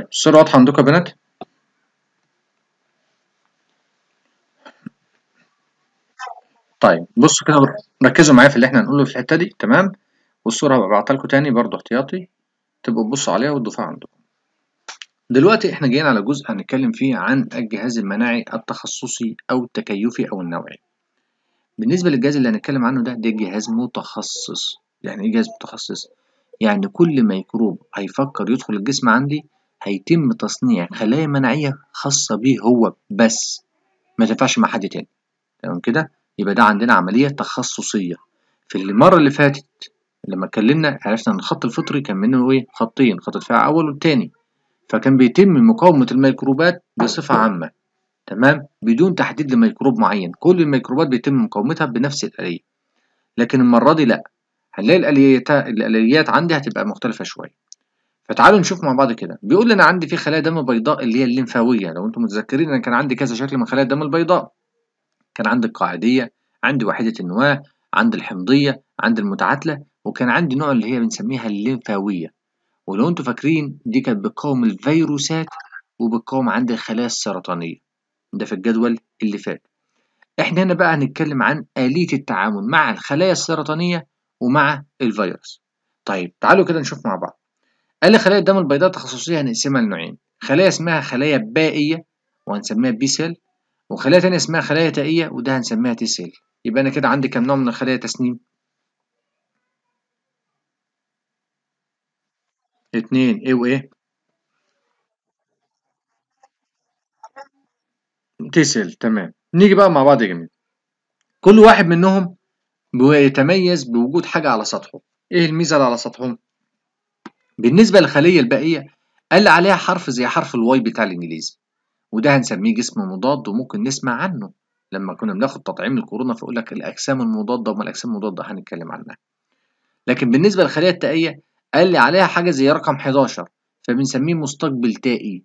طيب الصورة واضحة عندكم يا بنات؟ طيب بصوا كده ركزوا معايا في اللي احنا هنقوله في الحتة دي تمام؟ والصورة هبعتها لكم تاني برضه احتياطي تبقوا تبصوا عليها وتضيفوها عندكم. دلوقتي احنا جايين على جزء هنتكلم فيه عن الجهاز المناعي التخصصي أو التكيفي أو النوعي. بالنسبة للجهاز اللي هنتكلم عنه ده ده جهاز متخصص، يعني إيه جهاز متخصص؟ يعني كل ميكروب هيفكر يدخل الجسم عندي هيتم تصنيع خلايا مناعية خاصة بيه هو بس ما تنفعش مع حد تاني تمام كده يبقى ده عندنا عملية تخصصية في المرة اللي فاتت لما اتكلمنا عرفنا ان الخط الفطري كان منه ايه خطين خط دفاع اول والتاني فكان بيتم مقاومة الميكروبات بصفة عامة تمام بدون تحديد لميكروب معين كل الميكروبات بيتم مقاومتها بنفس الآلية لكن المرة دي لأ هنلاقي الآليات الآليات عندي هتبقى مختلفة شوية فتعالوا نشوف مع بعض كده بيقول لنا عندي في خلايا دم بيضاء اللي هي الليمفاويه لو انتم متذكرين انا كان عندي كذا شكل من خلايا الدم البيضاء كان عندي القاعديه عندي وحيده النواه عندي الحمضيه عندي المتعتله وكان عندي نوع اللي هي بنسميها الليمفاويه ولو انتم فاكرين دي كانت بتقاوم الفيروسات وبتقاوم عند الخلايا السرطانيه ده في الجدول اللي فات احنا هنا بقى هنتكلم عن آلية التعامل مع الخلايا السرطانية ومع الفيروس طيب تعالوا كده نشوف مع بعض قال لي خلايا الدم البيضاء تخصصية هنقسمها يعني لنوعين خلايا اسمها خلايا بائية وهنسميها بي سيل وخلايا تانية اسمها خلايا تائية وده هنسميها تي سيل يبقى أنا كده عندي كام نوع من الخلايا تسنيم اتنين ايه وايه تي سيل تمام نيجي بقى مع بعض يا جميل كل واحد منهم بيتميز بوجود حاجة على سطحه ايه الميزة اللي على سطحهم بالنسبة للخلية الباقيه قال عليها حرف زي حرف الواي بتاع الإنجليزي وده هنسميه جسم مضاد وممكن نسمع عنه لما كنا بناخد تطعيم الكورونا فيقول لك الأجسام المضادة وما الأجسام المضادة هنتكلم عنها لكن بالنسبة للخلية التائية قال لي عليها حاجة زي رقم 11 فبنسميه مستقبل تائي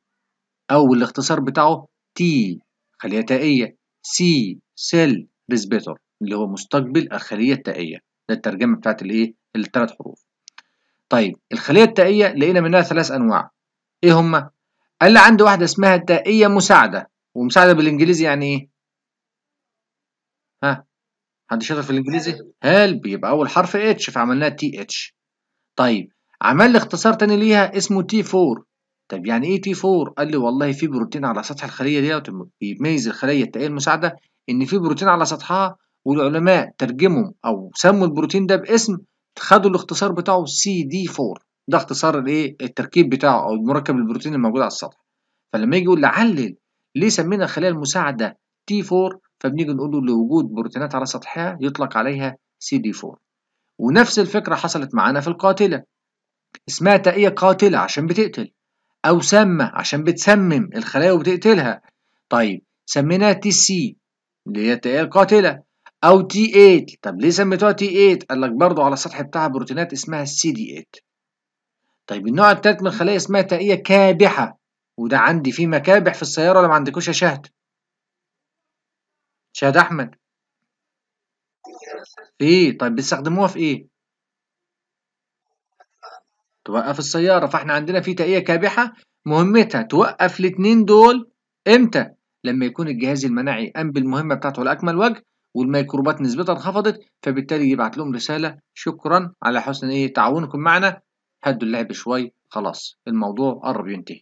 أو الاختصار بتاعه تي خلية تائية سي سيل ريسبيتور اللي هو مستقبل الخلية التائية ده الترجمة بتاعت الإيه الثلاث حروف طيب الخلية التائية لقينا منها ثلاث أنواع إيه هما؟ قال لي عندي واحدة اسمها تائية مساعدة ومساعدة بالإنجليزي يعني إيه؟ ها؟ حد شاطر في الإنجليزي؟ هيلب يبقى أول حرف اتش فعملناها تي اتش طيب عمل لي اختصار تاني ليها اسمه تي 4 طب يعني ايه تي 4 قال لي والله في بروتين على سطح الخليه ديت بيميز الخليه التائيه المساعده ان في بروتين على سطحها والعلماء ترجموا او سموا البروتين ده باسم خدوا الاختصار بتاعه سي دي 4 ده اختصار الايه التركيب بتاعه او المركب البروتين الموجود على السطح فلما يجي يقول لي علل ليه سمينا الخلايا المساعده تي 4 فبنيجي نقول له لوجود بروتينات على سطحها يطلق عليها سي دي 4 ونفس الفكره حصلت معانا في القاتله اسمها تائيه قاتله عشان بتقتل او سامه عشان بتسمم الخلايا وبتقتلها طيب سميناها تي سي اللي هي التائيه القاتله او تي 8 طب ليه سميتوها تي 8 قال لك برضه على السطح بتاعها بروتينات اسمها السي دي 8 طيب النوع الثالث من الخلايا اسمها تائيه كابحه وده عندي فيه مكابح في السياره ولا ما عندكوش يا شهد شهد احمد في طيب بيستخدموها في ايه توقف السياره فاحنا عندنا في تائيه كابحه مهمتها توقف الاتنين دول امتى لما يكون الجهاز المناعي قام بالمهمه بتاعته على اكمل وجه والميكروبات نسبتها انخفضت فبالتالي يبعت لهم رساله شكرا على حسن ايه تعاونكم معنا هدوا اللعب شوي خلاص الموضوع قرب ينتهي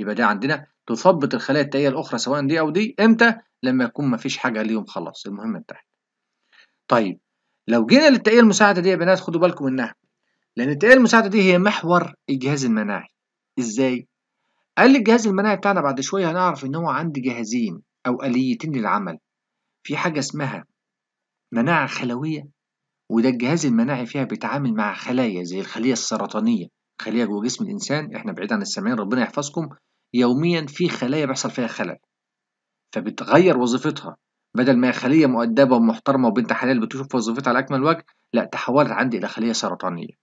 يبقى ده عندنا تثبط الخلايا التائيه الاخرى سواء دي او دي امتى لما يكون ما فيش حاجه ليهم خلاص المهم انتهت طيب لو جينا للتائيه المساعده دي يا بنات خدوا بالكم منها لان التائيه المساعده دي هي محور الجهاز المناعي ازاي قال الجهاز المناعي بتاعنا بعد شويه هنعرف ان هو عندي جهازين او اليتين للعمل في حاجة اسمها مناعة خلوية وده الجهاز المناعي فيها بيتعامل مع خلايا زي الخلية السرطانية خلية جوه جسم الإنسان إحنا بعيد عن السامعين ربنا يحفظكم يوميا في خلايا بيحصل فيها خلل فبتغير وظيفتها بدل ما هي خلية مؤدبة ومحترمة وبنت حلال بتشوف وظيفتها على أكمل وجه لا تحولت عندي إلى خلية سرطانية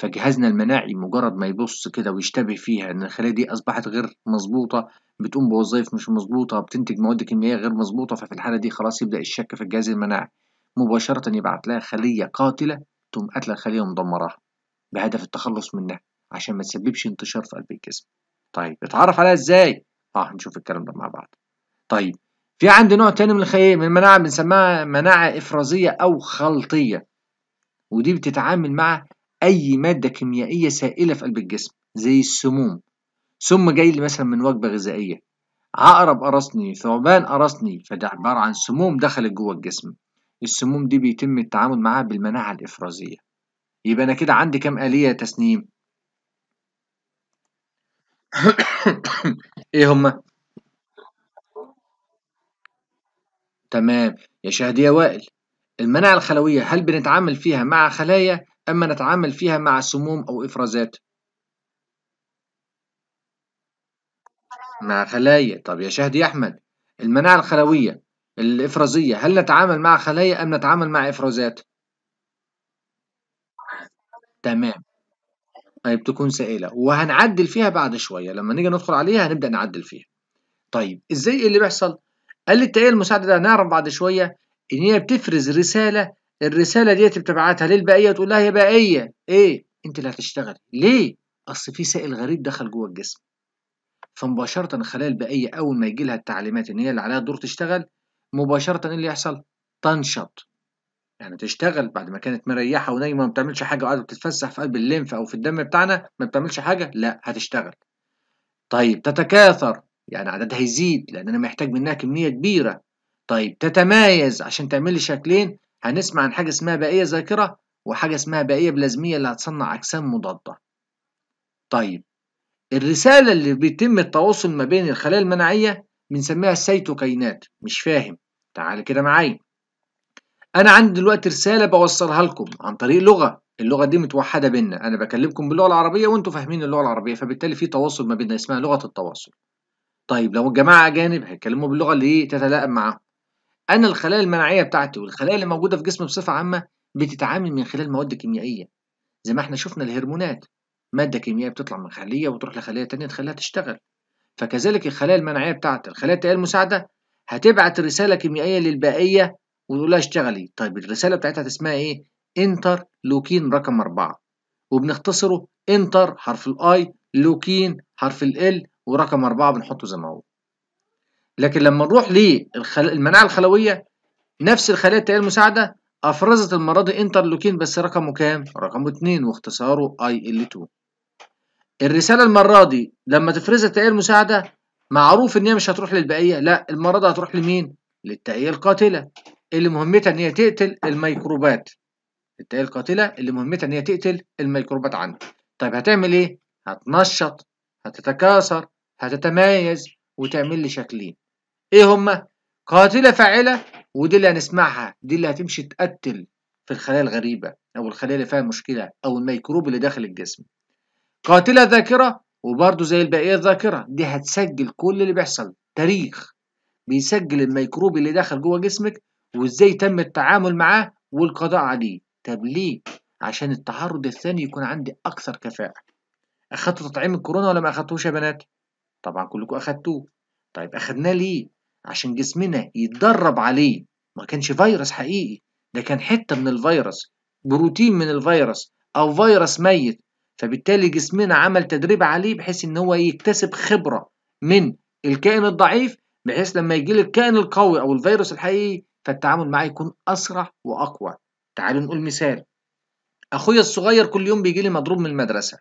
فجهازنا المناعي مجرد ما يبص كده ويشتبه فيها ان الخلية دي اصبحت غير مظبوطة بتقوم بوظائف مش مظبوطة بتنتج مواد كيميائية غير مظبوطة ففي الحالة دي خلاص يبدأ الشك في الجهاز المناعي مباشرة يبعت لها خلية قاتلة تقوم قاتلة الخلية ومدمراها بهدف التخلص منها عشان ما تسببش انتشار في قلب الجسم طيب اتعرف عليها ازاي؟ اه هنشوف الكلام ده مع بعض طيب في عندي نوع تاني من الخلية من المناعة بنسميها مناعة إفرازية أو خلطية ودي بتتعامل مع أي مادة كيميائية سائلة في قلب الجسم زي السموم سم جاي لي مثلا من وجبة غذائية عقرب قرصني ثعبان قرصني فده عبارة عن سموم دخلت جوه الجسم السموم دي بيتم التعامل معاها بالمناعة الإفرازية يبقى أنا كده عندي كام آلية يا تسنيم؟ إيه هما؟ تمام يا شهد يا وائل المناعة الخلوية هل بنتعامل فيها مع خلايا أما نتعامل فيها مع سموم أو إفرازات مع خلايا طب يا يا أحمد المناعة الخلوية الإفرازية هل نتعامل مع خلايا أم نتعامل مع إفرازات تمام طيب تكون سائلة وهنعدل فيها بعد شوية لما نيجي ندخل عليها هنبدأ نعدل فيها طيب إزاي اللي بيحصل قال لي التقية المساعدة ده هنعرف بعد شوية إن هي بتفرز رسالة الرساله ديت بتبعتها للبقيه تقول لها يا بقيه ايه انت اللي هتشتغلي ليه اصل في سائل غريب دخل جوه الجسم فمباشره الخلايا الباقيه اول ما يجي لها التعليمات ان هي اللي عليها الدور تشتغل مباشره ايه اللي يحصل تنشط يعني تشتغل بعد ما كانت مريحه ونايمه ما بتعملش حاجه وقاعده بتتفسح في قلب الليمف او في الدم بتاعنا ما بتعملش حاجه لا هتشتغل طيب تتكاثر يعني عددها يزيد لان انا محتاج منها كميه كبيره طيب تتمايز عشان تعمل لي شكلين هنسمع عن حاجة اسمها بائية ذاكرة وحاجة اسمها بائية بلازمية اللي هتصنع أجسام مضادة. طيب الرسالة اللي بيتم التواصل ما بين الخلايا المناعية بنسميها السيتوكينات مش فاهم تعال كده معايا أنا عندي دلوقتي رسالة بوصلها لكم عن طريق لغة اللغة دي متوحدة بينا أنا بكلمكم باللغة العربية وأنتم فاهمين اللغة العربية فبالتالي في تواصل ما بيننا اسمها لغة التواصل. طيب لو الجماعة أجانب هيتكلموا باللغة اللي تتلائم معاهم انا الخلايا المناعيه بتاعتي والخلايا اللي موجوده في جسمي بصفه عامه بتتعامل من خلال مواد كيميائيه زي ما احنا شفنا الهرمونات ماده كيميائيه بتطلع من خليه وتروح لخليه تانية تخليها تشتغل فكذلك الخلايا المناعيه بتاعت الخلايا التهيئه المساعده هتبعت رساله كيميائيه للباقيه وتقول لها اشتغلي طيب الرساله بتاعتها اسمها ايه انتر لوكين رقم أربعة وبنختصره انتر حرف الاي لوكين حرف ال ورقم أربعة بنحطه زي ما هو لكن لما نروح للمناعه الخلويه نفس الخلايا التهيئه المساعده افرزت المره دي انترلوكين بس رقمه كام؟ رقمه 2 واختصاره اي ال 2 الرساله المره دي لما تفرزها التهيئه المساعده معروف ان هي مش هتروح للبقيه لا المره دي هتروح لمين؟ للتهيئه القاتله اللي مهمتها ان هي تقتل الميكروبات التهيئه القاتله اللي مهمتها ان هي تقتل الميكروبات عندها. طيب هتعمل ايه؟ هتنشط هتتكاثر هتتميز وتعمل لي شكلين ايه هما قاتله فاعله ودي اللي هنسمعها دي اللي هتمشي تقتل في الخلايا الغريبه او الخليه اللي فيها مشكله او الميكروب اللي داخل الجسم قاتله ذاكره وبرده زي البقيه الذاكره دي هتسجل كل اللي بيحصل تاريخ بيسجل الميكروب اللي دخل جوه جسمك وازاي تم التعامل معاه والقضاء عليه طب ليه عشان التعرض الثاني يكون عندي اكثر كفاءه اخدتوا تطعيم الكورونا ولا ما اخدتوش يا بنات طبعا كلكم اخدتوه طيب اخدناه ليه عشان جسمنا يتدرب عليه ما كانش فيروس حقيقي ده كان حتة من الفيروس بروتين من الفيروس أو فيروس ميت فبالتالي جسمنا عمل تدريب عليه بحيث إن هو يكتسب خبرة من الكائن الضعيف بحيث لما يجي الكائن القوي أو الفيروس الحقيقي فالتعامل معاه يكون أسرع وأقوى تعالوا نقول مثال أخويا الصغير كل يوم بيجي لي مضروب من المدرسة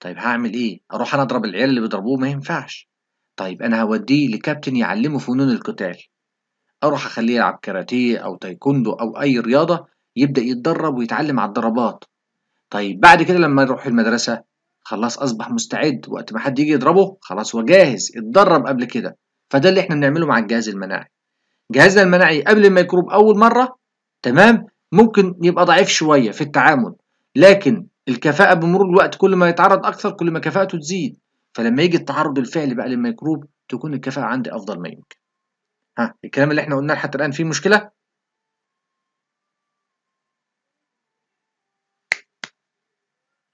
طيب هعمل إيه؟ أروح أنا أضرب العيال اللي بيضربوه ما ينفعش طيب أنا هوديه لكابتن يعلمه فنون القتال أروح أخليه يلعب كاراتيه أو تايكوندو أو أي رياضة يبدأ يتدرب ويتعلم على الضربات طيب بعد كده لما يروح المدرسة خلاص أصبح مستعد وقت ما حد يجي يضربه خلاص هو جاهز اتدرب قبل كده فده اللي احنا بنعمله مع الجهاز المناعي جهازنا المناعي قبل الميكروب أول مرة تمام ممكن يبقى ضعيف شوية في التعامل لكن الكفاءة بمرور الوقت كل ما يتعرض أكثر كل ما كفاءته تزيد فلما يجي التعرض الفعلي بقى للميكروب تكون الكفاءة عندي أفضل ما يمكن ها الكلام اللي احنا قلناه لحد الآن فيه مشكلة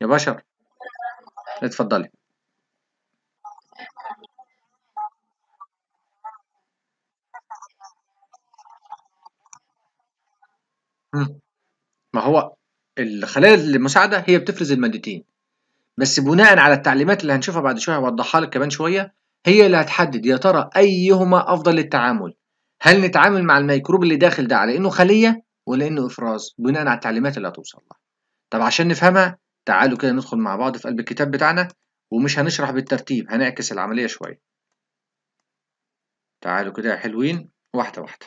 يا بشر اتفضلي ما هو الخلايا المساعدة هي بتفرز المادتين بس بناء على التعليمات اللي هنشوفها بعد شويه هوضحها لك كمان شويه هي اللي هتحدد يا ترى ايهما افضل للتعامل هل نتعامل مع الميكروب اللي داخل ده على انه خليه ولا انه افراز بناء على التعليمات اللي هتوصل لها طب عشان نفهمها تعالوا كده ندخل مع بعض في قلب الكتاب بتاعنا ومش هنشرح بالترتيب هنعكس العمليه شويه تعالوا كده يا حلوين واحده واحده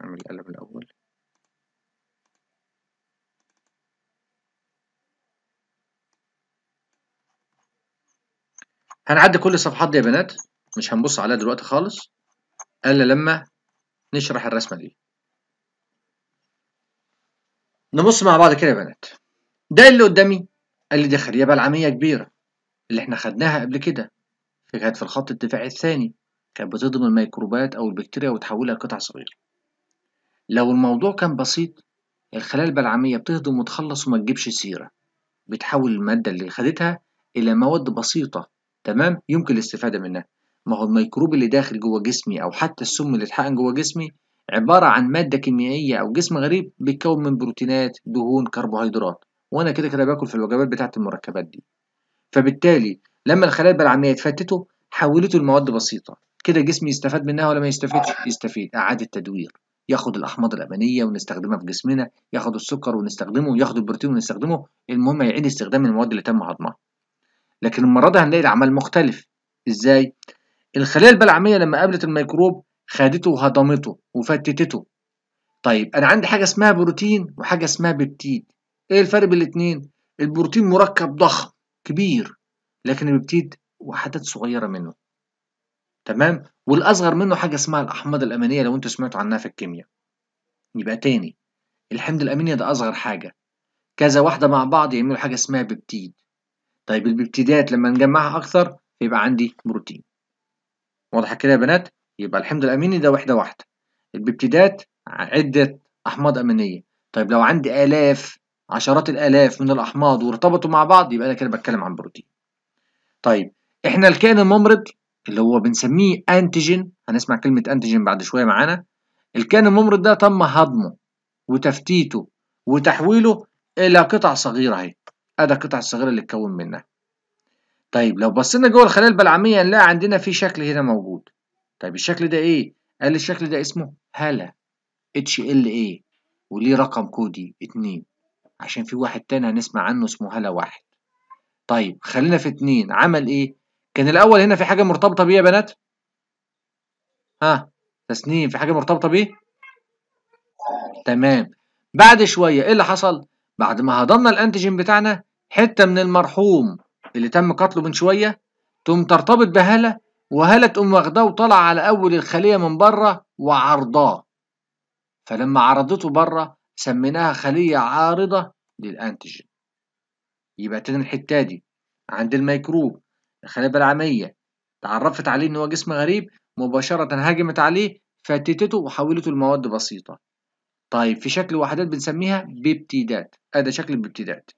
نعمل القلم الاول هنعدي كل الصفحات دي يا بنات مش هنبص عليها دلوقتي خالص الا لما نشرح الرسمه دي نبص مع بعض كده يا بنات ده اللي قدامي قال لي دي خليه بلعميه كبيره اللي احنا خدناها قبل كده كانت في الخط الدفاعي الثاني كانت بتضم الميكروبات او البكتيريا وتحولها لقطع صغيره لو الموضوع كان بسيط الخلايا البلعميه بتهضم وتخلص وما تجيبش سيره بتحول الماده اللي خدتها الى مواد بسيطه تمام يمكن الاستفاده منها ما هو الميكروب اللي داخل جوه جسمي او حتى السم اللي اتحقن جوه جسمي عباره عن ماده كيميائيه او جسم غريب بيتكون من بروتينات دهون كربوهيدرات وانا كده كده باكل في الوجبات بتاعت المركبات دي فبالتالي لما الخلايا البلعميه اتفتتوا حولته لمواد بسيطه كده جسمي يستفاد منها ولا ما يستفادش يستفيد اعاده تدوير ياخد الاحماض الامينيه ونستخدمها في جسمنا ياخد السكر ونستخدمه ياخد البروتين ونستخدمه المهم يعيد استخدام المواد اللي تم هضمها لكن المرة دي هنلاقي العمل مختلف ازاي؟ الخلية البلعمية لما قابلت الميكروب خدته وهضمته وفتتته طيب انا عندي حاجة اسمها بروتين وحاجة اسمها بيبتيد ايه الفرق بين الاتنين؟ البروتين مركب ضخم كبير لكن البيبتيد وحدات صغيرة منه تمام؟ والاصغر منه حاجة اسمها الاحماض الامينية لو انتوا سمعتوا عنها في الكيمياء يبقى تاني الحمض الامينية ده اصغر حاجة كذا واحدة مع بعض يعملوا حاجة اسمها بيبتيد طيب البيبتيدات لما نجمعها أكثر فيبقى عندي بروتين واضحة كده يا بنات يبقى الحمض الأميني ده وحدة واحدة البيبتيدات عدة أحماض أمينية طيب لو عندي آلاف عشرات الآلاف من الأحماض وارتبطوا مع بعض يبقى أنا كده بتكلم عن بروتين طيب إحنا الكائن الممرض اللي هو بنسميه أنتيجين هنسمع كلمة أنتيجين بعد شوية معانا الكائن الممرض ده تم هضمه وتفتيته وتحويله إلى قطع صغيرة أهي ادي القطع الصغيره اللي اتكون منها طيب لو بصينا جوه الخلايا البلعميه هنلاقي عندنا في شكل هنا موجود طيب الشكل ده ايه قال لي الشكل ده اسمه هلا اتش ال ايه وليه رقم كودي 2 عشان في واحد تاني هنسمع عنه اسمه هلا واحد طيب خلينا في 2 عمل ايه كان الاول هنا في حاجه مرتبطه بيه يا بنات ها تسنيم في حاجه مرتبطه بيه تمام بعد شويه ايه اللي حصل بعد ما هضمنا الانتيجين بتاعنا حتة من المرحوم اللي تم قتله من شوية تقوم ترتبط بهالة وهالة تقوم واخداه وطالعة على أول الخلية من بره وعرضاه فلما عرضته بره سميناها خلية عارضة للأنتيجين يبقى تاني الحتة دي عند الميكروب الخلايا البلعمية تعرفت عليه إن هو جسم غريب مباشرة هاجمت عليه فتتته وحولته لمواد بسيطة طيب في شكل وحدات بنسميها بيبتيدات أدي شكل البيبتيدات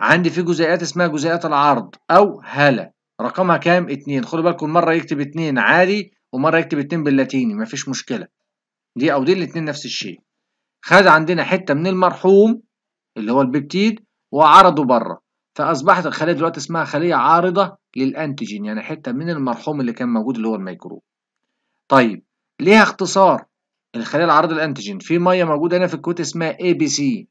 عندي في جزيئات اسمها جزيئات العرض أو هالة رقمها كام؟ اتنين خدوا بالكم مرة يكتب اتنين عادي ومرة يكتب اتنين باللاتيني مفيش مشكلة دي أو دي الاتنين نفس الشيء خد عندنا حتة من المرحوم اللي هو البيبتيد وعرضه بره فأصبحت الخلية دلوقتي اسمها خلية عارضة للأنتيجين يعني حتة من المرحوم اللي كان موجود اللي هو الميكروب طيب ليها اختصار الخلية العارضة للأنتيجين في مية موجودة هنا في الكويت اسمها اي بي سي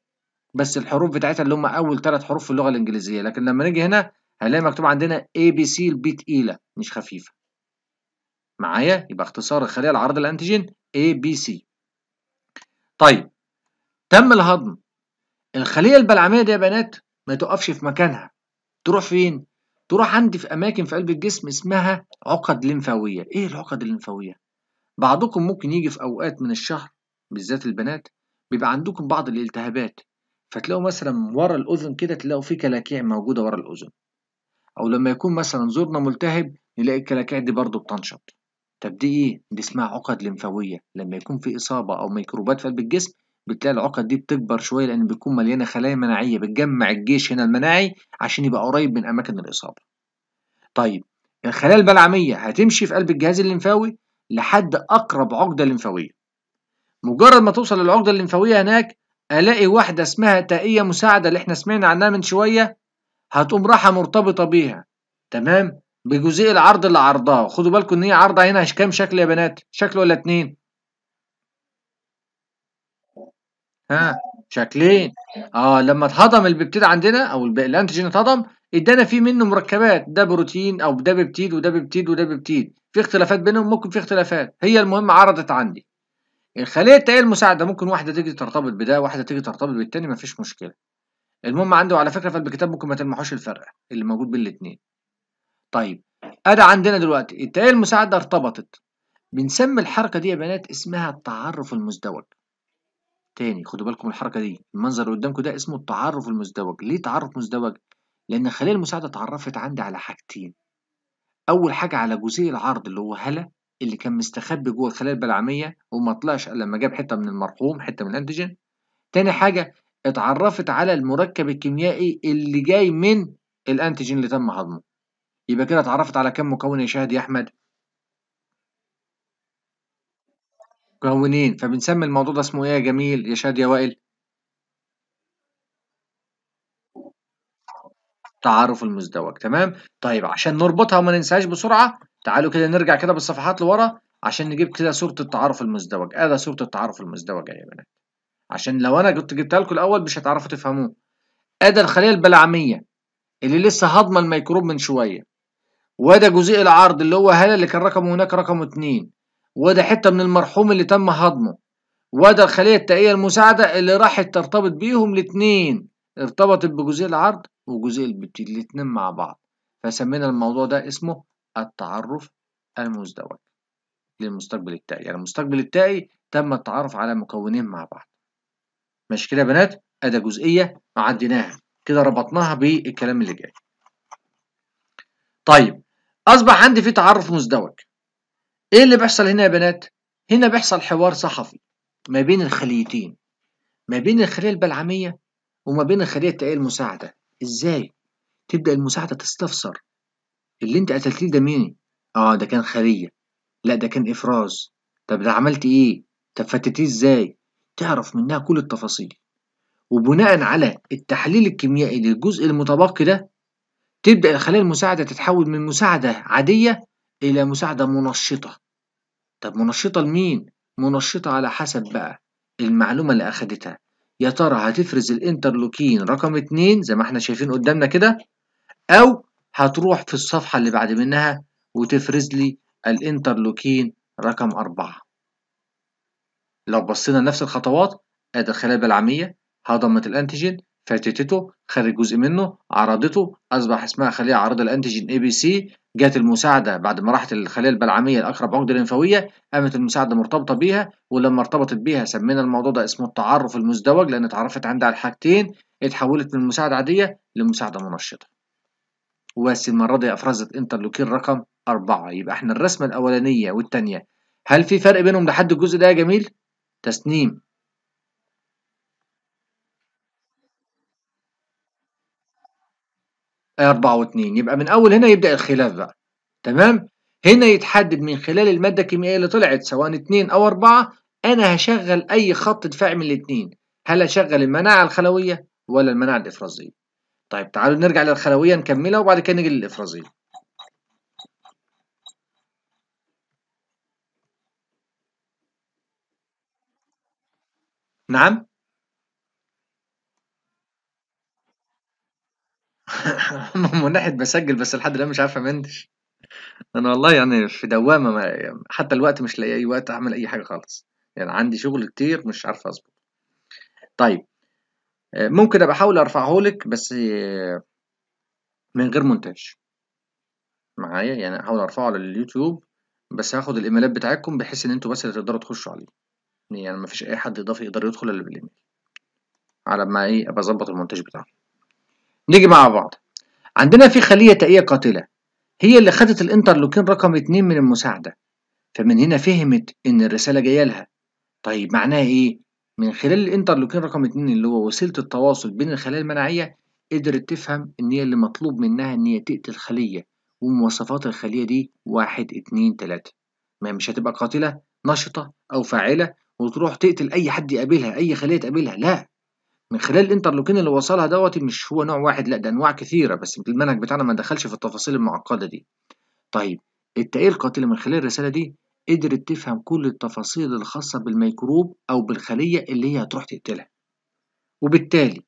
بس الحروف بتاعتها اللي هم اول ثلاث حروف في اللغه الانجليزيه لكن لما نيجي هنا هنلاقي مكتوب عندنا اي بي سي البي تقيله مش خفيفه معايا يبقى اختصار الخليه العرض الانتيجين اي بي سي طيب تم الهضم الخليه البلعميه دي يا بنات ما توقفش في مكانها تروح فين تروح عندي في اماكن في قلب الجسم اسمها عقد لمفاويه ايه العقد الليمفاويه بعضكم ممكن يجي في اوقات من الشهر بالذات البنات بيبقى عندكم بعض الالتهابات فتلاقوا مثلا ورا الأذن كده تلاقوا في كلاكيع موجودة ورا الأذن أو لما يكون مثلا زورنا ملتهب نلاقي الكلاكيع دي برضه بتنشط طب دي إيه؟ دي اسمها عقد لمفاوية لما يكون في إصابة أو ميكروبات في قلب الجسم بتلاقي العقد دي بتكبر شوية لأن بتكون مليانة خلايا مناعية بتجمع الجيش هنا المناعي عشان يبقى قريب من أماكن الإصابة طيب الخلايا البلعمية هتمشي في قلب الجهاز الليمفاوي لحد أقرب عقدة لمفاوية مجرد ما توصل للعقدة الليمفاوية هناك الاقي واحده اسمها تائيه مساعده اللي احنا سمعنا عنها من شويه هتقوم راحه مرتبطه بيها تمام بجزيء العرض اللي عرضاه خدوا بالكم ان هي عرضه هنا كام شكل يا بنات شكل ولا اتنين ها شكلين اه لما اتهضم البيبتيد عندنا او الانتيجين اتهضم ادانا فيه منه مركبات ده بروتين او ده بيبتيد وده بيبتيد وده بيبتيد في اختلافات بينهم ممكن في اختلافات هي المهم عرضت عندي الخلية التائية المساعدة ممكن واحدة تيجي ترتبط بده واحدة تيجي ترتبط بالتاني مفيش مشكلة المهم عنده على فكرة في الكتاب ممكن ما تلمحوش الفرق اللي موجود بين الاتنين طيب أدا عندنا دلوقتي التائية المساعدة ارتبطت بنسمي الحركة دي يا بنات اسمها التعرف المزدوج تاني خدوا بالكم الحركة دي المنظر اللي قدامكم ده اسمه التعرف المزدوج ليه تعرف مزدوج؟ لأن الخلية المساعدة اتعرفت عندي على حاجتين أول حاجة على جزيء العرض اللي هو هلا اللي كان مستخبي جوه الخلايا البلعميه وما طلعش الا لما جاب حته من المرحوم حته من الانتيجين تاني حاجه اتعرفت على المركب الكيميائي اللي جاي من الانتيجين اللي تم هضمه يبقى كده اتعرفت على كم مكون يا شاهد يا احمد مكونين فبنسمي الموضوع ده اسمه ايه يا جميل يا شاهد يا وائل تعرف المزدوج تمام طيب عشان نربطها وما ننساهاش بسرعه تعالوا كده نرجع كده بالصفحات لورا عشان نجيب كده صورة التعارف المزدوج ادي آه صورة التعارف المزدوج يا بنات عشان لو انا كنت جبتها لكم الاول مش هتعرفوا تفهموه ادي آه الخلية البلعمية اللي لسه هضمة الميكروب من شوية وده جزيء العرض اللي هو هلا اللي كان رقمه هناك رقمه اتنين وده حتة من المرحوم اللي تم هضمه وده الخلية التائية المساعدة اللي راحت ترتبط بيهم الاتنين ارتبطت بجزيء العرض وجزيء البتيل الاتنين مع بعض فسمينا الموضوع ده اسمه التعرف المزدوج للمستقبل التائي يعني المستقبل التائي تم التعرف على مكونين مع بعض ماشي كده يا بنات ادي جزئية عديناها كده ربطناها بالكلام اللي جاي طيب أصبح عندي في تعرف مزدوج إيه اللي بيحصل هنا يا بنات هنا بيحصل حوار صحفي ما بين الخليتين ما بين الخلية البلعمية وما بين الخلية التائية المساعدة إزاي تبدأ المساعدة تستفسر اللي انت قتلتيه ده مين اه ده كان خليه لا ده كان افراز طب ده عملت ايه طب فتتيه ازاي تعرف منها كل التفاصيل وبناء على التحليل الكيميائي للجزء المتبقي ده تبدأ الخلايا المساعدة تتحول من مساعدة عادية إلى مساعدة منشطة طب منشطة لمين؟ منشطة على حسب بقى المعلومة اللي أخدتها يا ترى هتفرز الانترلوكين رقم اتنين زي ما احنا شايفين قدامنا كده أو هتروح في الصفحة اللي بعد منها وتفرز لي الانترلوكين رقم أربعة لو بصينا لنفس الخطوات ادي الخلايا البلعمية هضمت الانتيجين فاتتته خارج جزء منه عرضته اصبح اسمها خليه عرض الانتيجين اي بي سي جت المساعده بعد ما راحت الخليه البلعميه الاقرب عقده لنفوية قامت المساعده مرتبطه بيها ولما ارتبطت بيها سمينا الموضوع ده اسمه التعرف المزدوج لان اتعرفت عندها على الحاجتين اتحولت من مساعده عاديه لمساعده منشطه وبس المرة دي أفرزت انترلوكين رقم أربعة يبقى احنا الرسمة الأولانية والتانية هل في فرق بينهم لحد الجزء ده يا جميل؟ تسنيم أربعة واتنين يبقى من أول هنا يبدأ الخلاف بقى تمام؟ هنا يتحدد من خلال المادة الكيميائية اللي طلعت سواء اتنين أو أربعة أنا هشغل أي خط دفاعي من الاتنين هل هشغل المناعة الخلوية ولا المناعة الإفرازية؟ طيب تعالوا نرجع للخلوية نكملها وبعد كده نيجي للافرازيل نعم من ناحية بسجل بس لحد الآن مش عارف أمنتش أنا والله يعني في دوامة ما يعني حتى الوقت مش لاقي أي وقت أعمل أي حاجة خالص يعني عندي شغل كتير مش عارف أظبط طيب آه، ممكن ابقى احاول ارفعه لك بس آه، من غير مونتاج معايا يعني احاول ارفعه على اليوتيوب بس هاخد الايميلات بتاعتكم بحيث ان انتوا بس اللي تقدروا تخشوا عليه يعني مفيش اي حد اضافي يقدر يدخل الا بالايميل على ما ايه ابقى اظبط المونتاج بتاعه نيجي مع بعض عندنا في خليه تائيه قاتله هي اللي خدت الانترلوكين رقم 2 من المساعده فمن هنا فهمت ان الرساله جايه لها طيب معناها ايه من خلال الانترلوكين رقم اتنين اللي هو وسيلة التواصل بين الخلايا المناعية قدرت تفهم إن هي اللي مطلوب منها إن هي تقتل خلية ومواصفات الخلية دي واحد اتنين تلاتة ما مش هتبقى قاتلة نشطة أو فاعلة وتروح تقتل أي حد يقابلها أي خلية تقابلها لأ من خلال الانترلوكين اللي وصلها دوت مش هو نوع واحد لأ ده أنواع كثيرة بس المنهج بتاعنا ما دخلش في التفاصيل المعقدة دي طيب التقية القاتلة من خلال الرسالة دي قدرت تفهم كل التفاصيل الخاصة بالميكروب أو بالخلية اللي هي هتروح تقتلها وبالتالي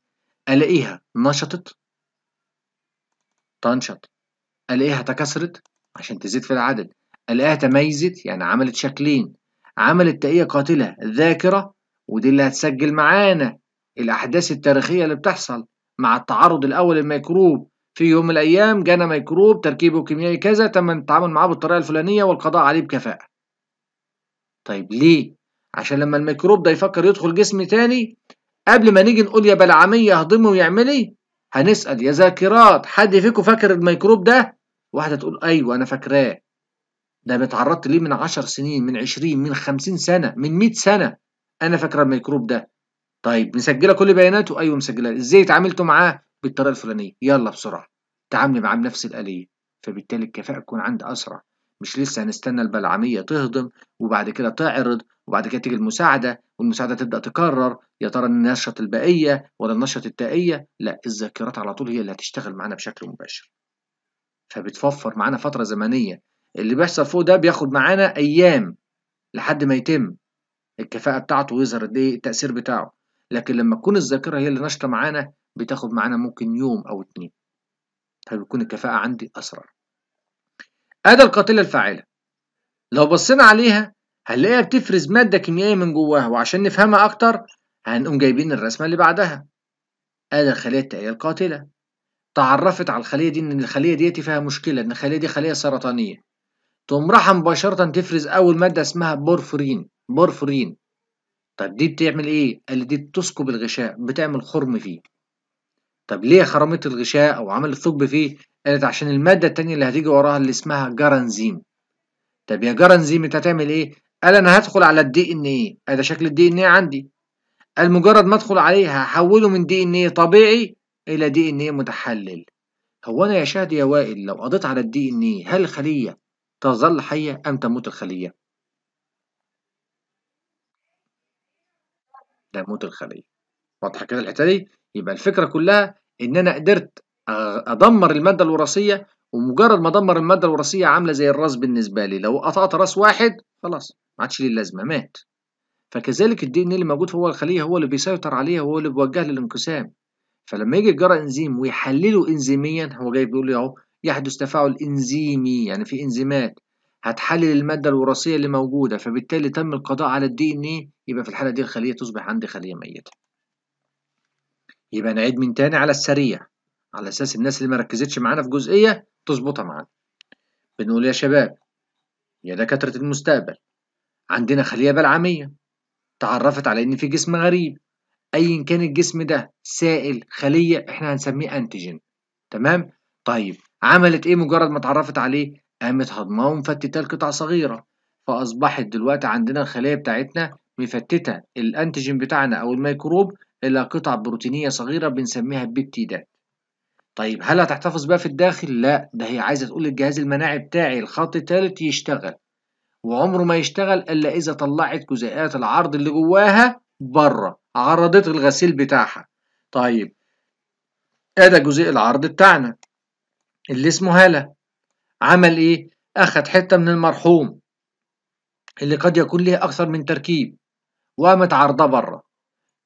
ألاقيها نشطت تنشط ألاقيها تكاثرت عشان تزيد في العدد ألاقيها تميزت يعني عملت شكلين عملت تقية قاتلة ذاكرة ودي اللي هتسجل معانا الأحداث التاريخية اللي بتحصل مع التعرض الأول للميكروب في يوم من الأيام جانا ميكروب تركيبه كيميائي كذا تم التعامل معاه بالطريقة الفلانية والقضاء عليه بكفاءة طيب ليه؟ عشان لما الميكروب ده يفكر يدخل جسم تاني قبل ما نيجي نقول يا بلعمية هضمه ويعمل ايه هنسأل يا ذاكرات حد فيكم فاكر الميكروب ده؟ واحدة تقول أيوه أنا فاكراه ده أنا اتعرضت ليه من 10 سنين من 20 من 50 سنة من 100 سنة أنا فاكرة الميكروب ده طيب مسجلة كل بياناته؟ أيوه مسجلة إزاي اتعاملتوا معاه؟ بالطريقة الفلانية يلا بسرعة تعاملي معاه بنفس الآلية فبالتالي الكفاءة تكون عندي أسرع مش لسه هنستنى البلعمية تهضم وبعد كده تعرض وبعد كده تيجي المساعدة والمساعدة تبدأ تكرر يا ترى النشط البائية ولا النشط التائية لا الذاكرات على طول هي اللي هتشتغل معانا بشكل مباشر فبتوفر معانا فترة زمنية اللي بيحصل فوق ده بياخد معانا أيام لحد ما يتم الكفاءة بتاعته ويظهر قد إيه التأثير بتاعه لكن لما تكون الذاكرة هي اللي نشطة معانا بتاخد معانا ممكن يوم أو اتنين فبتكون الكفاءة عندي أسرع أدى القاتلة الفاعلة لو بصينا عليها هنلاقيها بتفرز مادة كيميائية من جواها وعشان نفهمها أكتر هنقوم جايبين الرسمة اللي بعدها أدى الخلية التائية القاتلة تعرفت على الخلية دي إن الخلية ديتي فيها مشكلة إن الخلية دي خلية سرطانية تقوم رايحة مباشرة تفرز أول مادة اسمها بورفرين بورفرين طب دي بتعمل إيه؟ قال دي بتثقب الغشاء بتعمل خرم فيه طب ليه خرمت الغشاء أو عملت ثقب فيه؟ قالت عشان المادة التانية اللي هتيجي وراها اللي اسمها جرانزيم طب يا جرانزيم انت هتعمل ايه؟ قال انا هدخل على الدي ان ايه ده شكل الدي ان ايه عندي قال مجرد ما ادخل عليه هحوله من دي ان ايه طبيعي الى دي ان ايه متحلل هو انا يا شاهد يا وائل لو قضيت على الدي ان ايه هل الخلية تظل حية ام تموت الخلية؟ تموت الخلية واضحة كده الحتة دي؟ يبقى الفكرة كلها إن أنا قدرت آه، ادمر الماده الوراثيه ومجرد ما ادمر الماده الوراثيه عامله زي الراس بالنسبه لي لو قطعت راس واحد خلاص ما عادش ليه لازمه مات فكذلك الدي ان اللي موجود هو الخليه هو اللي بيسيطر عليها وهو اللي بيوجه للانقسام فلما يجي الجرى انزيم ويحلله انزيميا هو جاي بيقول لي اهو يحدث تفاعل انزيمي يعني في انزيمات هتحلل الماده الوراثيه اللي موجوده فبالتالي تم القضاء على الدي ان اي يبقى في الحاله دي الخليه تصبح عندي خليه ميته يبقى نعيد من تاني على السريع على اساس الناس اللي ما ركزتش معانا في جزئيه تظبطها معانا بنقول يا شباب يا دكاتره المستقبل عندنا خليه بلعميه تعرفت على ان في جسم غريب ايا كان الجسم ده سائل خليه احنا هنسميه انتيجين تمام طيب عملت ايه مجرد ما اتعرفت عليه قامت هضماه ومفتته لقطع صغيره فاصبحت دلوقتي عندنا الخليه بتاعتنا مفتته الانتيجين بتاعنا او الميكروب الى قطع بروتينيه صغيره بنسميها بيبتيدات طيب هل هتحتفظ بقى في الداخل؟ لا ده هي عايزة تقول الجهاز المناعي بتاعي الخط التالت يشتغل وعمره ما يشتغل إلا إذا طلعت جزيئات العرض اللي جواها بره عرضت الغسيل بتاعها طيب ادي جزيء العرض بتاعنا اللي اسمه هلا عمل ايه اخد حته من المرحوم اللي قد يكون ليه اكثر من تركيب وقامت عرضه بره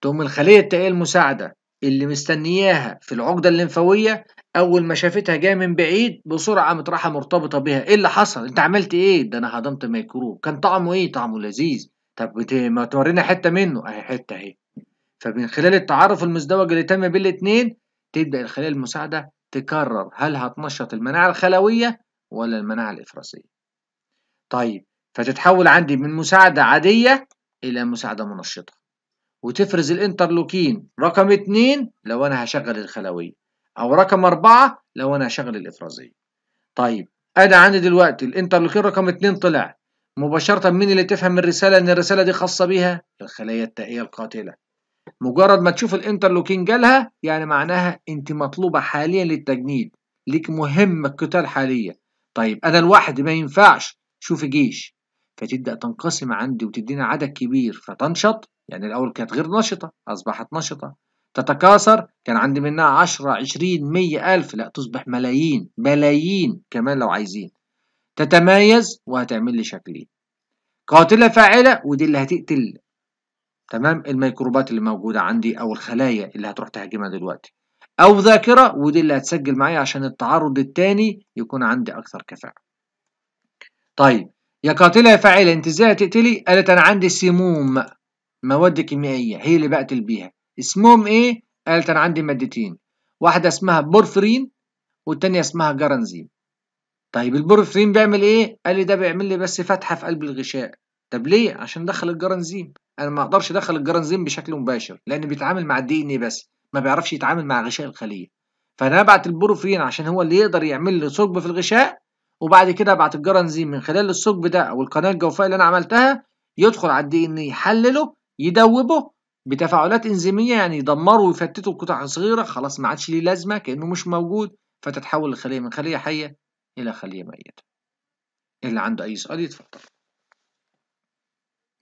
تقوم الخليه التائيه المساعده اللي مستنياها في العقدة الليمفاوية أول ما شافتها جاية من بعيد بسرعة قامت رايحة مرتبطة بيها إيه اللي حصل؟ أنت عملت إيه؟ ده أنا هضمت ميكروب كان طعمه إيه؟ طعمه لذيذ طب ما تورينا حتة منه أهي حتة أهي فمن خلال التعرف المزدوج اللي تم بين الاثنين تبدأ الخلايا المساعدة تكرر هل هتنشط المناعة الخلوية ولا المناعة الإفرازية طيب فتتحول عندي من مساعدة عادية إلى مساعدة منشطة وتفرز الانترلوكين رقم اتنين لو انا هشغل الخلويه او رقم اربعه لو انا هشغل الافرازيه طيب انا عندي دلوقتي الانترلوكين رقم اتنين طلع مباشره مين اللي تفهم الرساله ان الرساله دي خاصه بيها الخلايا التائيه القاتله مجرد ما تشوف الانترلوكين جالها يعني معناها انت مطلوبه حاليا للتجنيد ليك مهمه قتال حاليا طيب انا لوحدي ما ينفعش شوف جيش فتبدا تنقسم عندي وتدينا عدد كبير فتنشط يعني الأول كانت غير نشطة أصبحت نشطة تتكاثر كان عندي منها 10 20 100 ألف لا تصبح ملايين بلايين كمان لو عايزين تتميز وهتعمل لي شكلين قاتلة فاعلة ودي اللي هتقتل تمام الميكروبات اللي موجودة عندي أو الخلايا اللي هتروح تهاجمها دلوقتي أو ذاكرة ودي اللي هتسجل معايا عشان التعرض التاني يكون عندي أكثر كفاءة طيب يا قاتلة يا فاعلة انت ازاي هتقتلي؟ قالت أنا عندي سموم مواد كيميائية هي اللي بقتل بيها اسمهم ايه؟ قالت انا عندي مادتين واحدة اسمها بورفرين والتانية اسمها جرانزيم طيب البورفرين بيعمل ايه؟ قال لي ده بيعمل لي بس فتحة في قلب الغشاء طب ليه؟ عشان ادخل الجرانزيم انا ما اقدرش ادخل الجرانزيم بشكل مباشر لان بيتعامل مع الدي ان ايه بس ما بيعرفش يتعامل مع غشاء الخلية فانا ابعت البروفين عشان هو اللي يقدر يعمل لي ثقب في الغشاء وبعد كده ابعت الجرانزيم من خلال الثقب ده او القناة الجوفية اللي انا عملتها يدخل على الدي ان يحلله يدوبه بتفاعلات انزيميه يعني يدمروا ويفتتوا قطع صغيره خلاص ما عادش ليه لازمه كانه مش موجود فتتحول الخليه من خليه حيه الى خليه ميته اللي عنده اي سؤال يتفضل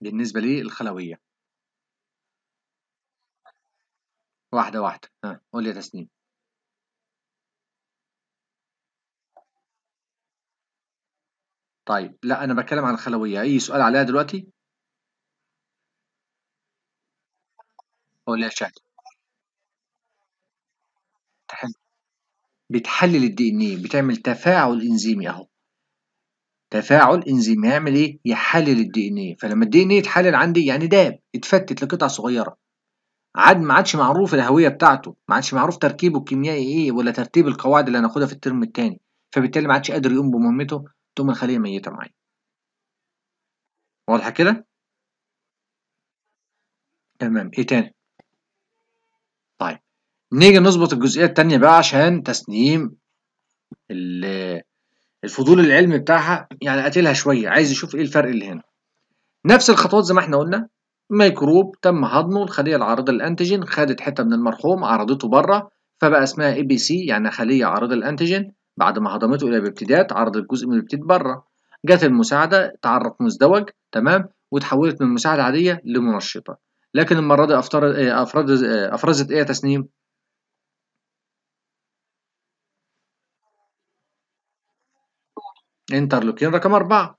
بالنسبه للخلويه واحده واحده ها قول يا تسنيم طيب لا انا بتكلم عن الخلويه اي سؤال عليها دلوقتي ولا شك بتحلل الدي ان ايه بتعمل تفاعل انزيمي اهو تفاعل انزيمي هيعمل ايه يحلل الدي ان ايه فلما الدي ان ايه يتحلل عندي يعني داب اتفتت لقطع صغيره عاد ما عادش معروف الهويه بتاعته ما عادش معروف تركيبه الكيميائي ايه ولا ترتيب القواعد اللي هناخدها في الترم الثاني فبالتالي ما عادش قادر يقوم بمهمته تقوم الخليه ميته معايا واضحه كده تمام ايه تاني نيجي نظبط الجزئية الثانيه بقى عشان تسنيم الفضول العلمي بتاعها يعني قاتلها شوية عايز يشوف ايه الفرق اللي هنا نفس الخطوات زي ما احنا قلنا ميكروب تم هضمه الخلية العارضة للأنتيجين خدت حتة من المرحوم عرضته بره فبقى اسمها اي بي سي يعني خلية عارضة للأنتيجين بعد ما هضمته إلى بيبتيدات عرضت جزء من البيبتيد بره جت المساعدة تعرض مزدوج تمام وتحولت من مساعدة عادية لمنشطة لكن المرة دي أفرزت إيه تسنيم انترلوكين رقم أربعة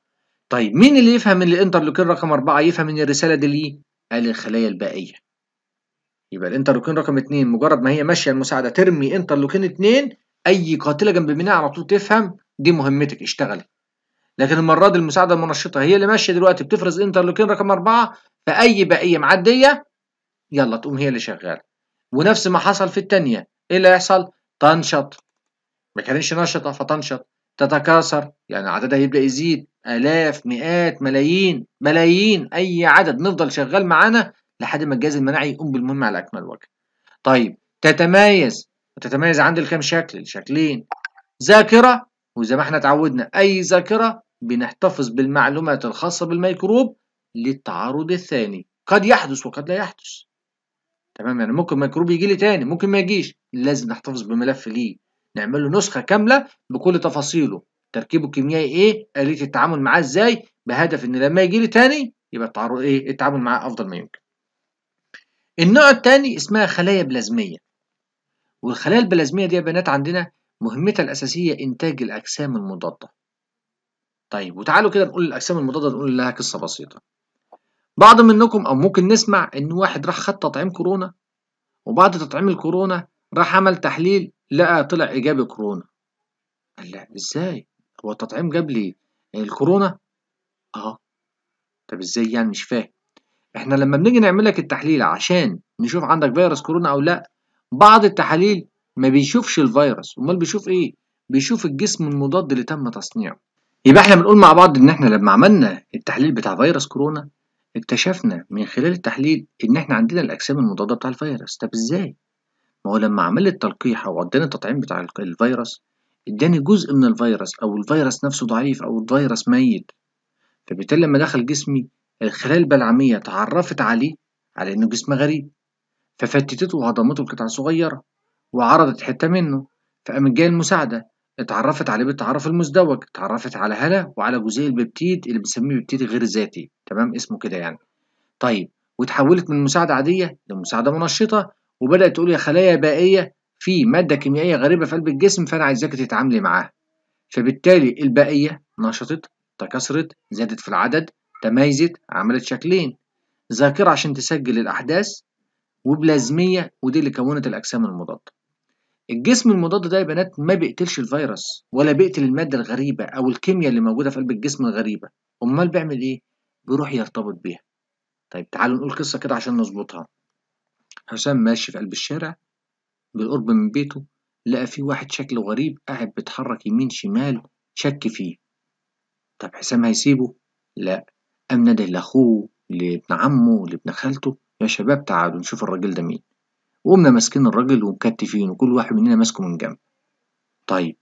طيب مين اللي يفهم ان الانترلوكين رقم أربعة يفهم ان الرسالة دي ليه؟ قال الخلايا الباقية يبقى الانترلوكين رقم اتنين مجرد ما هي ماشية المساعدة ترمي انترلوكين اتنين أي قاتلة جنب منها على طول تفهم دي مهمتك اشتغلي لكن المرة دي المساعدة المنشطة هي اللي ماشية دلوقتي بتفرز انترلوكين رقم أربعة فأي بقية معدية يلا تقوم هي اللي شغالة ونفس ما حصل في التانية إيه اللي هيحصل؟ تنشط ما كانتش نشطة فتنشط تتكاثر يعني عددها يبدأ يزيد آلاف مئات ملايين ملايين أي عدد نفضل شغال معانا لحد ما الجهاز المناعي يقوم بالمهمة على أكمل وجه طيب تتميز وتتميز عند الكام شكل الشكلين ذاكرة وزي ما احنا اتعودنا أي ذاكرة بنحتفظ بالمعلومات الخاصة بالميكروب للتعرض الثاني قد يحدث وقد لا يحدث تمام يعني ممكن ميكروب يجي لي تاني ممكن ما يجيش لازم نحتفظ بملف ليه نعمل له نسخه كامله بكل تفاصيله تركيبه الكيميائي ايه آلية التعامل معاه ازاي بهدف ان لما يجي لي تاني يبقى التعرض ايه التعامل معاه افضل ما يمكن النوع الثاني اسمها خلايا بلازميه والخلايا البلازميه دي يا بنات عندنا مهمتها الاساسيه انتاج الاجسام المضاده طيب وتعالوا كده نقول الاجسام المضاده نقول لها قصه بسيطه بعض منكم او ممكن نسمع ان واحد راح خد تطعيم كورونا وبعد تطعيم الكورونا راح عمل تحليل لقى طلع إيجابي كورونا قال لا إزاي هو التطعيم جاب لي الكورونا أه طب إزاي يعني مش فاهم إحنا لما بنيجي نعمل لك التحليل عشان نشوف عندك فيروس كورونا أو لا بعض التحاليل ما بيشوفش الفيروس أمال بيشوف إيه بيشوف الجسم المضاد اللي تم تصنيعه يبقى احنا بنقول مع بعض ان احنا لما عملنا التحليل بتاع فيروس كورونا اكتشفنا من خلال التحليل ان احنا عندنا الاجسام المضاده بتاع الفيروس طب ازاي ما هو لما عمل تلقيح التلقيح أو اداني التطعيم بتاع الفيروس اداني جزء من الفيروس أو الفيروس نفسه ضعيف أو الفيروس ميت فبالتالي لما دخل جسمي الخلايا البلعمية اتعرفت عليه على إنه جسم غريب ففتتته وهضمته لقطع صغيرة وعرضت حتة منه فقامت جاية المساعدة اتعرفت عليه بالتعرف المزدوج اتعرفت على هلا وعلى جزيء الببتيد اللي بنسميه ببتيد غير ذاتي تمام اسمه كده يعني طيب وتحولت من مساعدة عادية لمساعدة منشطة وبدات تقول يا خلايا بائيه في ماده كيميائيه غريبه في قلب الجسم فانا عايزاكي تتعاملي معاها فبالتالي البائيه نشطت تكاثرت زادت في العدد تميزت عملت شكلين ذاكره عشان تسجل الاحداث وبلازميه ودي اللي كونت الاجسام المضاده الجسم المضاد ده يا بنات ما بيقتلش الفيروس ولا بيقتل الماده الغريبه او الكيمياء اللي موجوده في قلب الجسم الغريبه امال بيعمل ايه بيروح يرتبط بيها طيب تعالوا نقول قصه كده عشان نظبطها حسام ماشي في قلب الشارع بالقرب من بيته لقى في واحد شكله غريب قاعد بيتحرك يمين شمال شك فيه طب حسام هيسيبه؟ لأ قام ناده لأخوه لابن عمه لابن خالته يا شباب تعالوا نشوف الراجل ده مين وقمنا ماسكين الراجل ومكتفين وكل واحد مننا ماسكه من جنب طيب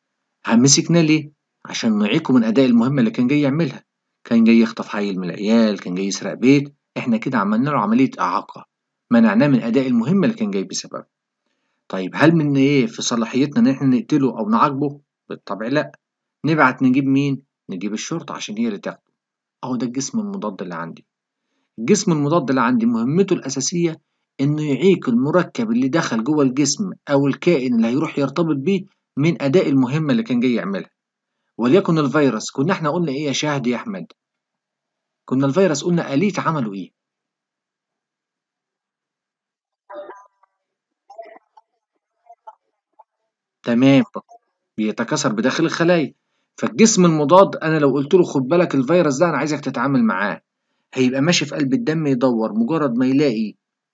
مسكناه ليه؟ عشان نعيقه من أداء المهمة اللي كان جاي يعملها كان جاي يخطف حي من العيال كان جاي يسرق بيت احنا كده عملنا له عملية إعاقة منعناه من أداء المهمة اللي كان جاي بسببها طيب هل من إيه في صلاحيتنا إن إحنا نقتله أو نعاقبه؟ بالطبع لأ نبعت نجيب مين؟ نجيب الشرطة عشان هي اللي تاخده أهو ده الجسم المضاد اللي عندي الجسم المضاد اللي عندي مهمته الأساسية إنه يعيق المركب اللي دخل جوه الجسم أو الكائن اللي هيروح يرتبط بيه من أداء المهمة اللي كان جاي يعملها وليكن الفيروس كنا إحنا قلنا إيه يا شاهد يا أحمد؟ كنا الفيروس قلنا آلية عمله إيه؟ تمام بيتكاثر بداخل الخلايا فالجسم المضاد انا لو قلت له خد بالك الفيروس ده انا عايزك تتعامل معاه هيبقى ماشي في قلب الدم يدور مجرد ما يلاقي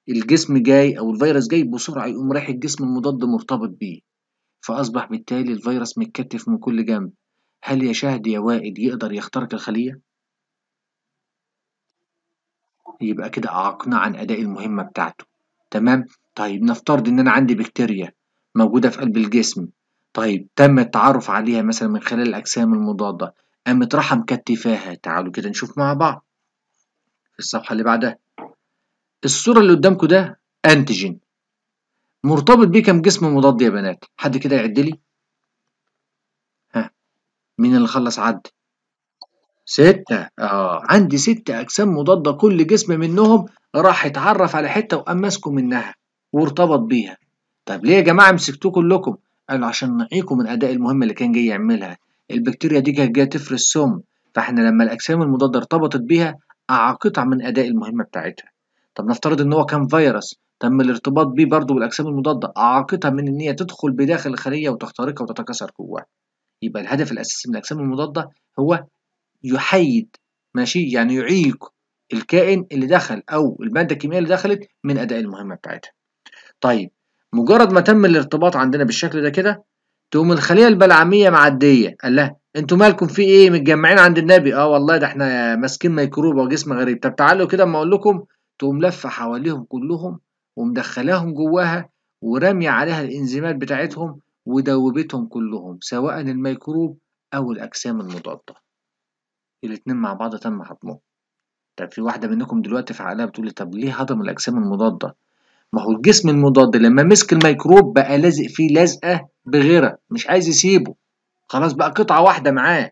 الجسم جاي او الفيروس جاي بسرعه يقوم رايح الجسم المضاد مرتبط بيه فاصبح بالتالي الفيروس متكتف من كل جنب هل يا شهد يا وائد يقدر يخترق الخليه يبقى كده اعقنا عن اداء المهمه بتاعته تمام طيب نفترض ان انا عندي بكتيريا موجودة في قلب الجسم طيب تم التعرف عليها مثلا من خلال الأجسام المضادة قامت راحة مكتفاها تعالوا كده نشوف مع بعض في الصفحة اللي بعدها الصورة اللي قدامكم ده أنتيجين مرتبط بيه كم جسم مضاد يا بنات حد كده يعد لي ها مين اللي خلص عد ستة اه عندي ستة أجسام مضادة كل جسم منهم راح يتعرف على حتة وقام ماسكه منها وارتبط بيها طب ليه يا جماعه مسكتوه كلكم قال عشان نعيقه من اداء المهمه اللي كان جاي يعملها البكتيريا دي كانت جايه تفرز سم فاحنا لما الاجسام المضاده ارتبطت بيها اعاقتها من اداء المهمه بتاعتها طب نفترض ان هو كان فيروس تم الارتباط بيه برضه بالاجسام المضاده اعاقتها من ان هي تدخل بداخل الخليه وتخترقها وتتكاثر جواها يبقى الهدف الاساسي من الاجسام المضاده هو يحيد ماشي يعني يعيق الكائن اللي دخل او الماده الكيميائيه اللي دخلت من اداء المهمه بتاعتها طيب مجرد ما تم الارتباط عندنا بالشكل ده كده تقوم الخليه البلعميه معديه قال لها انتوا مالكم في ايه متجمعين عند النبي اه والله ده احنا ماسكين ميكروب وجسم غريب طب تعالوا كده اما اقول لكم تقوم لفه حواليهم كلهم ومدخلاهم جواها وراميه عليها الانزيمات بتاعتهم ودوبتهم كلهم سواء الميكروب او الاجسام المضاده الاثنين مع بعض تم هضمهم طب في واحده منكم دلوقتي في عقلها بتقول طب ليه هضم الاجسام المضاده ما هو الجسم المضاد لما مسك الميكروب بقى لازق فيه لازقه بغيره مش عايز يسيبه خلاص بقى قطعه واحده معاه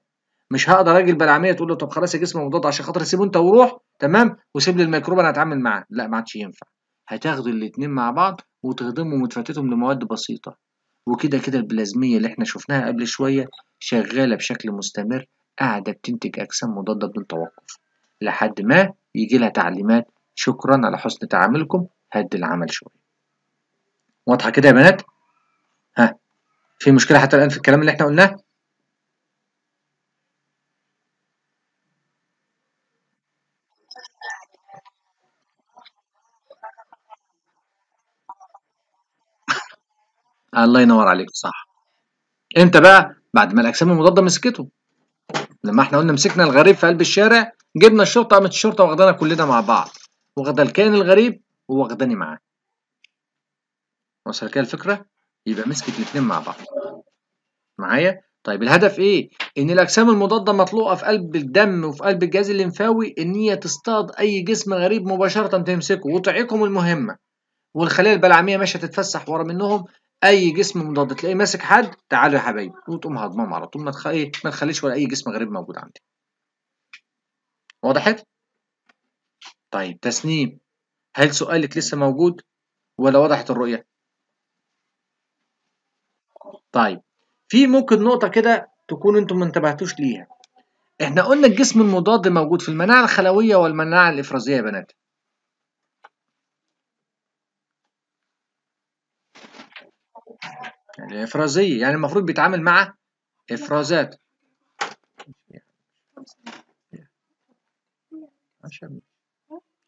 مش هقدر اجي البلعميه تقول له طب خلاص يا جسم مضاد عشان خاطر سيبه انت وروح تمام وسيب لي الميكروب انا هتعامل معاه لا ما عادش ينفع هتاخدوا الاثنين مع بعض وتهضمهم وتفتتهم لمواد بسيطه وكده كده البلازميه اللي احنا شفناها قبل شويه شغاله بشكل مستمر قاعده بتنتج اجسام مضاده بدون توقف لحد ما يجي لها تعليمات شكرا على حسن تعاملكم هد العمل شوية واضحة كده يا بنات ها في مشكلة حتى الآن في الكلام اللي احنا قلناه الله ينور عليك صح امتى بقى بعد ما الاجسام المضاده مسكته لما احنا قلنا مسكنا الغريب في قلب الشارع جبنا الشرطه قامت الشرطه واخدانا كلنا مع بعض واخده الكائن الغريب وواخداني معاه وصل كده الفكرة يبقى مسكت الاثنين مع بعض معايا طيب الهدف ايه ان الاجسام المضاده مطلوقه في قلب الدم وفي قلب الجهاز الليمفاوي ان هي تصطاد اي جسم غريب مباشره تمسكه وتعيقهم المهمه والخلايا البلعميه ماشيه تتفسح ورا منهم اي جسم مضاد تلاقيه ماسك حد تعالوا يا حبايبي وتقوم هضمهم على طول ما تخ... ايه ما تخليش ولا اي جسم غريب موجود عندي وضحت طيب تسنيم هل سؤالك لسه موجود ولا وضحت الرؤية؟ طيب في ممكن نقطة كده تكون انتم ما انتبهتوش ليها احنا قلنا الجسم المضاد موجود في المناعة الخلوية والمناعة الإفرازية يا بنات يعني إفرازية يعني المفروض بيتعامل مع إفرازات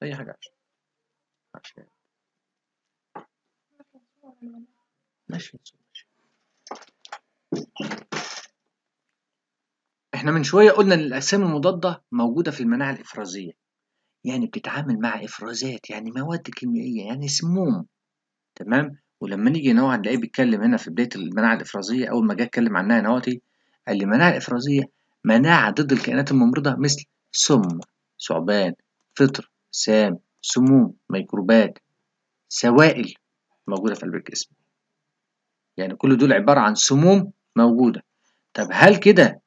أي حاجة عشان ماشي ماشي احنا من شوية قلنا ان الأجسام المضادة موجودة في المناعة الإفرازية يعني بتتعامل مع إفرازات يعني مواد كيميائية يعني سموم تمام ولما نيجي نقعد نلاقيه بيتكلم هنا في بداية المناعة الإفرازية أول ما جه اتكلم عنها نواتي قال لي المناعة الإفرازية مناعة ضد الكائنات الممرضة مثل سم ثعبان فطر سام سموم ميكروبات سوائل موجودة في قلب الجسم يعني كل دول عبارة عن سموم موجودة طب هل كده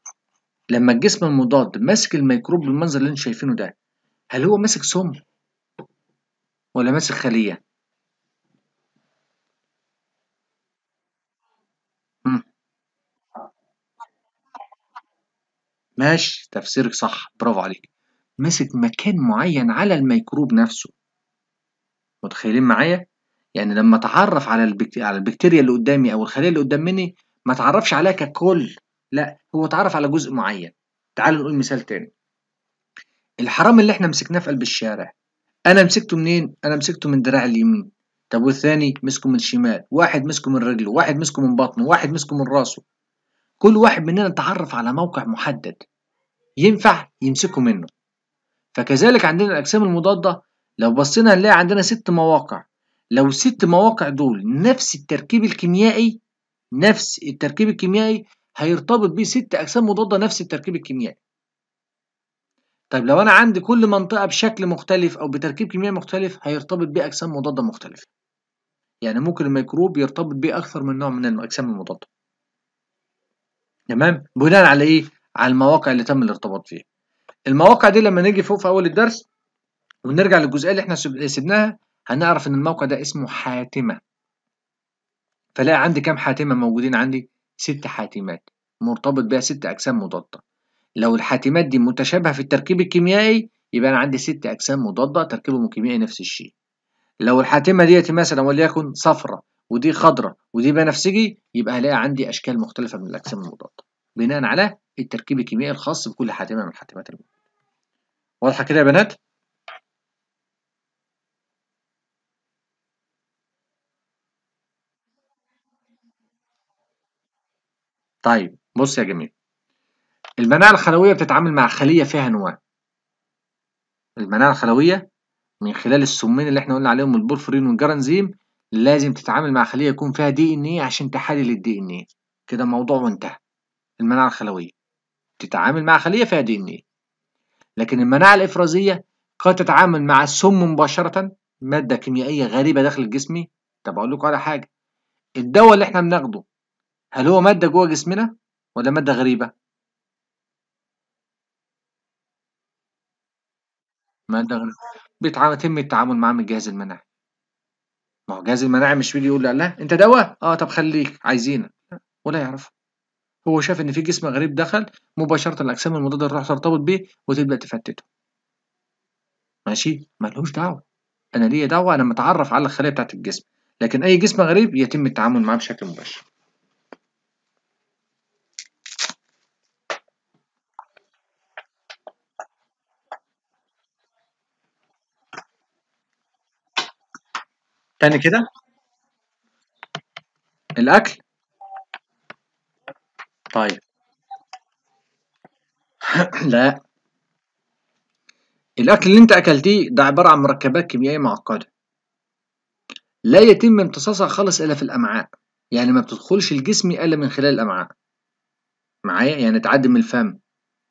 لما الجسم المضاد ماسك الميكروب بالمنظر اللي انتم شايفينه ده هل هو ماسك سم ولا ماسك خلية؟ ماشي تفسيرك صح برافو عليك ماسك مكان معين على الميكروب نفسه متخيلين معايا يعني لما اتعرف على البكتيريا على البكتيريا اللي قدامي او الخليه اللي قدام مني ما اتعرفش عليها ككل لا هو اتعرف على جزء معين تعالوا نقول مثال تاني الحرام اللي احنا مسكناه في قلب الشارع انا مسكته منين انا مسكته من دراع اليمين طب والثاني مسكه من الشمال واحد مسكه من رجله واحد مسكه من بطنه واحد مسكه من راسه كل واحد مننا اتعرف على موقع محدد ينفع يمسكه منه فكذلك عندنا الاجسام المضاده لو بصينا هنلاقي عندنا ست مواقع لو ست مواقع دول نفس التركيب الكيميائي نفس التركيب الكيميائي هيرتبط بيه ست أجسام مضادة نفس التركيب الكيميائي. طيب لو أنا عندي كل منطقة بشكل مختلف أو بتركيب كيميائي مختلف هيرتبط بيه أجسام مضادة مختلفة. يعني ممكن الميكروب يرتبط بيه أكثر من نوع من الأجسام المضادة. تمام؟ بناء على إيه؟ على المواقع اللي تم الارتباط فيها. المواقع دي لما نيجي فوق في أول الدرس ونرجع للجزئية اللي إحنا سبناها هنعرف إن الموقع ده اسمه حاتمة فلاقي عندي كام حاتمة موجودين عندي ست حاتمات مرتبط بها ست أجسام مضادة لو الحاتمات دي متشابهة في التركيب الكيميائي يبقى أنا عندي ست أجسام مضادة تركيبهم الكيميائي نفس الشيء لو الحاتمة ديت مثلا وليكن صفرة ودي خضرة ودي بنفسجي يبقى هلاقي عندي أشكال مختلفة من الأجسام المضادة بناء على التركيب الكيميائي الخاص بكل حاتمة من الحاتمات الموجودة واضحة كده يا بنات؟ طيب بص يا جميل المناعة الخلوية بتتعامل مع خلية فيها أنواع المناعة الخلوية من خلال السمين اللي احنا قلنا عليهم البورفرين والجرانزيم لازم تتعامل مع خلية يكون فيها دي ان ايه عشان تحلل الدي ان ايه كده الموضوع وانتهى المناعة الخلوية تتعامل مع خلية فيها دي ان ايه لكن المناعة الإفرازية قد تتعامل مع السم مباشرة مادة كيميائية غريبة داخل الجسم طب أقول لكم على حاجة الدواء اللي احنا بناخده هل هو مادة جوه جسمنا ولا مادة غريبة؟ مادة غريبة بيتعامل يتم التعامل معاه من الجهاز المناعي ما هو جهاز المناعي مش بيجي يقول لا انت دواء اه طب خليك عايزينك ولا يعرف هو شاف ان في جسم غريب دخل مباشرة الاجسام المضادة تروح ترتبط بيه وتبدأ تفتته ماشي ملوش دعوة انا ليا دعوة أنا متعرف على الخلايا بتاعت الجسم لكن اي جسم غريب يتم التعامل معاه بشكل مباشر تاني كده الأكل طيب لا الأكل اللي أنت أكلتيه ده عبارة عن مركبات كيميائية معقدة لا يتم امتصاصها خالص إلا في الأمعاء يعني ما بتدخلش الجسم إلا من خلال الأمعاء معايا يعني تعدي من الفم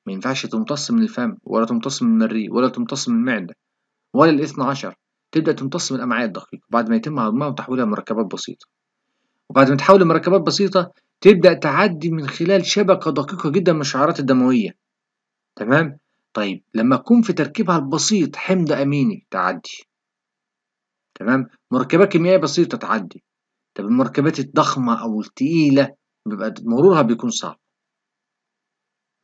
ما ينفعش تمتص من الفم ولا تمتص من الري ولا تمتص من المعدة ولا الاثنى عشر تبدأ تمتص من الأمعاء الدقيقة بعد ما يتم هضمها وتحويلها لمركبات بسيطة وبعد ما تحول لمركبات بسيطة تبدأ تعدي من خلال شبكة دقيقة جدا من الشعرات الدموية تمام طيب لما تكون في تركيبها البسيط حمض أميني تعدي تمام مركبات كيميائية بسيطة تعدي طب المركبات الضخمة أو التقيلة بيبقى مرورها بيكون صعب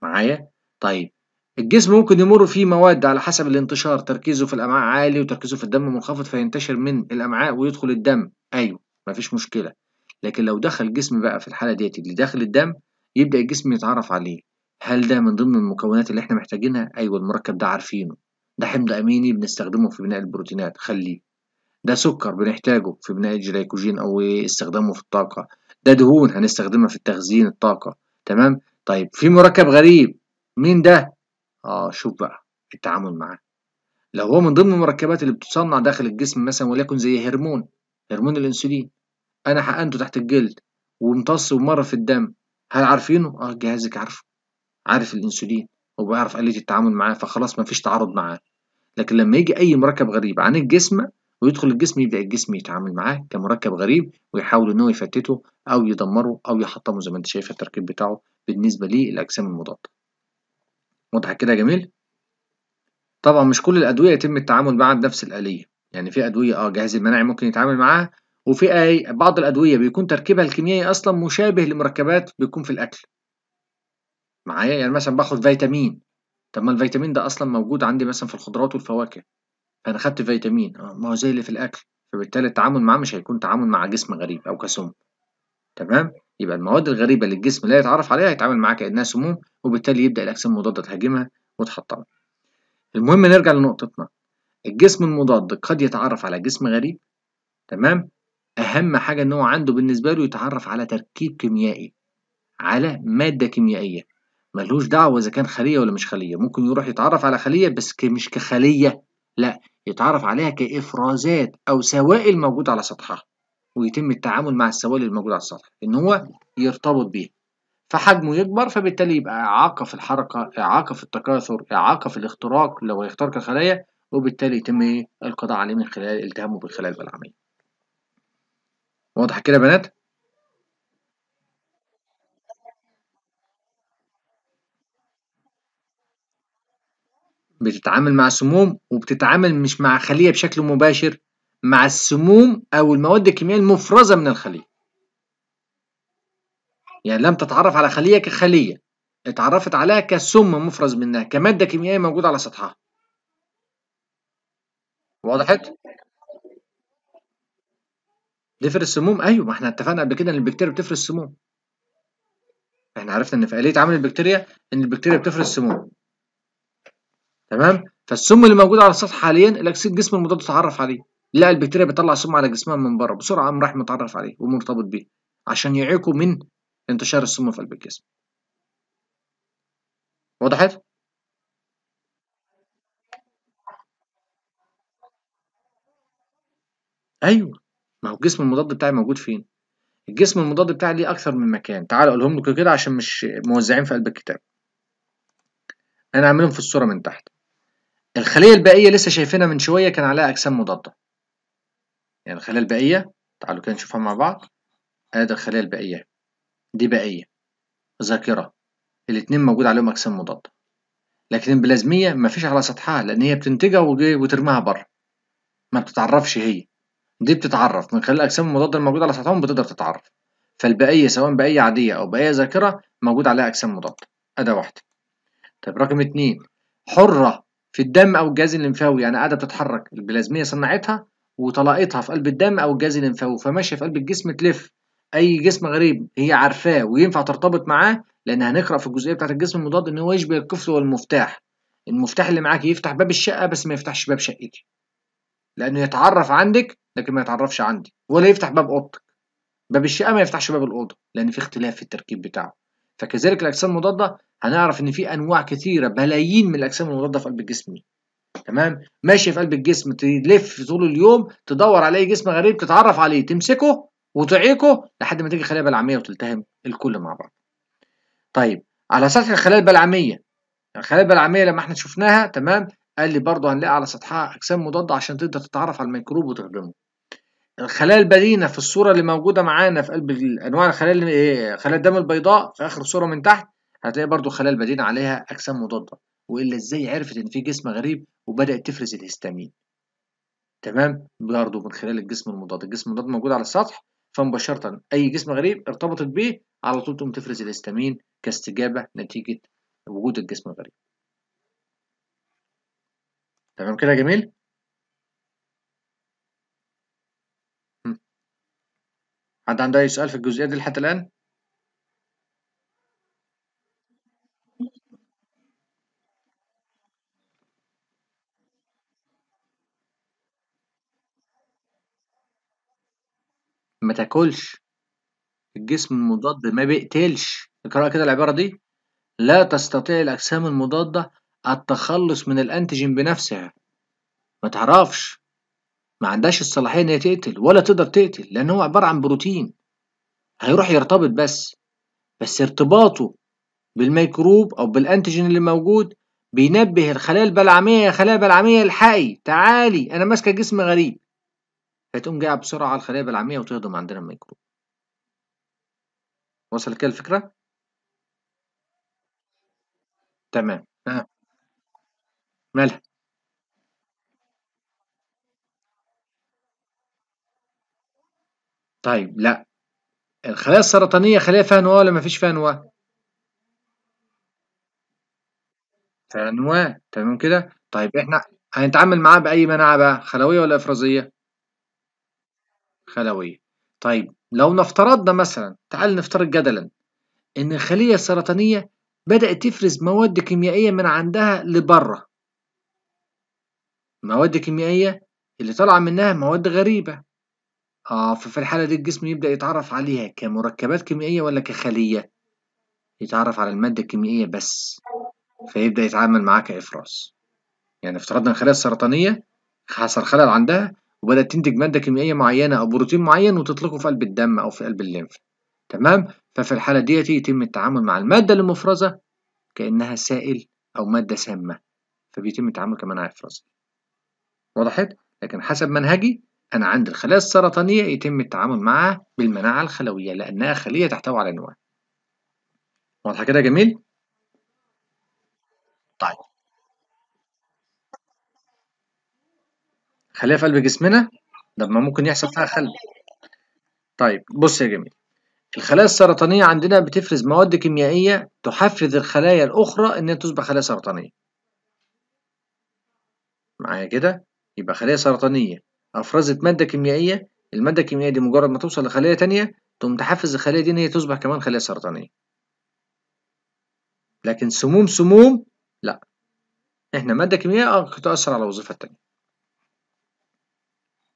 معايا طيب الجسم ممكن يمر فيه مواد على حسب الانتشار تركيزه في الأمعاء عالي وتركيزه في الدم منخفض فينتشر من الأمعاء ويدخل الدم أيوه مفيش مشكلة لكن لو دخل الجسم بقى في الحالة ديت اللي داخل الدم يبدأ الجسم يتعرف عليه هل ده من ضمن المكونات اللي احنا محتاجينها؟ أيوه المركب ده عارفينه ده حمض أميني بنستخدمه في بناء البروتينات خليه ده سكر بنحتاجه في بناء الجلايكوجين أو استخدامه في الطاقة ده دهون هنستخدمها في تخزين الطاقة تمام؟ طيب في مركب غريب مين ده؟ آه شوف بقى التعامل معاه لو هو من ضمن المركبات اللي بتصنع داخل الجسم مثلا وليكن زي هرمون هرمون الانسولين انا حقنته تحت الجلد وامتص ومر في الدم هل عارفينه؟ اه جهازك عارفه عارف الانسولين وبيعرف آلية التعامل معاه فخلاص مفيش تعارض معاه لكن لما يجي اي مركب غريب عن الجسم ويدخل الجسم يبدأ الجسم يتعامل معاه كمركب غريب ويحاول إن هو يفتته أو يدمره أو يحطمه زي ما أنت شايف التركيب بتاعه بالنسبة للأجسام المضادة. مضحك كده جميل طبعا مش كل الادويه يتم التعامل معاها بنفس الاليه يعني في ادويه اه جهاز المناعي ممكن يتعامل معاها وفي أي بعض الادويه بيكون تركيبها الكيميائي اصلا مشابه لمركبات بيكون في الاكل معايا يعني مثلا باخد فيتامين طب ما الفيتامين ده اصلا موجود عندي مثلا في الخضروات والفواكه فانا خدت فيتامين اه ما هو زي اللي في الاكل فبالتالي التعامل معاه مش هيكون تعامل مع جسم غريب او كسم تمام يبقى المواد الغريبة اللي الجسم لا يتعرف عليها يتعامل معاها كأنها سموم وبالتالي يبدأ الأجسام المضادة تهاجمها وتحطمها. المهم نرجع لنقطتنا الجسم المضاد قد يتعرف على جسم غريب تمام أهم حاجة إن هو عنده بالنسبة له يتعرف على تركيب كيميائي على مادة كيميائية ملوش دعوة إذا كان خلية ولا مش خلية ممكن يروح يتعرف على خلية بس مش كخلية لا يتعرف عليها كإفرازات أو سوائل موجودة على سطحها ويتم التعامل مع السوائل الموجودة على السطح إن هو يرتبط بيها فحجمه يكبر فبالتالي يبقى إعاقة في الحركة إعاقة في التكاثر إعاقة في الاختراق لو هيخترق الخلايا وبالتالي يتم إيه؟ القضاء عليه من خلال التهامه بالخلايا البلعمية واضح كده يا بنات؟ بتتعامل مع سموم وبتتعامل مش مع خلية بشكل مباشر مع السموم أو المواد الكيميائية المفرزة من الخلية يعني لم تتعرف على خلية كخلية اتعرفت عليها كسم مفرز منها كمادة كيميائية موجودة على سطحها وضحت؟ تفرز السموم ايوه ما احنا اتفقنا قبل كده ان البكتيريا بتفرز سموم احنا عرفنا ان في آلية عمل البكتيريا ان البكتيريا بتفرز سموم تمام فالسم اللي موجود على السطح حاليا الاكسيد جسم المضاد تتعرف عليه لا البكتيريا بتطلع سم على جسمها من بره بسرعه قام راح متعرف عليه ومرتبط بيه عشان يعيقه من انتشار السم في قلب الجسم وضحت ايوه ما هو الجسم المضاد بتاعي موجود فين الجسم المضاد بتاعي ليه اكثر من مكان تعال اقولهم لكم كده عشان مش موزعين في قلب الكتاب انا عاملهم في الصوره من تحت الخليه البائيه لسه شايفينها من شويه كان عليها اجسام مضاده يعني الخلايا البائية تعالوا كده نشوفها مع بعض ادي الخلايا البائية دي بائية ذاكرة الاتنين موجود عليهم أجسام مضادة لكن البلازمية مفيش على سطحها لأن هي بتنتجها وترميها بره ما بتتعرفش هي دي بتتعرف من خلال الأجسام المضادة الموجودة على سطحهم بتقدر تتعرف فالبائية سواء بائية عادية أو بائية ذاكرة موجود عليها أجسام مضادة أداة واحدة طيب رقم اتنين حرة في الدم أو الجهاز الليمفاوي يعني قاعدة بتتحرك البلازمية صنعتها وطلقتها في قلب الدم او الجهاز الليمفاوي فماشيه في قلب الجسم تلف اي جسم غريب هي عارفاه وينفع ترتبط معاه لان هنقرا في الجزئيه بتاعت الجسم المضاد ان هو يشبه القفل والمفتاح المفتاح اللي معاك يفتح باب الشقه بس ما يفتحش باب شقتي لانه يتعرف عندك لكن ما يتعرفش عندي ولا يفتح باب اوضتك باب الشقه ما يفتحش باب الاوضه لان في اختلاف في التركيب بتاعه فكذلك الاجسام المضاده هنعرف ان في انواع كثيره بلايين من الاجسام المضاده في قلب الجسم تمام ماشي في قلب الجسم تلف طول اليوم تدور على اي جسم غريب تتعرف عليه تمسكه وتعيقه لحد ما تيجي خلايا بلعميه وتلتهم الكل مع بعض طيب على سطح الخلايا البلعميه الخلايا البلعميه لما احنا شفناها تمام قال لي برضه هنلاقي على سطحها اجسام مضاده عشان تقدر تتعرف على الميكروب وتخدمه الخلايا البدينه في الصوره اللي موجوده معانا في قلب انواع الخلايا إيه، خلايا الدم البيضاء في اخر الصوره من تحت هتلاقي برضه خلايا بدينة عليها اجسام مضاده والا ازاي عرفت ان في جسم غريب وبدأت تفرز الهستامين تمام برضه من خلال الجسم المضاد الجسم المضاد موجود على السطح فمباشرة أي جسم غريب ارتبطت به على طول تقوم تفرز الهستامين كاستجابة نتيجة وجود الجسم الغريب تمام كده جميل حد عنده أي سؤال في الجزئية دي لحد الآن؟ ما تاكلش الجسم المضاد ما بيقتلش اقرأ كده العبارة دي لا تستطيع الأجسام المضادة التخلص من الأنتيجين بنفسها ما تعرفش ما عندهاش الصلاحية إن هي تقتل ولا تقدر تقتل لأن هو عبارة عن بروتين هيروح يرتبط بس بس ارتباطه بالميكروب أو بالأنتيجين اللي موجود بينبه الخلايا البلعمية يا خلايا بلعمية الحقي تعالي أنا ماسكة جسم غريب هتقوم جايه بسرعة على الخلايا البلعمية وتهضم عندنا الميكروب وصل كده الفكرة؟ تمام آه. مالها؟ طيب لا الخلايا السرطانية خلايا فيها نواه ولا مفيش فيها نواه فيها نواه تمام كده؟ طيب إحنا هنتعامل معاه بأي مناعة بقى؟ خلوية ولا إفرازية؟ خلوية طيب لو نفترضنا مثلا تعال نفترض جدلا إن الخلية السرطانية بدأت تفرز مواد كيميائية من عندها لبره مواد كيميائية اللي طالعة منها مواد غريبة اه ففي الحالة دي الجسم يبدأ يتعرف عليها كمركبات كيميائية ولا كخلية يتعرف على المادة الكيميائية بس فيبدأ يتعامل معاها كإفراز يعني افترضنا الخلية السرطانية حصل خلل عندها وبدأت تنتج مادة كيميائية معينة أو بروتين معين وتطلقه في قلب الدم أو في قلب الليمف تمام ففي الحالة ديت يتم التعامل مع المادة المفرزة كأنها سائل أو مادة سامة فبيتم التعامل كمان على افرازها وضحت؟ لكن حسب منهجي أنا عند الخلايا السرطانية يتم التعامل معها بالمناعة الخلوية لأنها خلية تحتوي على نواه واضحة كده جميل؟ خليها في قلب جسمنا طب ما ممكن يحصل فيها خلل طيب بص يا جميل الخلايا السرطانية عندنا بتفرز مواد كيميائية تحفز الخلايا الأخرى إنها تصبح خلايا سرطانية معايا كده يبقى خلايا سرطانية أفرزت مادة كيميائية المادة الكيميائية دي مجرد ما توصل لخلية تانية تقوم تحفز الخلية دي إن هي تصبح كمان خلية سرطانية لكن سموم سموم لا إحنا مادة كيميائية آه، تؤثر على وظيفة تانية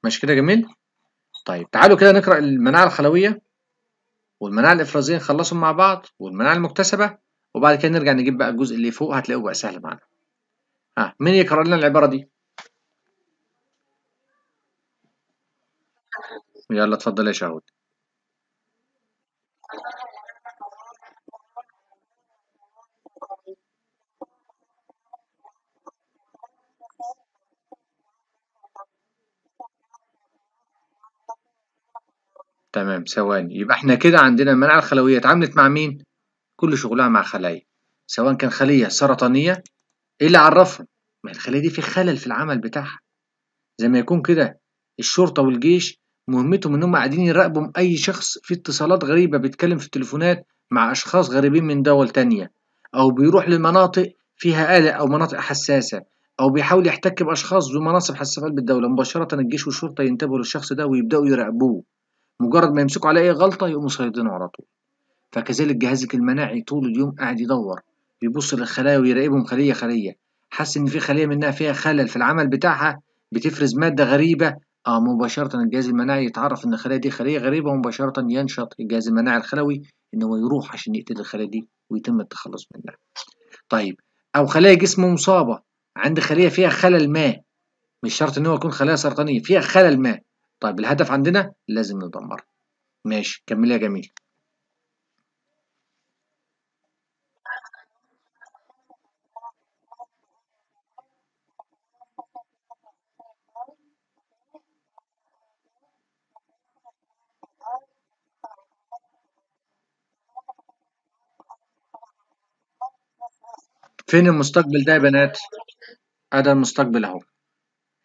ماشي كده جميل طيب تعالوا كده نقرأ المناعة الخلوية والمناعة الإفرازية نخلصهم مع بعض والمناعة المكتسبة وبعد كده نرجع نجيب بقى الجزء اللي فوق هتلاقوه بقى سهل معانا آه مين يقرأ لنا العبارة دي؟ يلا اتفضل يا شهود تمام ثواني يبقى احنا كده عندنا المناعة الخلوية اتعاملت مع مين؟ كل شغلها مع خلايا سواء كان خلية سرطانية ايه اللي عرفهم؟ ما الخلية دي في خلل في العمل بتاعها زي ما يكون كده الشرطة والجيش مهمتهم إن هم قاعدين يراقبوا أي شخص في اتصالات غريبة بيتكلم في التليفونات مع أشخاص غريبين من دول تانية أو بيروح لمناطق فيها قلق أو مناطق حساسة أو بيحاول يحتك بأشخاص ذو مناصب حساسة بالدوله مباشرة الجيش والشرطة ينتبهوا للشخص ده ويبدأوا يراقبوه مجرد ما يمسكوا على أي غلطة يقوموا صيدينه على طول فكذلك جهازك المناعي طول اليوم قاعد يدور بيبص للخلايا ويراقبهم خلية خلية حس إن في خلية منها فيها خلل في العمل بتاعها بتفرز مادة غريبة اه مباشرة الجهاز المناعي يتعرف ان الخلايا دي خلية غريبة ومباشرة ينشط الجهاز المناعي الخلوي ان هو يروح عشان يقتل الخلايا دي ويتم التخلص منها. طيب او خلايا جسم مصابة عند خلية فيها خلل ما مش شرط ان هو يكون خلايا سرطانية فيها خلل ما طيب الهدف عندنا لازم ندمره ماشي كمل يا جميل فين المستقبل ده يا بنات؟ أدى المستقبل أهو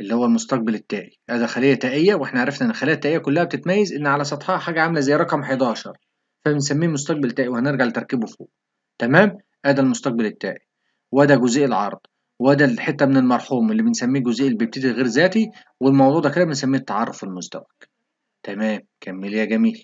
اللي هو المستقبل التائي هذا خلية تائية واحنا عرفنا ان الخلايا التائية كلها بتتميز ان على سطحها حاجة عاملة زي رقم 11 فبنسميه مستقبل تائي وهنرجع لتركيبه فوق تمام ادي المستقبل التائي وده جزيء العرض وده الحتة من المرحوم اللي بنسميه جزيء البيبتيدي غير ذاتي والموضوع ده كده بنسميه التعرف المزدوج تمام كمل يا جميل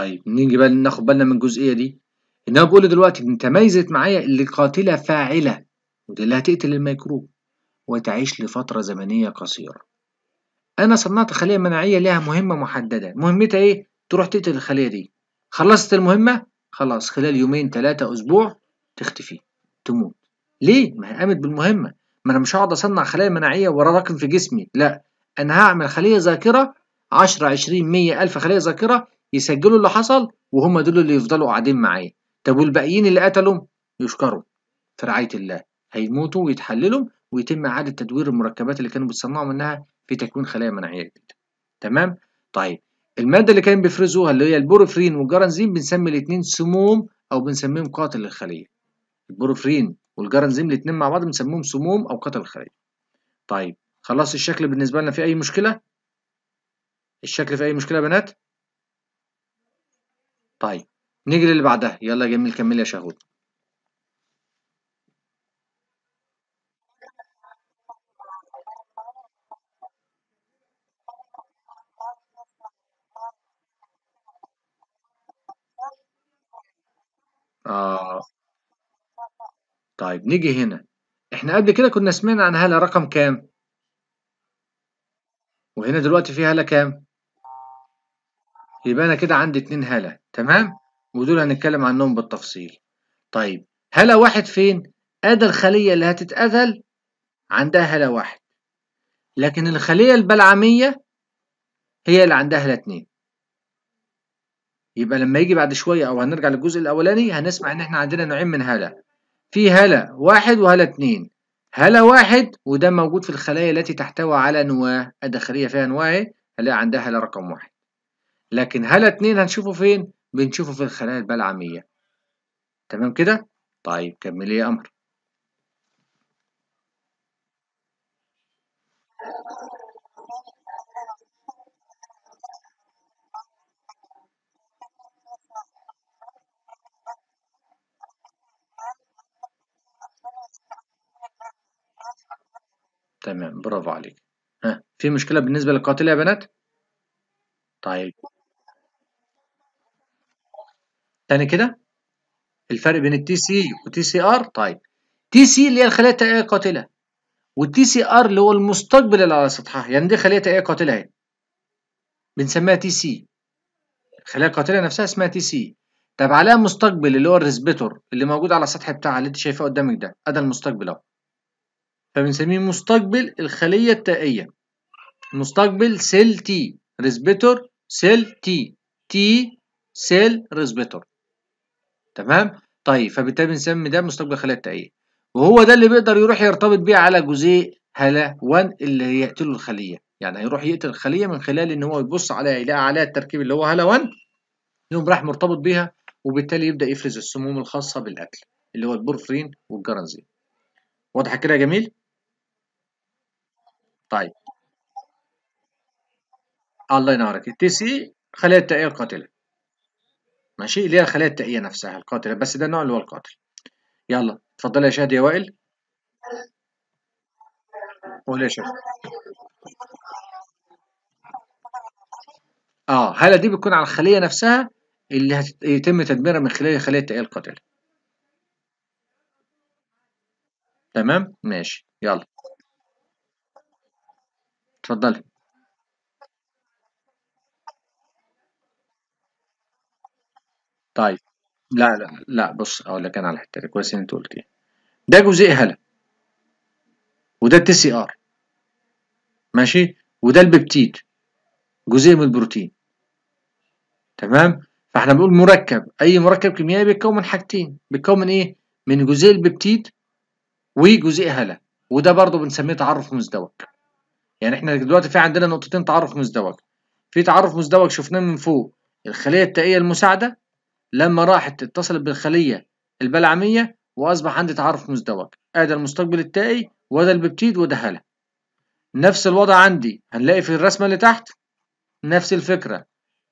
طيب نيجي بقى ناخد بالنا من الجزئيه دي ان انا بقول دلوقتي ان تميزت معايا اللي قاتله فاعله ودي اللي هتقتل الميكروب وتعيش لفتره زمنيه قصيره انا صنعت خليه مناعيه لها مهمه محدده مهمتها ايه تروح تقتل الخليه دي خلصت المهمه خلاص خلال يومين ثلاثه اسبوع تختفي تموت ليه ما هي قامت بالمهمه ما انا مش هقعد اصنع خلايا مناعيه ورا رقم في جسمي لا انا هعمل خليه ذاكره 10 20 100 الف خليه ذاكره يسجلوا اللي حصل وهم دول اللي يفضلوا قاعدين معايا طب والباقيين اللي قتلوا يشكروا في رعاية الله هيموتوا ويتحللوا ويتم إعادة تدوير المركبات اللي كانوا بيتصنعوا منها في تكوين خلايا مناعية جديدة تمام طيب المادة اللي كانوا بيفرزوها اللي هي البروفرين والجرانزيم بنسمي الاتنين سموم أو بنسميهم قاتل الخلية البروفرين والجرانزيم الاتنين مع بعض بنسميهم سموم أو قاتل الخلية طيب خلاص الشكل بالنسبة لنا في أي مشكلة الشكل في أي مشكلة يا بنات طيب نيجي للي بعدها يلا جميل كمل يا شهود آه طيب نيجي هنا احنا قبل كده كنا سمعنا عن هالة رقم كام وهنا دلوقتي في هالة كام يبقى انا كده عندي اتنين هالة تمام ودول هنتكلم عنهم بالتفصيل طيب هلا واحد فين ادي الخليه اللي هتتاذل عندها هلا واحد لكن الخليه البلعميه هي اللي عندها هلا اتنين يبقى لما يجي بعد شويه او هنرجع للجزء الاولاني هنسمع ان احنا عندنا نوعين من هلا في هلا واحد وهلا اتنين هلا واحد وده موجود في الخلايا التي تحتوي على نواه الداخليه فيها نواه إيه؟ هلا عندها هلا رقم واحد لكن هلا اتنين هنشوفه فين بنشوفه في الخلايا البلعمية تمام كده؟ طيب كملي يا أمر تمام برافو عليك ها في مشكلة بالنسبة للقاتل يا بنات؟ طيب تاني كده الفرق بين التي سي والتي سي ار طيب تي سي اللي هي الخلايا التائية القاتلة والتي سي ار اللي هو المستقبل اللي على سطحها يعني دي خلية تائية قاتلة اهي بنسميها تي سي الخلايا القاتلة نفسها اسمها تي سي طب عليها مستقبل اللي هو الريسبيتور اللي موجود على السطح بتاعها اللي انت شايفاه قدامك ده ده المستقبل اهو فبنسميه مستقبل الخلية التائية مستقبل سيل تي ريسبيتور سيل تي تي سيل ريسبيتور تمام طيب فبالتالي بنسمي ده مستقبل خلايا التائيه وهو ده اللي بيقدر يروح يرتبط بيه على جزيء هلا 1 اللي هيقتله الخليه يعني هيروح يقتل الخليه من خلال ان هو يبص عليها يلاقي عليها التركيب اللي هو هلا 1 يقوم راح مرتبط بيها وبالتالي يبدا يفرز السموم الخاصه بالاكل اللي هو البورفرين والجرانزين واضح كده يا جميل طيب الله ينورك التي سي خلايا التائيه القاتله ماشي اللي هي الخلايا التائية نفسها القاتلة بس ده النوع اللي هو القاتل يلا اتفضلي يا شادي يا وائل قول يا شادي اه هلا دي بتكون على الخلية نفسها اللي هيتم تدميرها من خلال الخلية التائية القاتلة تمام ماشي يلا اتفضلي طيب لا لا لا بص اقول لك انا على الحته دي كويس انت قلت ايه ده جزيء هلا وده التي سي ار ماشي وده الببتيد جزيء من البروتين تمام فاحنا بنقول مركب اي مركب كيميائي بيتكون من حاجتين بيتكون من ايه من جزيء الببتيد وجزيء هلا وده برضه بنسميه تعرف مزدوج يعني احنا دلوقتي في عندنا نقطتين تعرف مزدوج في تعرف مزدوج شفناه من فوق الخليه التائيه المساعده لما راحت اتصلت بالخلية البلعمية وأصبح عندي تعارف مزدوج هذا المستقبل التائي وده الببتيد وده هلا نفس الوضع عندي هنلاقي في الرسمة اللي تحت نفس الفكرة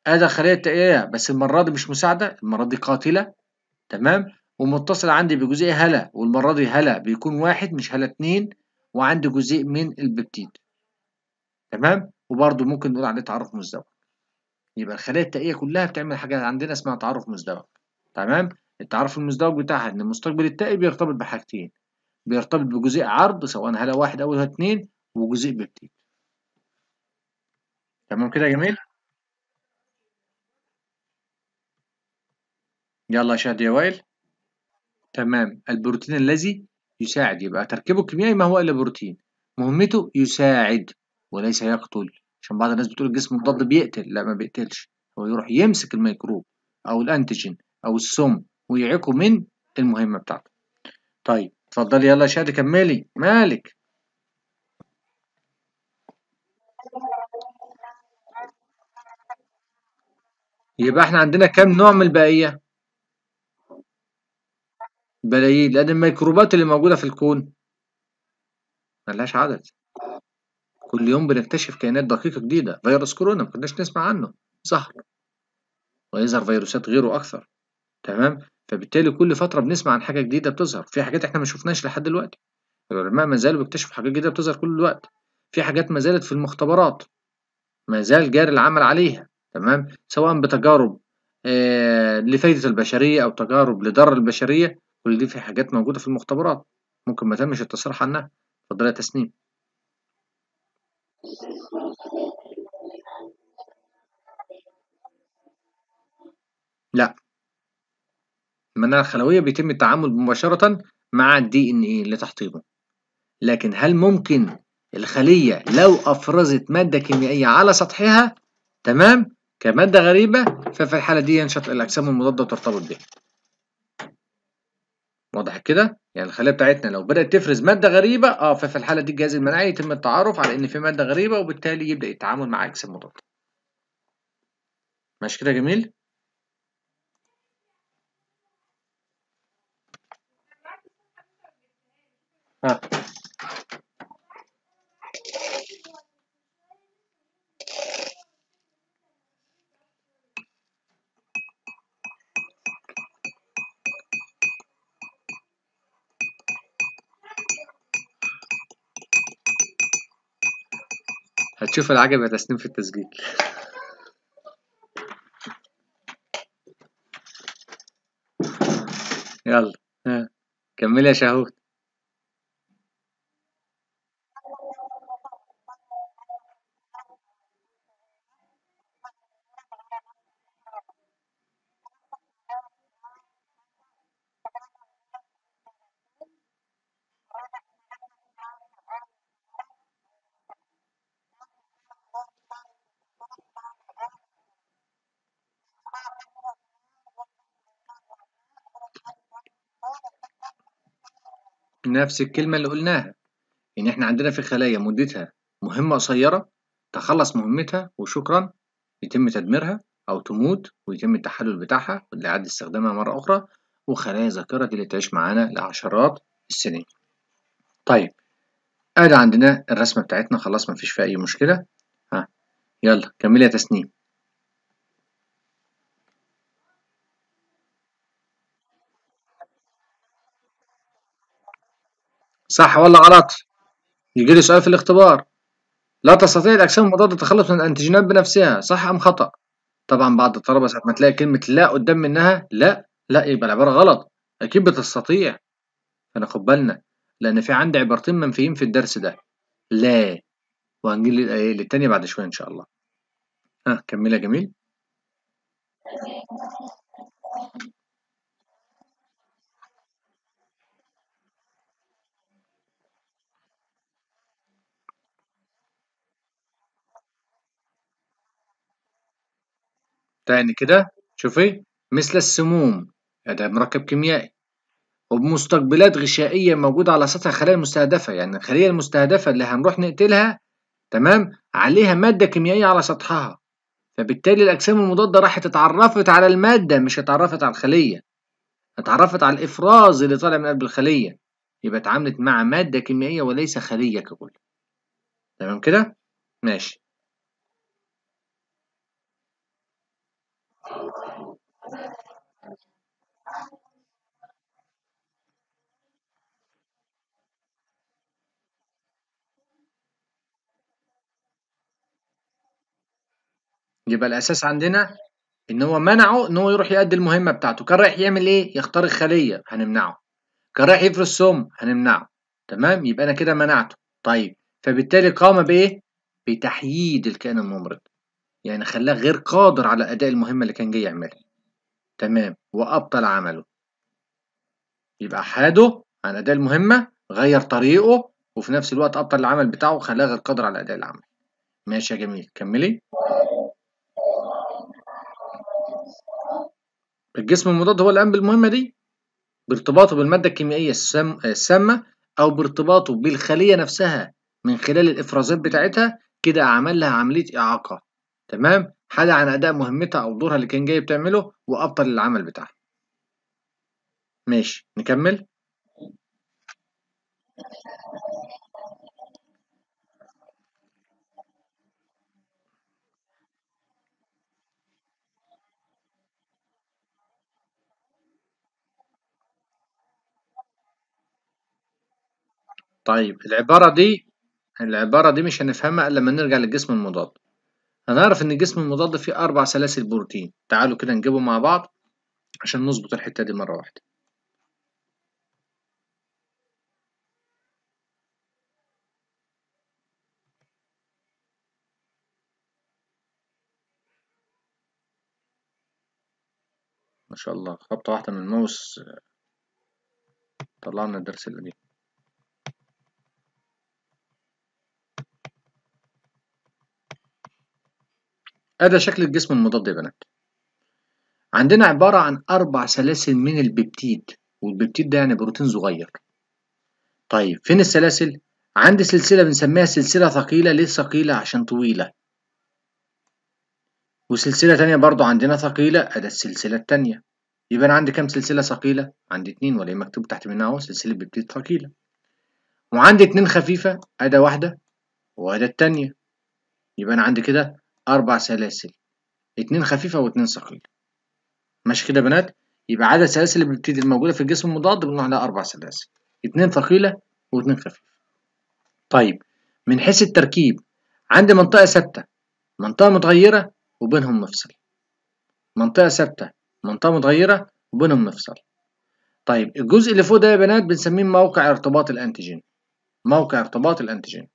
هذا الخلية تائيه بس المرة دي مش مساعدة المرة دي قاتلة تمام ومتصل عندي بجزء هلا والمرة دي هلا بيكون واحد مش هلا اتنين وعندي جزء من الببتيد تمام وبرضه ممكن نقول عليه تعارف مزدوج يبقى الخلايا التائية كلها بتعمل حاجة عندنا اسمها تعرف مزدوج تمام التعرف المزدوج بتاعها ان المستقبل التائي بيرتبط بحاجتين بيرتبط بجزيء عرض سواء هلا واحد او هلا اتنين وجزيء بيبتيد تمام كده يا جميل يلا يا شادي يا وائل تمام البروتين الذي يساعد يبقى تركيبه الكيميائي ما هو الا بروتين مهمته يساعد وليس يقتل عشان بعض الناس بتقول الجسم المضاد بيقتل لا ما بيقتلش هو يروح يمسك الميكروب او الانتيجين او السم ويعيقه من المهمة بتاعته طيب اتفضلي يلا يا شادي كملي مالك يبقى احنا عندنا كام نوع من البقية بلايين لأن الميكروبات اللي موجودة في الكون ملهاش عدد كل يوم بنكتشف كائنات دقيقة جديدة فيروس كورونا ما كناش نسمع عنه ظهر ويظهر فيروسات غيره أكثر تمام فبالتالي كل فترة بنسمع عن حاجة جديدة بتظهر في حاجات إحنا ما شفناش لحد دلوقتي العلماء ما زالوا بيكتشفوا حاجات جديدة بتظهر كل الوقت في حاجات ما زالت في المختبرات ما زال جاري العمل عليها تمام سواء بتجارب آه لفايدة البشرية أو تجارب لضرر البشرية كل دي في حاجات موجودة في المختبرات ممكن ما تمش التصريح عنها فضلها يا تسنيم لأ. المناعة الخلوية بيتم التعامل مباشرة مع ايه لتحطيمه، لكن هل ممكن الخلية لو أفرزت مادة كيميائية على سطحها، تمام، كمادة غريبة، ففي الحالة دي ينشط الأجسام المضادة وترتبط بها واضح كده يعني الخليه بتاعتنا لو بدات تفرز ماده غريبه اه ففي الحاله دي الجهاز المناعي يتم التعرف على ان في ماده غريبه وبالتالي يبدا يتعامل مع اجسام مضاده ماشي كده جميل ها آه. هتشوف العجب يا تسنيم في التسجيل يلا كملي يا شهوت نفس الكلمة اللي قلناها إن إحنا عندنا في خلايا مدتها مهمة قصيرة تخلص مهمتها وشكرا يتم تدميرها أو تموت ويتم التحلل بتاعها لإعادة استخدامها مرة أخرى وخلايا ذاكرة دي اللي تعيش معانا لعشرات السنين. طيب ادي عندنا الرسمه بتاعتنا خلاص مفيش فيها اي مشكله ها يلا كملي يا تسنيم صح ولا غلط يجي لي سؤال في الاختبار لا تستطيع الأجسام المضادة التخلص من الأنتيجينات بنفسها صح أم خطأ طبعا بعض الطلبة ساعة ما تلاقي كلمة لا قدام منها لا لا يبقى العبارة غلط أكيد بتستطيع خد بالنا لأن في عندي عبارتين منفيين في الدرس ده لا وهنجي للتانية بعد شوية إن شاء الله ها آه، كملي يا جميل تاني كده شوفي مثل السموم ده مركب كيميائي وبمستقبلات غشائية موجودة على سطح الخلايا المستهدفة يعني الخلية المستهدفة اللي هنروح نقتلها تمام عليها مادة كيميائية على سطحها فبالتالي الأجسام المضادة راحت اتعرفت على المادة مش اتعرفت على الخلية اتعرفت على الإفراز اللي طالع من قلب الخلية يبقى اتعاملت مع مادة كيميائية وليس خلية ككل تمام كده ماشي يبقى الاساس عندنا ان هو منعه ان هو يروح يؤدي المهمه بتاعته كان رايح يعمل ايه يخترق خليه هنمنعه كان رايح يفرز سم هنمنعه تمام يبقى انا كده منعته طيب فبالتالي قام بايه بتحييد الكائن الممرض يعني خلاه غير قادر على اداء المهمه اللي كان جاي يعملها تمام وابطل عمله يبقى حاده عن اداء المهمه غير طريقه وفي نفس الوقت ابطل العمل بتاعه وخلاه غير قادر على اداء العمل ماشي يا جميل كملي الجسم المضاد هو اللي قام بالمهمة دي بارتباطه بالمادة الكيميائية السامة أو بارتباطه بالخلية نفسها من خلال الإفرازات بتاعتها كده عمل لها عملية إعاقة تمام حدا عن أداء مهمتها أو دورها اللي كان جاي بتعمله وأبطل العمل بتاعها ماشي نكمل طيب العبارة دي العبارة دي مش هنفهمها إلا لما نرجع للجسم المضاد هنعرف إن الجسم المضاد فيه أربع سلاسل بروتين تعالوا كده نجيبهم مع بعض عشان نظبط الحتة دي مرة واحدة ما شاء الله خبطة واحدة من الماوس طلعنا الدرس اللي أدى شكل الجسم المضاد يا بنات عندنا عبارة عن أربع سلاسل من الببتيد والببتيد ده يعني بروتين صغير طيب فين السلاسل؟ عندي سلسلة بنسميها سلسلة ثقيلة ليه ثقيلة عشان طويلة وسلسلة تانية برضو عندنا ثقيلة أدى السلسلة التانية يبقى أنا عندي كام سلسلة ثقيلة؟ عندي اتنين ولا إيه؟ مكتوب تحت منها أهو سلسلة ببتيد ثقيلة وعندي اتنين خفيفة أدى واحدة وأدى التانية يبقى أنا عندي كده أربع سلاسل اتنين خفيفة واتنين ثقيلة ماشي كده يا بنات يبقى عدد سلاسل بتبتدي الموجودة في الجسم المضاد بنقول عليها أربع سلاسل اتنين ثقيلة واتنين خفيفة طيب من حيث التركيب عندي منطقة ثابتة منطقة متغيرة وبينهم مفصل منطقة ثابتة منطقة متغيرة وبينهم مفصل طيب الجزء اللي فوق ده يا بنات بنسميه موقع ارتباط الأنتيجين موقع ارتباط الأنتيجين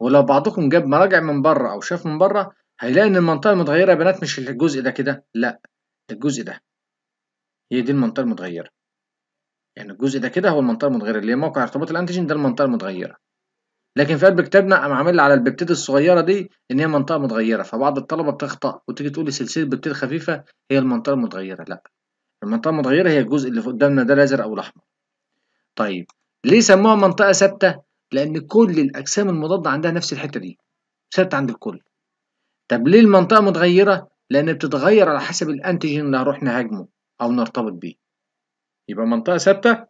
ولو بعضكم جاب مراجع من بره أو شاف من بره هيلاقي ان المنطقه المتغيره يا بنات مش الجزء ده كده لا الجزء ده هي دي المنطقه المتغيره يعني الجزء ده كده هو المنطقه المتغيره اللي هي موقع ارتباط الانتيجين ده المنطقه المتغيره لكن في قلب كتابنا قام عامل على الببتيد الصغيره دي ان هي منطقه متغيره فبعض الطلبه بتخطا وتيجي تقول لي سلسله بيبتيد خفيفه هي المنطقه المتغيره لا المنطقه المتغيره هي الجزء اللي قدامنا ده لازر او الاحمر طيب ليه سموها منطقه ثابته لان كل الاجسام المضاده عندها نفس الحته دي ثابته عند الكل طب ليه المنطقة متغيرة؟ لأن بتتغير على حسب الأنتيجين اللي هروح نهاجمه أو نرتبط بيه يبقى منطقة ثابتة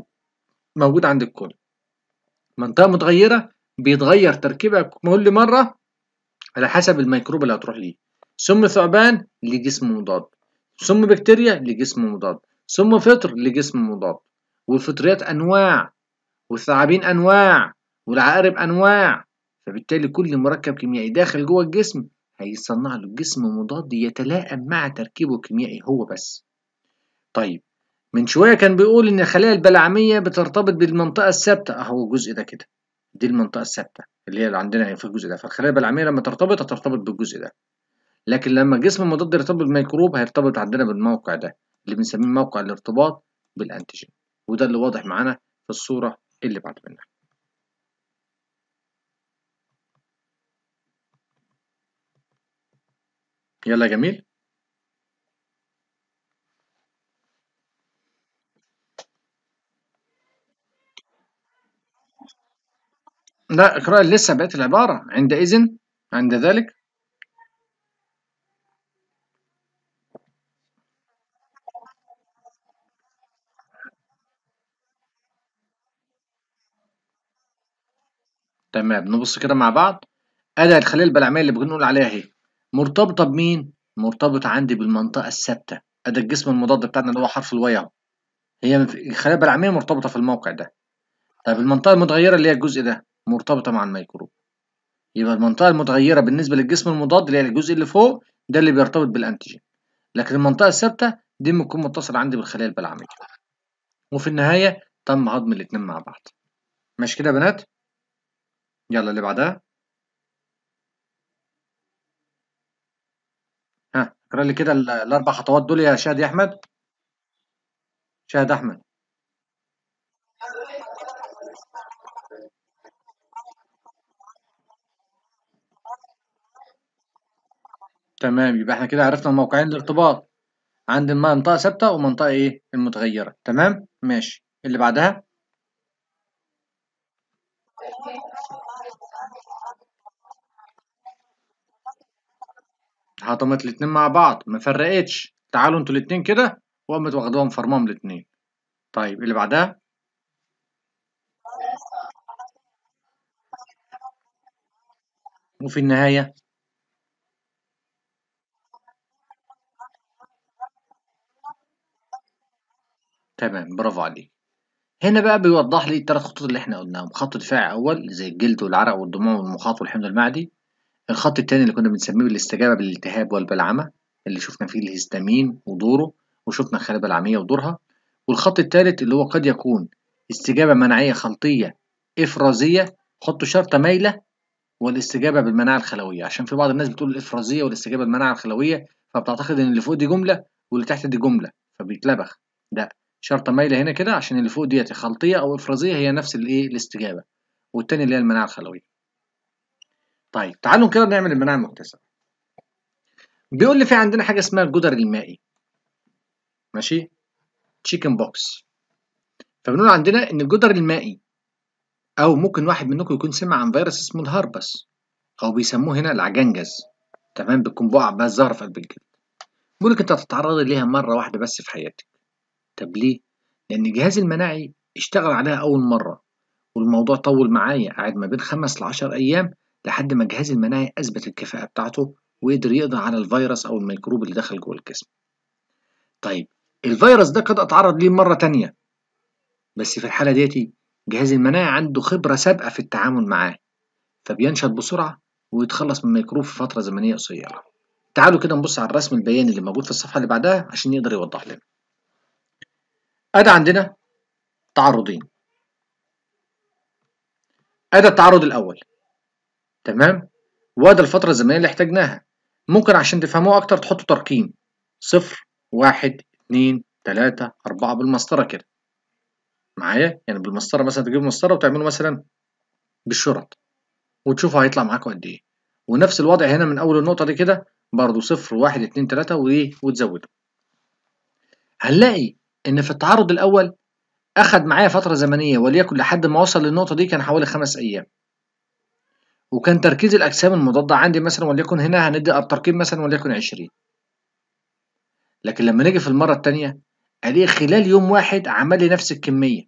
موجودة عند الكل منطقة متغيرة بيتغير تركيبها كل مرة على حسب الميكروب اللي هتروح ليه سم ثعبان لجسم مضاد سم بكتيريا لجسم مضاد سم فطر لجسم مضاد والفطريات أنواع والثعابين أنواع والعقارب أنواع فبالتالي كل مركب كيميائي داخل جوه الجسم هيصنع له جسم مضاد يتلائم مع تركيبه الكيميائي هو بس طيب من شوية كان بيقول إن الخلايا البلعمية بترتبط بالمنطقة الثابتة أهو الجزء ده كده دي المنطقة الثابتة اللي هي اللي عندنا في الجزء ده فالخلايا البلعمية لما ترتبط هترتبط بالجزء ده لكن لما الجسم المضاد يرتبط بالميكروب هيرتبط عندنا بالموقع ده اللي بنسميه موقع الارتباط بالأنتيجين وده اللي واضح معانا في الصورة اللي بعد منها يلا جميل لا اقرأ لسه بقيت العبارة عند اذن عند ذلك تمام نبص كده مع بعض ادي الخلية البلعمية اللي بنقول عليها اهي مرتبطة بمين؟ مرتبطة عندي بالمنطقة الثابتة أدي الجسم المضاد بتاعنا اللي هو حرف الواي أهو هي الخلايا البلعمية مرتبطة في الموقع ده طب المنطقة المتغيرة اللي هي الجزء ده مرتبطة مع الميكروب يبقى المنطقة المتغيرة بالنسبة للجسم المضاد اللي هي الجزء اللي فوق ده اللي بيرتبط بالأنتيجين لكن المنطقة الثابتة دي بتكون متصلة عندي بالخلايا البلعمية وفي النهاية تم هضم الاتنين مع بعض ماشي كده يا بنات يلا اللي بعدها اقرا لي كده الاربع خطوات دول يا شاهد يا احمد شاهد احمد تمام يبقى احنا كده عرفنا الموقعين الارتباط عند منطقه ثابته ومنطقه ايه المتغيره تمام ماشي اللي بعدها هضمت الاتنين مع بعض ما فرقتش تعالوا انتوا الاتنين كده وقامت واخدهم فرماهم الاتنين طيب اللي بعدها وفي النهاية تمام برافو عليك هنا بقى بيوضح لي الثلاث خطوط اللي احنا قلناهم خط دفاع اول زي الجلد والعرق والدموع والمخاط والحمض المعدي الخط التاني اللي كنا بنسميه بالاستجابة بالالتهاب والبلعمة اللي شفنا فيه الهستامين ودوره وشفنا الخلايا البلعمية ودورها والخط التالت اللي هو قد يكون استجابة مناعية خلطية إفرازية حطوا شرطة مايلة والاستجابة بالمناعة الخلوية عشان في بعض الناس بتقول الإفرازية والاستجابة بالمناعة الخلوية فبتعتقد إن اللي فوق دي جملة واللي تحت دي جملة فبيتلبخ لا شرطة مايلة هنا كده عشان اللي فوق ديت خلطية أو إفرازية هي نفس الإيه الاستجابة والتاني اللي هي المناعة الخلوية طيب تعالوا كده نعمل المناعة المكتسبة بيقول لي في عندنا حاجة اسمها الجدر المائي ماشي تشيكن بوكس فبنقول عندنا ان الجدر المائي او ممكن واحد منكم يكون سمع عن فيروس اسمه الهربس او بيسموه هنا العجنجز تمام بتكون بقع بقى الزهرة في قلب الجلد بيقول لك انت هتتعرضي ليها مرة واحدة بس في حياتك طب ليه؟ لأن الجهاز المناعي اشتغل عليها أول مرة والموضوع طول معايا قاعد ما بين خمس لعشر أيام لحد ما الجهاز المناعي أثبت الكفاءة بتاعته وقدر يقضي على الفيروس أو الميكروب اللي دخل جوه الجسم. طيب الفيروس ده قد أتعرض ليه مرة تانية بس في الحالة ديتي جهاز المناعي عنده خبرة سابقة في التعامل معاه فبينشط بسرعة ويتخلص من الميكروب في فترة زمنية قصيرة. تعالوا كده نبص على الرسم البياني اللي موجود في الصفحة اللي بعدها عشان يقدر يوضح لنا. أدى عندنا تعرضين. أدى التعرض الأول تمام وده الفترة الزمنية اللي احتاجناها ممكن عشان تفهموه أكتر تحطوا ترقيم صفر واحد اتنين تلاتة أربعة بالمسطرة كده معايا يعني بالمسطرة مثلا تجيب مسطرة وتعملوا مثلا بالشرط وتشوفوا هيطلع معاكم قد إيه ونفس الوضع هنا من أول النقطة دي كده برضو صفر واحد اتنين تلاتة وإيه وتزودوا هنلاقي إن في التعرض الأول أخد معايا فترة زمنية وليكن لحد ما وصل للنقطة دي كان حوالي خمس أيام وكان تركيز الأجسام المضادة عندي مثلا وليكن هنا هندي التركيب مثلا وليكن 20 لكن لما نيجي في المرة التانية ألاقي خلال يوم واحد عمل لي نفس الكمية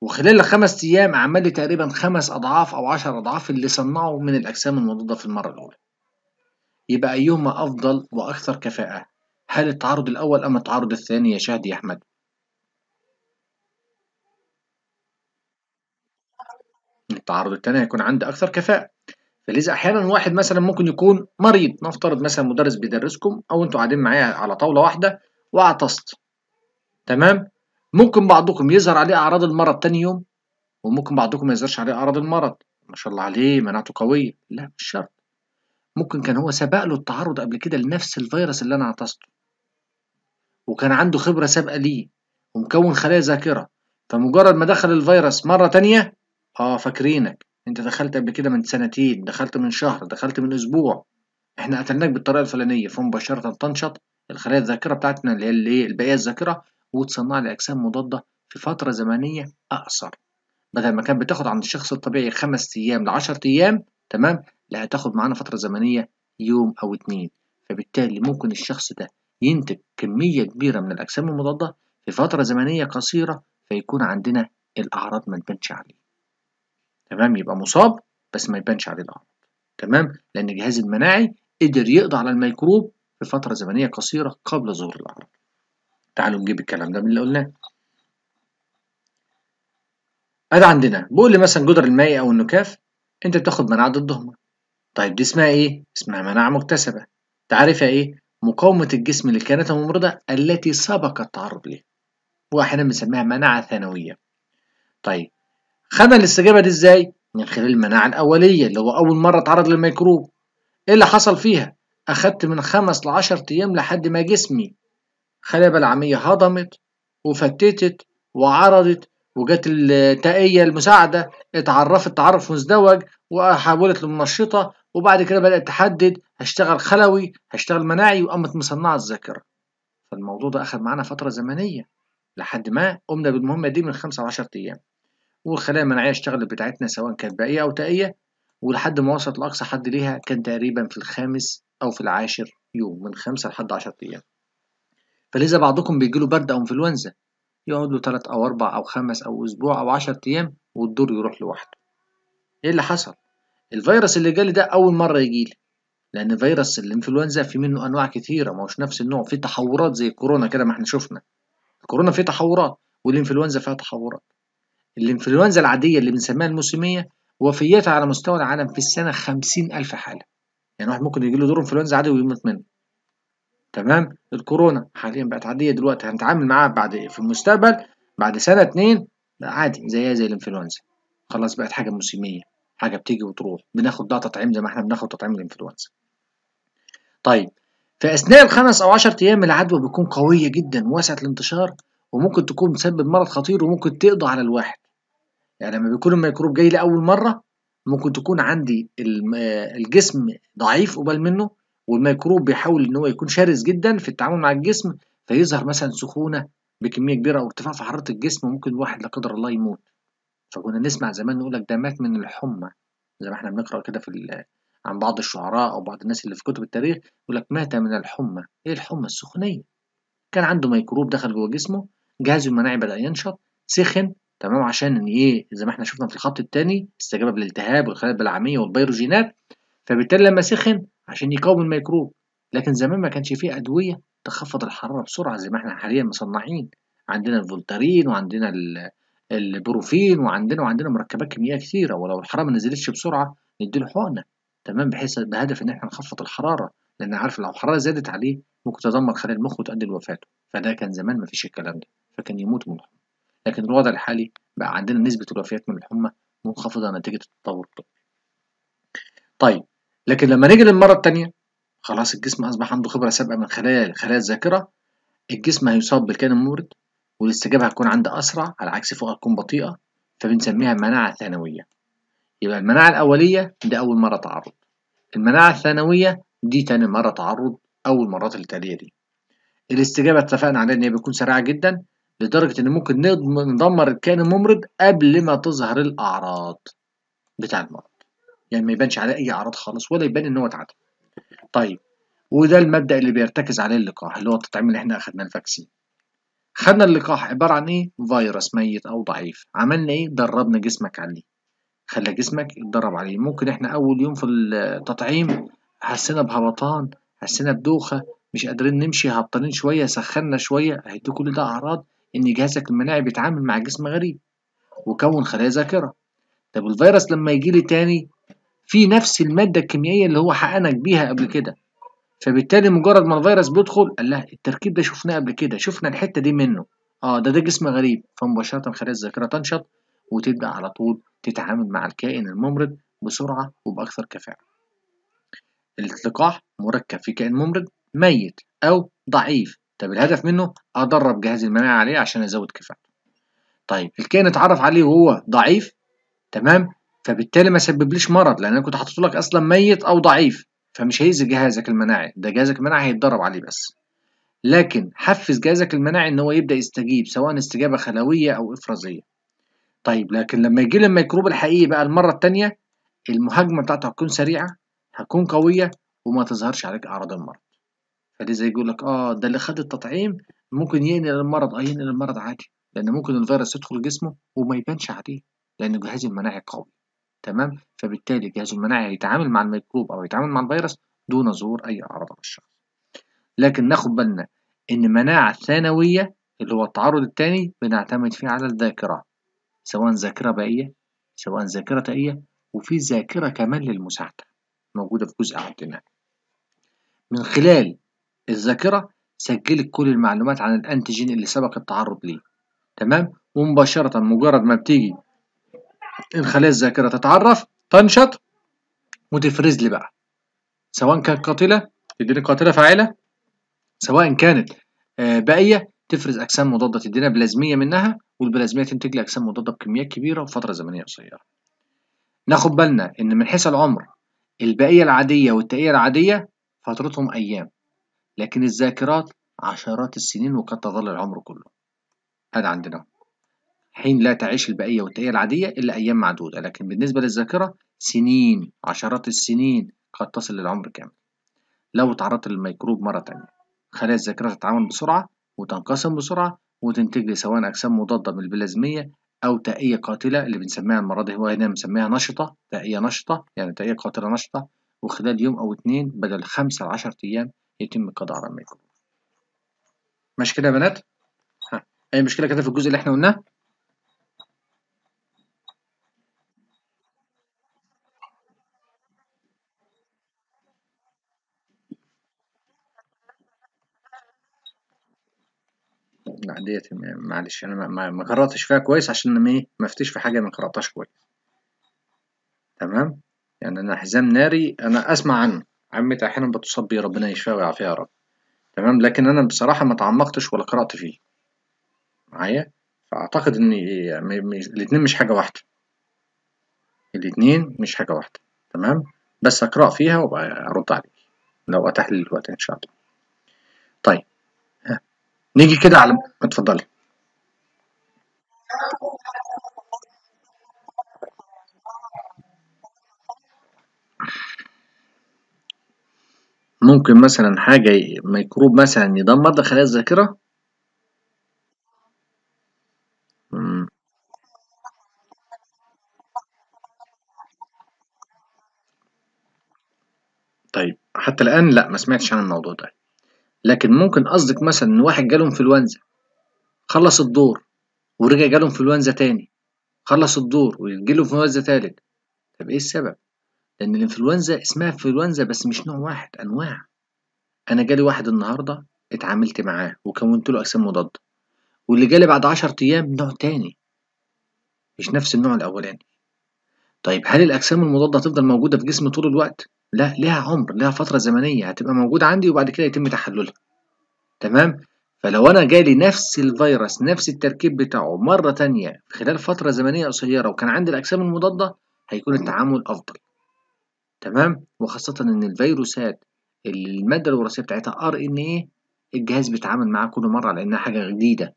وخلال الخمس أيام عمل لي تقريبا خمس أضعاف أو عشر أضعاف اللي صنعه من الأجسام المضادة في المرة الأولى يبقى أيهما أفضل وأكثر كفاءة هل التعرض الأول أم التعرض الثاني يا شهدي يا أحمد التعرض التاني هيكون عندي اكثر كفاءه فلذا احيانا واحد مثلا ممكن يكون مريض نفترض مثلا مدرس بيدرسكم او انتوا قاعدين معايا على طاوله واحده وعطست تمام ممكن بعضكم يظهر عليه اعراض المرض تاني يوم وممكن بعضكم ما يظهرش عليه اعراض المرض ما شاء الله عليه مناعته قويه لا مش شرط ممكن كان هو سبق له التعرض قبل كده لنفس الفيروس اللي انا عطسته وكان عنده خبره سابقه ليه ومكون خلايا ذاكره فمجرد ما دخل الفيروس مره تانية اه فاكرينك انت دخلت قبل كده من سنتين دخلت من شهر دخلت من اسبوع احنا قتلناك بالطريقه الفلانيه فمباشره تنشط الخلايا الذاكره بتاعتنا اللي هي الايه الباقيه الذاكره وتصنع لي اجسام مضاده في فتره زمنيه اقصر بدل ما كانت بتاخد عند الشخص الطبيعي خمس ايام لعشر 10 ايام تمام لا هتاخد معانا فتره زمنيه يوم او اتنين فبالتالي ممكن الشخص ده ينتج كميه كبيره من الاجسام المضاده في فتره زمنيه قصيره فيكون عندنا الاعراض ما تبانش عليه تمام يبقى مصاب بس ما يبانش عليه الأعراض تمام لأن الجهاز المناعي قدر يقضي على الميكروب في فترة زمنية قصيرة قبل ظهور الأعراض تعالوا نجيب الكلام ده من اللي قلناه ادي عندنا بقول لي مثلا جدر الماء او النكاف انت بتاخد مناعه ضدهم طيب دي اسمها ايه اسمها مناعه مكتسبه تعرفها ايه مقاومه الجسم للكائنات الممرضه التي سبق التعرض لها واحيانا بنسميها مناعه ثانويه طيب خدنا الاستجابة دي ازاي؟ من خلال المناعة الأولية اللي هو أول مرة اتعرض للميكروب إيه اللي حصل فيها؟ أخدت من خمس لعشر أيام لحد ما جسمي خلايا بلعمية هضمت وفتتت وعرضت وجت التائية المساعدة اتعرفت تعرف مزدوج وحولت لمنشطة وبعد كده بدأت تحدد هشتغل خلوي هشتغل مناعي وقامت مصنعة الذاكرة فالموضوع ده أخد معانا فترة زمنية لحد ما قمنا بالمهمة دي من خمسة لعشر أيام والخلايا المناعية اشتغلت بتاعتنا سواء كانت بائية أو تائية ولحد ما وصلت لأقصى حد ليها كان تقريبا في الخامس أو في العاشر يوم من خمسة لحد 10 أيام فلذا بعضكم بيجيله برد أو إنفلونزا يقعد له تلات أو أربع أو خمس أو أسبوع أو 10 أيام والدور يروح لوحده إيه اللي حصل؟ الفيروس اللي جالي ده أول مرة يجيلي لأن فيروس الإنفلونزا في منه أنواع كثيره ما هوش نفس النوع في تحورات زي الكورونا كده ما احنا شفنا الكورونا فيه تحورات والإنفلونزا فيها تحورات الإنفلونزا العادية اللي بنسميها الموسمية وفياتها على مستوى العالم في السنة 50000 حالة يعني واحد ممكن يجيله دور إنفلونزا عادي ويموت منه تمام الكورونا حاليا بقت عادية دلوقتي هنتعامل معاها بعد في المستقبل بعد سنة اتنين بقى عادي زيها زي الإنفلونزا خلاص بقت حاجة موسمية حاجة بتيجي وتروح بناخد ده تطعيم زي ما احنا بناخد تطعيم الإنفلونزا طيب في أثناء الخمس أو 10 أيام العدوى بتكون قوية جدا واسعة الانتشار وممكن تكون مسبب مرض خطير وممكن تقضي على الواحد يعني لما بيكون الميكروب جاي لاول مره ممكن تكون عندي الجسم ضعيف قبال منه والميكروب بيحاول ان هو يكون شرس جدا في التعامل مع الجسم فيظهر مثلا سخونه بكميه كبيره او ارتفاع في حراره الجسم ممكن الواحد لا قدر الله يموت فكنا نسمع زمان نقول لك ده مات من الحمى زي ما احنا بنقرا كده في عن بعض الشعراء او بعض الناس اللي في كتب التاريخ يقول لك مات من الحمى ايه الحمى السخونيه كان عنده ميكروب دخل جوه جسمه جهازه المناعي بدا ينشط سخن تمام عشان ايه زي ما احنا شفنا في الخط الثاني استجابه بالالتهاب والخلايا البلعميه والبيروجينات فبالتالي لما سخن عشان يقاوم الميكروب لكن زمان ما كانش فيه ادويه تخفض الحراره بسرعه زي ما احنا حاليا مصنعين عندنا الفولتارين وعندنا البروفين وعندنا وعندنا مركبات كيميائيه كثيره ولو الحراره ما نزلتش بسرعه نديله حقنه تمام بحيث بهدف ان احنا نخفض الحراره لان عارف لو الحراره زادت عليه ممكن تدمر خلايا المخ وتؤدي لوفاته فده كان زمان ما فيش الكلام ده فكان يموت من الحمى لكن الوضع الحالي بقى عندنا نسبة الوفيات من الحمى منخفضة نتيجة التطور الطبي. طيب لكن لما نيجي للمرة التانية خلاص الجسم أصبح عنده خبرة سابقة من خلايا خلايا الذاكرة الجسم هيصاب بالكائن المورد والاستجابة هتكون عنده أسرع على عكس فوق هتكون بطيئة فبنسميها مناعة ثانوية. يبقى المناعة الأولية دي أول مرة تعرض. المناعة الثانوية دي تاني مرة تعرض أو المرات التالية دي. الاستجابة اتفقنا عليها إن هي بتكون سريعة جدا لدرجة إن ممكن ندمر الكائن الممرض قبل ما تظهر الأعراض بتاع المرض يعني ما يبانش عليه أي أعراض خالص ولا يبان إن هو اتعدى طيب وده المبدأ اللي بيرتكز عليه اللقاح اللي هو التطعيم اللي إحنا أخدناه الفاكسين خدنا اللقاح عبارة عن إيه؟ فيروس ميت أو ضعيف عملنا إيه؟ دربنا جسمك عليه خلى جسمك يتدرب عليه ممكن إحنا أول يوم في التطعيم حسينا بهبطان حسينا بدوخة مش قادرين نمشي هبطانين شوية سخنا شوية هيدي كل ده أعراض إن جهازك المناعي بيتعامل مع جسم غريب وكون خلايا ذاكرة طب الفيروس لما يجي لي تاني في نفس المادة الكيميائية اللي هو حقنك بيها قبل كده فبالتالي مجرد ما الفيروس بيدخل قال لها التركيب ده شفناه قبل كده شفنا الحتة دي منه اه ده ده جسم غريب فمباشرة خلايا الذاكرة تنشط وتبدأ على طول تتعامل مع الكائن الممرض بسرعة وبأكثر كفاءة. اللقاح مركب في كائن ممرض ميت أو ضعيف طب الهدف منه أدرب جهاز المناعة عليه عشان أزود كفاءته طيب الكائن اتعرف عليه وهو ضعيف تمام فبالتالي ما سببليش مرض لأن أنا كنت حاطط لك أصلا ميت أو ضعيف فمش هيذي جهازك المناعي ده جهازك المناعي هيتدرب عليه بس لكن حفز جهازك المناعي ان هو يبدا يستجيب سواء استجابه خلويه او افرازيه طيب لكن لما يجي لي الميكروب الحقيقي بقى المره الثانيه المهاجمه بتاعته هتكون سريعه هتكون قويه وما تظهرش عليك اعراض المرض زي يقول لك اه ده اللي خد التطعيم ممكن ينقل المرض اه ينقل المرض عادي لان ممكن الفيروس يدخل جسمه وما يبانش عليه لان جهازه المناعي قوي تمام فبالتالي جهاز المناعي هيتعامل مع الميكروب او يتعامل مع الفيروس دون ظهور اي اعراض على الشخص لكن ناخد بالنا ان المناعه الثانويه اللي هو التعرض الثاني بنعتمد فيه على الذاكره سواء ذاكره بائيه سواء ذاكره تائيه وفي ذاكره كمان للمساعده موجوده في جزء عندنا من خلال الذاكرة سجلت كل المعلومات عن الأنتيجين اللي سبق التعرض ليه تمام ومباشرة مجرد ما بتيجي الخلايا الذاكرة تتعرف تنشط وتفرز لي بقى سواء كانت قاتلة تديني قاتلة فاعلة سواء كانت آه، بائية تفرز أجسام مضادة تدينا بلازمية منها والبلازمية تنتج لي أجسام مضادة بكميات كبيرة وفترة زمنية قصيرة ناخد بالنا إن من حيث العمر البائية العادية والتائية العادية فترتهم أيام لكن الذاكرات عشرات السنين وقد تظل العمر كله هذا عندنا حين لا تعيش البقية والتقية العادية إلا أيام معدودة لكن بالنسبة للذاكرة سنين عشرات السنين قد تصل للعمر كامل لو تعرضت للميكروب مرة تانية خلايا الذاكرة تتعامل بسرعة وتنقسم بسرعة وتنتج لي سواء أجسام مضادة بالبلازمية أو تائية قاتلة اللي بنسميها المرة دي هو هنا بنسميها نشطة تائية نشطة يعني تائية قاتلة نشطة وخلال يوم أو اتنين بدل خمسة لعشرة أيام يتم قضاء على الميكروب مش كده يا بنات ها. اي مشكله كده في الجزء اللي احنا قلناه لا ديت معلش انا ما, ما قراتش فيها كويس عشان ما ايه ما افتيش في حاجه ما قراتهاش كويس تمام يعني انا حزام ناري انا اسمع عنه عمتي أحيانا بتصاب بيه ربنا يشفيها ويعافيها يا رب تمام لكن أنا بصراحة ما تعمقتش ولا قرأت فيه معايا فأعتقد إن الاتنين مش حاجة واحدة الاتنين مش حاجة واحدة تمام بس أقرأ فيها وأرد عليك لو أتاح لي الوقت إن شاء الله طيب ها. نيجي كده على اتفضلي ممكن مثلا حاجة ميكروب مثلا يدمر ده خلايا الذاكرة طيب حتى الآن لا ما سمعتش عن الموضوع ده لكن ممكن قصدك مثلا إن واحد جاله إنفلونزا خلص الدور ورجع جاله إنفلونزا تاني خلص الدور ويجيله إنفلونزا تالت طب إيه السبب؟ لأن الإنفلونزا اسمها إنفلونزا بس مش نوع واحد أنواع أنا جالي واحد النهاردة اتعاملت معاه وكونت له أجسام مضادة واللي جالي بعد عشر أيام نوع تاني مش نفس النوع الأولاني طيب هل الأجسام المضادة هتفضل موجودة في جسمي طول الوقت؟ لا لها عمر لها فترة زمنية هتبقى موجودة عندي وبعد كده يتم تحللها تمام؟ فلو أنا جالي نفس الفيروس نفس التركيب بتاعه مرة تانية خلال فترة زمنية قصيرة وكان عندي الأجسام المضادة هيكون التعامل أفضل تمام وخاصة إن الفيروسات اللي المادة الوراثية بتاعتها ار ان ايه الجهاز بيتعامل معاها كل مرة على إنها حاجة جديدة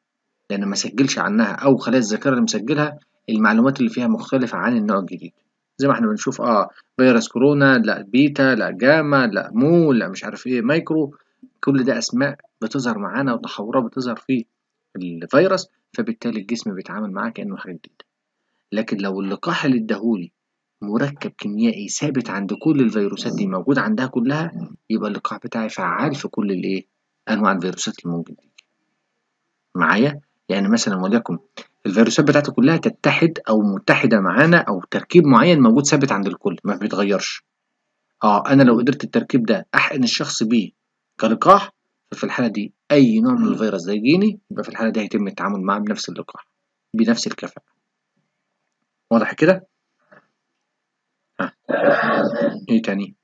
لأن ما سجلش عنها أو خلايا الذاكرة اللي مسجلها المعلومات اللي فيها مختلفة عن النوع الجديد زي ما احنا بنشوف اه فيروس كورونا لا بيتا لا جاما لا مو لا مش عارف ايه مايكرو كل ده اسماء بتظهر معانا وتحورات بتظهر في الفيروس فبالتالي الجسم بيتعامل معاه كانه حاجه جديده لكن لو اللقاح اللي اداهولي مركب كيميائي ثابت عند كل الفيروسات دي موجود عندها كلها يبقى اللقاح بتاعي فعال في كل الايه انواع الفيروسات اللي ممكن دي. معايا يعني مثلا وليكن الفيروسات بتاعتي كلها تتحد او متحده معانا او تركيب معين موجود ثابت عند الكل ما بيتغيرش اه انا لو قدرت التركيب ده احقن الشخص بيه كلقاح ففي الحاله دي اي نوع من الفيروس ده يجيني يبقى في الحاله دي هيتم التعامل معاه بنفس اللقاح بنفس الكفاءه واضح كده ايه تاني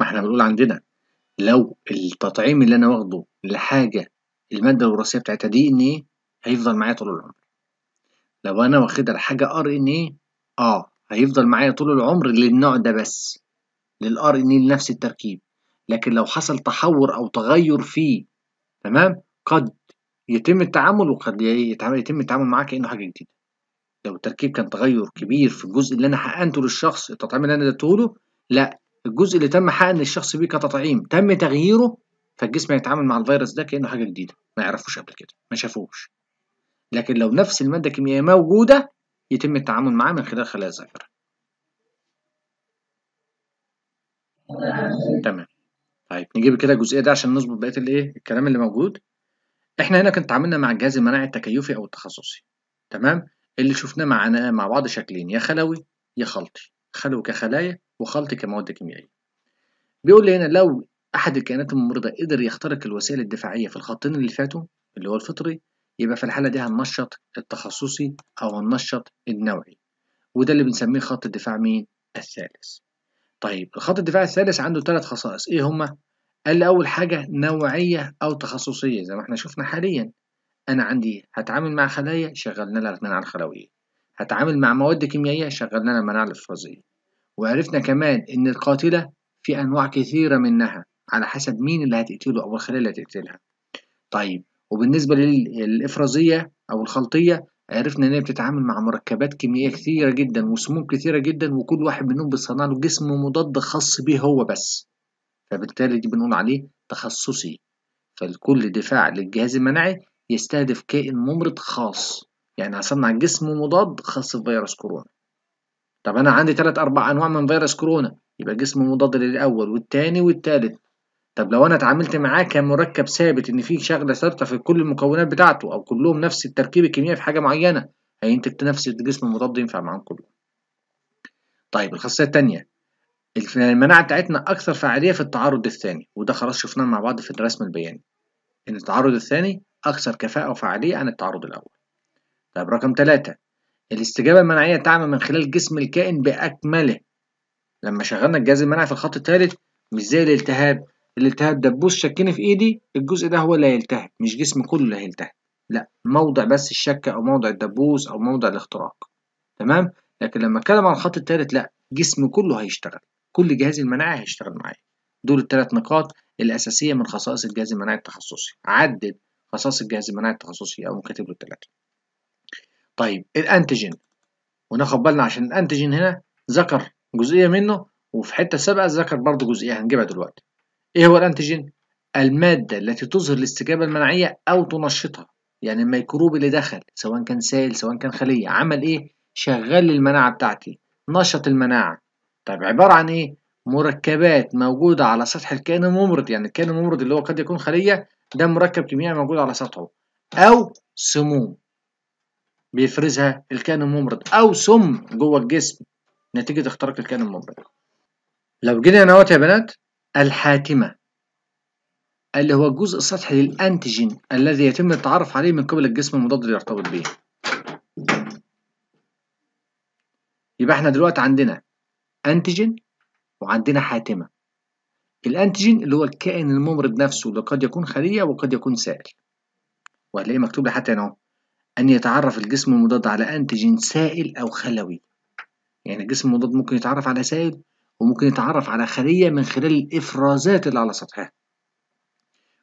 ما احنا بنقول عندنا لو التطعيم اللي انا واخده لحاجه الماده الوراثيه بتاعتها دي ان ايه هيفضل معايا طول العمر لو انا واخدها لحاجه ار ان ايه اه هيفضل معايا طول العمر للنوع ده بس للار ان ايه لنفس التركيب لكن لو حصل تحور او تغير فيه تمام قد يتم التعامل وقد يتم التعامل معاه كانه حاجه جديده لو التركيب كان تغير كبير في الجزء اللي انا حقنته للشخص التطعيم اللي انا اديته له لا الجزء اللي تم حقن الشخص بيه كتطعيم تم تغييره فالجسم هيتعامل مع الفيروس ده كانه حاجه جديده ما يعرفوش قبل كده ما شافوش لكن لو نفس الماده الكيميائيه موجوده يتم التعامل معاه من خلال خلايا الذاكره تمام طيب نجيب كده الجزئيه دي عشان نظبط بقيه الايه الكلام اللي موجود احنا هنا كنا اتعاملنا مع الجهاز المناعي التكيفي او التخصصي تمام اللي شفناه معنا مع بعض شكلين يا خلوي يا خلطي خلوي كخلايا وخلطي كمواد كيميائية بيقول لي هنا لو أحد الكائنات الممرضة قدر يخترق الوسائل الدفاعية في الخطين اللي فاتوا اللي هو الفطري يبقى في الحالة دي هننشط التخصصي أو هننشط النوعي وده اللي بنسميه خط الدفاع مين؟ الثالث طيب الخط الدفاع الثالث عنده ثلاث خصائص ايه هما؟ قال لي أول حاجة نوعية أو تخصصية زي ما احنا شفنا حاليا أنا عندي هتعامل مع خلايا شغلنا لها المناعة الخلوية هتعامل مع مواد كيميائية شغلنا لها المناعة الإفرازية وعرفنا كمان إن القاتلة في أنواع كثيرة منها على حسب مين اللي هتقتله أو الخلايا اللي هتقتلها طيب وبالنسبة للإفرازية أو الخلطية عرفنا إن هي بتتعامل مع مركبات كيميائية كثيرة جدا وسموم كثيرة جدا وكل واحد منهم بيصنع له جسم مضاد خاص به هو بس فبالتالي دي بنقول عليه تخصصي فالكل دفاع للجهاز المناعي يستهدف كائن ممرض خاص يعني هصنع جسم مضاد خاص بفيروس كورونا طب انا عندي تلات اربع انواع من فيروس كورونا يبقى جسم مضاد للاول والثاني والثالث طب لو انا اتعاملت معاه كمركب ثابت ان فيه شغله ثابته في كل المكونات بتاعته او كلهم نفس التركيب الكيميائي في حاجه معينه هينتج نفس الجسم المضاد ينفع معاهم كلهم طيب الخاصيه الثانيه المناعه بتاعتنا اكثر فعاليه في التعرض الثاني وده خلاص شفناه مع بعض في الرسم البياني ان التعرض الثاني أكثر كفاءة وفعالية عن التعرض الأول. طيب رقم ثلاثة الاستجابة المناعية تعمل من خلال جسم الكائن بأكمله. لما شغلنا الجهاز المناعي في الخط الثالث مش زي الالتهاب، الالتهاب دبوس شكني في إيدي الجزء ده هو اللي هيلتهب مش جسم كله اللي هيلتهب. لا موضع بس الشكة أو موضع الدبوس أو موضع الاختراق. تمام؟ لكن لما أتكلم عن الخط الثالث لا جسم كله هيشتغل، كل جهازي المناعي هيشتغل معايا. دول الثلاث نقاط الأساسية من خصائص الجهاز المناعي التخصصي عدد رصاص الجهاز المناعي التخصصي أو مكاتب له التلاتة طيب الأنتيجين وناخد بالنا عشان الأنتيجين هنا ذكر جزئية منه وفي حتة سابقة ذكر برضه جزئية هنجيبها دلوقتي إيه هو الأنتيجين؟ المادة التي تظهر الاستجابة المناعية أو تنشطها يعني الميكروب اللي دخل سواء كان سائل سواء كان خلية عمل إيه؟ شغل المناعة بتاعتي نشط المناعة طيب عبارة عن إيه؟ مركبات موجودة على سطح الكائن الممرض يعني الكائن الممرض اللي هو قد يكون خلية ده مركب كيميائي موجود على سطحه أو سموم بيفرزها الكائن الممرض أو سم جوه الجسم نتيجة اختراق الكائن الممرض لو جينا هنا يا بنات الحاتمة اللي هو الجزء السطحي للأنتيجين الذي يتم التعرف عليه من قبل الجسم المضاد اللي يرتبط به يبقى احنا دلوقتي عندنا أنتيجين وعندنا حاتمة الانتيجين اللي هو الكائن الممرض نفسه اللي قد يكون خلية وقد يكون سائل وهتلاقيه مكتوب لحتى هنا أن يتعرف الجسم المضاد على أنتيجين سائل أو خلوي يعني الجسم المضاد ممكن يتعرف على سائل وممكن يتعرف على خلية من خلال الإفرازات اللي على سطحها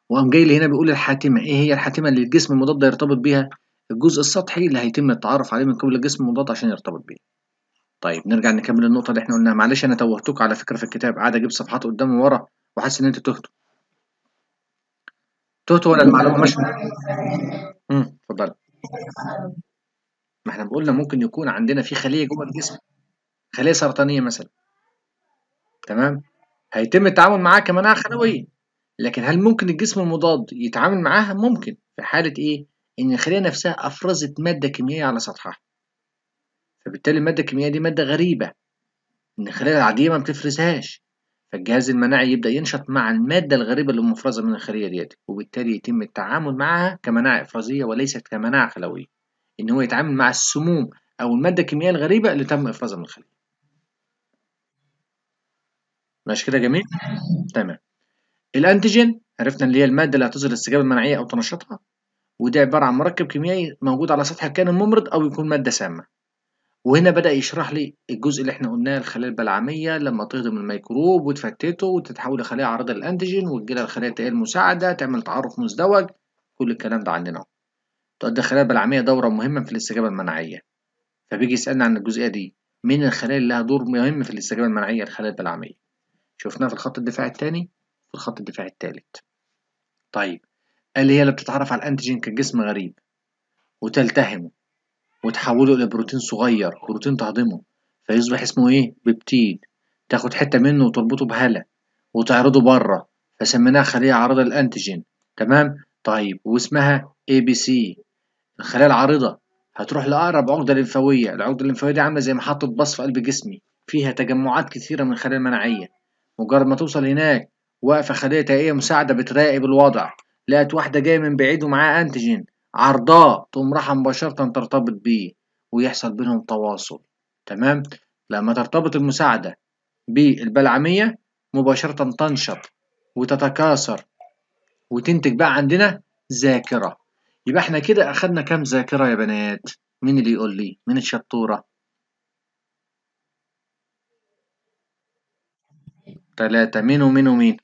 وقام جاي اللي هنا بيقول الحاتمة إيه هي الحاتمة اللي الجسم المضاد يرتبط بيها الجزء السطحي اللي هيتم التعرف عليه من قبل الجسم المضاد عشان يرتبط بيه طيب نرجع نكمل النقطة اللي احنا قلناها معلش أنا توهتوك على فكرة في الكتاب عادة أجيب صفحات قدام وورا وحاسس إن أنت تهتو تهتو ولا المعلومة مش امم اتفضل ما احنا قلنا ممكن يكون عندنا في خلية جوه الجسم خلية سرطانية مثلا تمام هيتم التعامل معاها كمناعة خلوية لكن هل ممكن الجسم المضاد يتعامل معاها ممكن في حالة ايه ان الخلية نفسها أفرزت مادة كيميائية على سطحها فبالتالي المادة الكيميائية دي مادة غريبة إن الخلايا العادية ما بتفرزهاش فالجهاز المناعي يبدأ ينشط مع المادة الغريبة اللي مفرزة من الخلية ديت وبالتالي يتم التعامل معها كمناعة إفرازية وليست كمناعة خلوية إن هو يتعامل مع السموم أو المادة الكيميائية الغريبة اللي تم إفرازها من الخلية ماشي كده جميل؟ تمام الأنتيجين عرفنا اللي هي المادة اللي هتظهر الاستجابة المناعية أو تنشطها وده عبارة عن مركب كيميائي موجود على سطح الكائن الممرض أو يكون مادة سامة وهنا بدأ يشرح لي الجزء اللي احنا قلناه الخلايا البلعمية لما تهضم الميكروب وتفتته وتتحول لخلايا عريضة للأنتيجين وتجيلها الخلايا التائيه المساعدة تعمل تعرف مزدوج كل الكلام ده عندنا تؤدي الخلايا البلعمية دورا مهما في الاستجابة المناعية. فبيجي يسألنا عن الجزئية دي مين الخلايا اللي لها دور مهم في الاستجابة المناعية الخلايا البلعمية. شفناها في الخط الدفاع الثاني في الخط الدفاع الثالث. طيب قال هي اللي بتتعرف على الأنتيجين كجسم غريب وتلتهمه وتحوله إلى بروتين صغير بروتين تهضمه فيصبح اسمه إيه؟ بيبتيد تاخد حتة منه وتربطه بهالة وتعرضه بره فسميناها خلية عارضة للأنتيجين تمام؟ طيب واسمها ABC الخلايا العارضة هتروح لأقرب عقدة لمفاويه العقدة الليمفاوية دي عاملة زي محطة بص في قلب جسمي فيها تجمعات كثيرة من الخلايا المناعية مجرد ما توصل هناك واقفة خلية تائيه مساعدة بتراقب الوضع لقت واحدة جاية من بعيد ومعاها أنتيجين عرضاه تقوم راحة مباشرة ترتبط بيه ويحصل بينهم تواصل تمام لما ترتبط المساعدة بالبلعمية مباشرة تنشط وتتكاثر وتنتج بقى عندنا ذاكرة يبقى احنا كده أخدنا كام ذاكرة يا بنات مين اللي يقول لي مين الشطورة تلاتة مين ومين ومين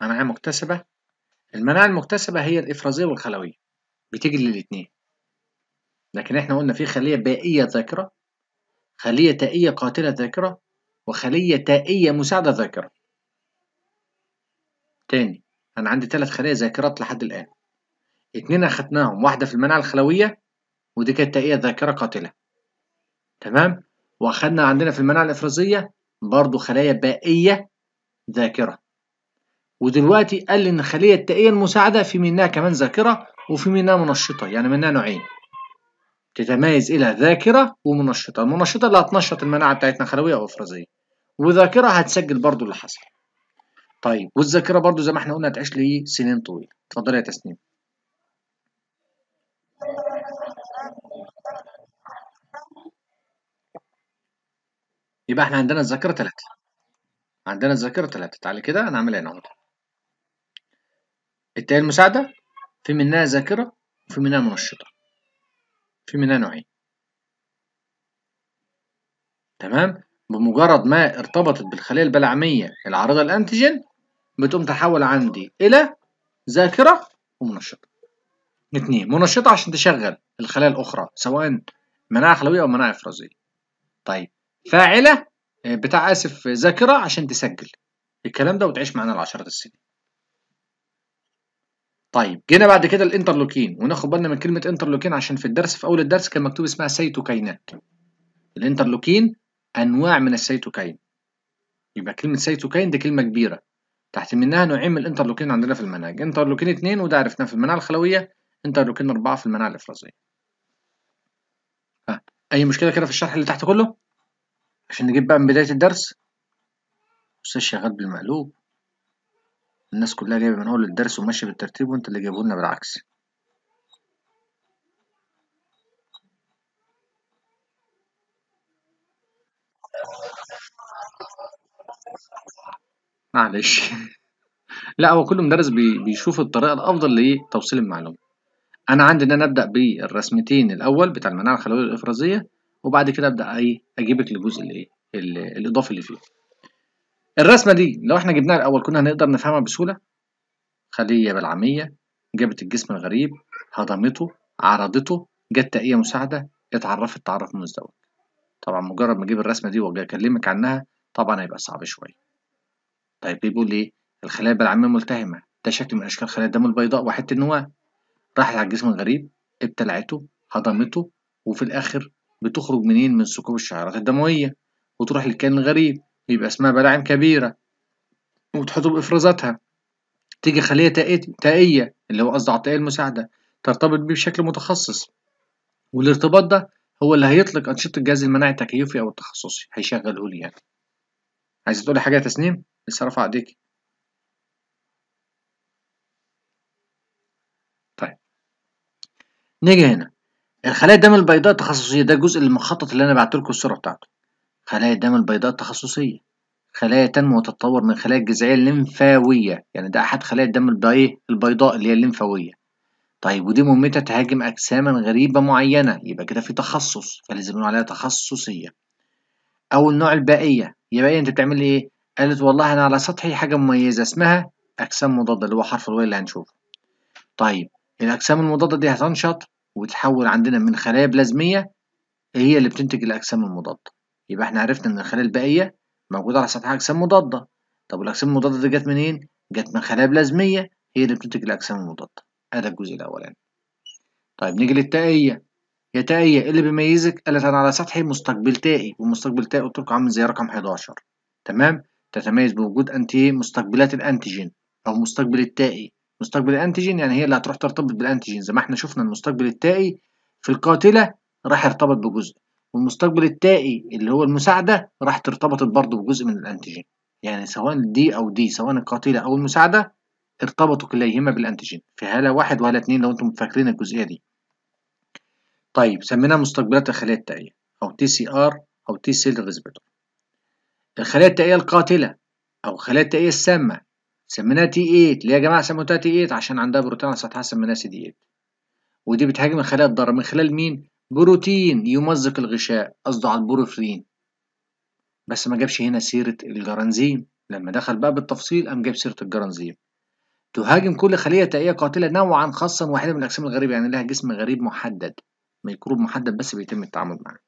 مناعة مكتسبة المناعة المكتسبة هي الإفرازية والخلوية بتيجي للاتنين لكن احنا قلنا في خلية بائية ذاكرة خلية تائية قاتلة ذاكرة وخلية تائية مساعدة ذاكرة تاني أنا عندي ثلاث خلايا ذاكرات لحد الآن اتنين أخدناهم واحدة في المناعة الخلوية ودي كانت تائية ذاكرة قاتلة تمام وأخدنا عندنا في المناعة الإفرازية برضو خلايا بائية ذاكرة ودلوقتي قال ان الخليه التائيه المساعده في منها كمان ذاكره وفي منها منشطه يعني منها نوعين تتميز الى ذاكره ومنشطه المنشطه اللي هتنشط المناعه بتاعتنا خلويه او افرازيه وذاكره هتسجل برضو اللي حصل طيب والذاكره برضو زي ما احنا قلنا هتعيش لي سنين طويله اتفضلي يا تسنيم يبقى احنا عندنا الذاكره ثلاثه عندنا الذاكره ثلاثه تعالي كده عامل هنا اهو التهيئة المساعدة في منها ذاكرة وفي منها منشطة في منها نوعين تمام بمجرد ما ارتبطت بالخلية البلعمية العارضة للأنتيجين بتقوم تحول عندي إلى ذاكرة ومنشطة اتنين منشطة عشان تشغل الخلايا الأخرى سواء مناعة خلوية أو مناعة إفرازية طيب فاعلة آه، بتاع آسف ذاكرة عشان تسجل الكلام ده وتعيش معانا العشرات السنين طيب جينا بعد كده الانترلوكين وناخد بالنا من كلمه انترلوكين عشان في الدرس في اول الدرس كان مكتوب اسمها سيتوكينات الانترلوكين انواع من السيتوكين يبقى كلمه سيتوكين دي كلمه كبيره تحت منها نوعين من الانترلوكين عندنا في المناهج انترلوكين 2 وده عرفناه في المناعه الخلويه انترلوكين 4 في المناعه الافرازيه ها اي مشكله كده في الشرح اللي تحت كله عشان نجيب بقى من بدايه الدرس استاذ شغال بالمقلوب الناس كلها جايبة من أول الدرس وماشية بالترتيب وأنت اللي جايبه لنا بالعكس. معلش لأ هو كل مدرس بيشوف الطريقة الأفضل لتوصيل المعلومة، أنا عندي إن أنا أبدأ بالرسمتين الأول بتاع المناعة الخلوية الافرازيه وبعد كده أبدأ إيه أجيبك للجزء الإيه الإضافي اللي فيه الرسمة دي لو احنا جبناها الأول كنا هنقدر نفهمها بسهولة خلية بالعامية جابت الجسم الغريب هضمته عرضته جت تقية مساعدة اتعرفت تعرف مزدوج طبعا مجرد ما اجيب الرسمة دي واجي اكلمك عنها طبعا هيبقى صعب شوية طيب بيقول ايه الخلايا بالعامية ملتهمة ده شكل من أشكال خلايا الدم البيضاء وحتة النواة راحت على الجسم الغريب ابتلعته هضمته وفي الآخر بتخرج منين من ثقوب الشعيرات الدموية وتروح للكائن الغريب يبقى اسمها بلاعم كبيرة وتحطه بإفرازاتها تيجي خلية تائية اللي هو قصده عطائية المساعدة ترتبط بيه بشكل متخصص والارتباط ده هو اللي هيطلق أنشطة الجهاز المناعي التكيفي أو التخصصي هيشغله لي يعني عايز تقولي حاجة يا تسنيم؟ لسه رافعة إيديكي طيب نيجي هنا الخلايا الدم البيضاء التخصصية ده الجزء اللي مخطط اللي أنا بعتلكوا الصورة بتاعته خلايا الدم البيضاء التخصصية خلايا تنمو وتتطور من خلايا الجذعية الليمفاوية يعني ده أحد خلايا الدم البيضاء اللي هي الليمفاوية طيب ودي مهمتها تهاجم أجساما غريبة معينة يبقى كده في تخصص فلازم نقول عليها تخصصية أو النوع الباقيه يبقى أنت بتعمل إيه؟ قالت والله أنا على سطحي حاجة مميزة اسمها أجسام مضادة اللي هو حرف الواي اللي هنشوفه طيب الأجسام المضادة دي هتنشط وتحول عندنا من خلايا بلازمية هي اللي بتنتج الأجسام المضادة يبقى احنا عرفنا ان الخلايا البائية موجودة على سطح أجسام مضادة طب الاجسام المضادة دي جت منين؟ جت من خلايا بلازمية هي اللي بتنتج الأجسام المضادة ادي الجزء الأولاني طيب نيجي للتائية يا تائية إيه اللي بيميزك قالت أنا على سطحي مستقبل تائي ومستقبل تائي قلت لكم عامل زي رقم 11 تمام تتميز بوجود أنتي مستقبلات الأنتيجين أو مستقبل التائي مستقبل الأنتيجين يعني هي اللي هتروح ترتبط بالأنتيجين زي ما احنا شفنا المستقبل التائي في القاتلة راح يرتبط بجزء والمستقبل التائي اللي هو المساعدة راحت ارتبطت برضه بجزء من الأنتيجين يعني سواء دي أو دي سواء القاتلة أو المساعدة ارتبطوا كليهما بالأنتيجين في هالة واحد وهالة اتنين لو انتم فاكرين الجزئية دي طيب سميناها مستقبلات الخلايا التائية أو تي سي آر أو تي سيل ريسبتور الخلايا التائية القاتلة أو الخلايا التائية السامة سميناها تي 8 ليه يا جماعة سموتها تي 8 عشان عندها بروتين على سطحها سميناها سي دي 8 ودي بتهاجم الخلايا الضارة من خلال مين؟ بروتين يمزق الغشاء قصده على البروفرين بس ما جابش هنا سيرة الجرانزيم لما دخل بقى بالتفصيل قام جاب سيرة الجرانزيم تهاجم كل خلية تائية قاتلة نوعا خاصا واحدة من الأجسام الغريبة يعني لها جسم غريب محدد ميكروب محدد بس بيتم التعامل معاه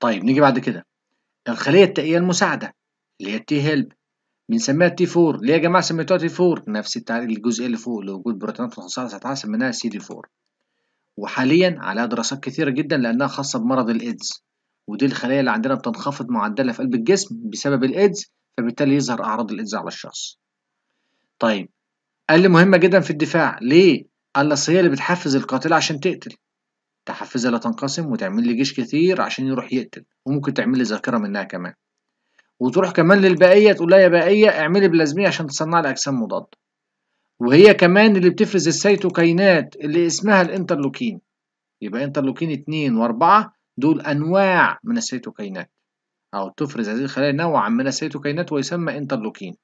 طيب نيجي بعد كده الخلية التائية المساعدة اللي هي التي هيلب بنسميها تي 4 ليه يا جماعة سميتوها تي 4 نفس التعريف الجزئية اللي فوق لوجود بروتينات الخصائص سميناها سي دي 4 وحاليا عليها دراسات كثيرة جدا لأنها خاصة بمرض الإيدز ودي الخلايا اللي عندنا بتنخفض معدلها في قلب الجسم بسبب الإيدز فبالتالي يظهر أعراض الإيدز على الشخص. طيب قال لي مهمة جدا في الدفاع ليه؟ قال لي هي اللي بتحفز القاتلة عشان تقتل تحفزها لا تنقسم وتعمل لي جيش كثير عشان يروح يقتل وممكن تعمل لي ذاكرة منها كمان وتروح كمان للبقية تقول لها يا بقية اعملي بلازمية عشان تصنع لي أجسام مضادة وهي كمان اللي بتفرز السيتوكينات اللي اسمها الانترلوكين يبقى انترلوكين 2 و4 دول انواع من السيتوكينات او تفرز هذه الخلايا نوعا من السيتوكينات ويسمى انترلوكين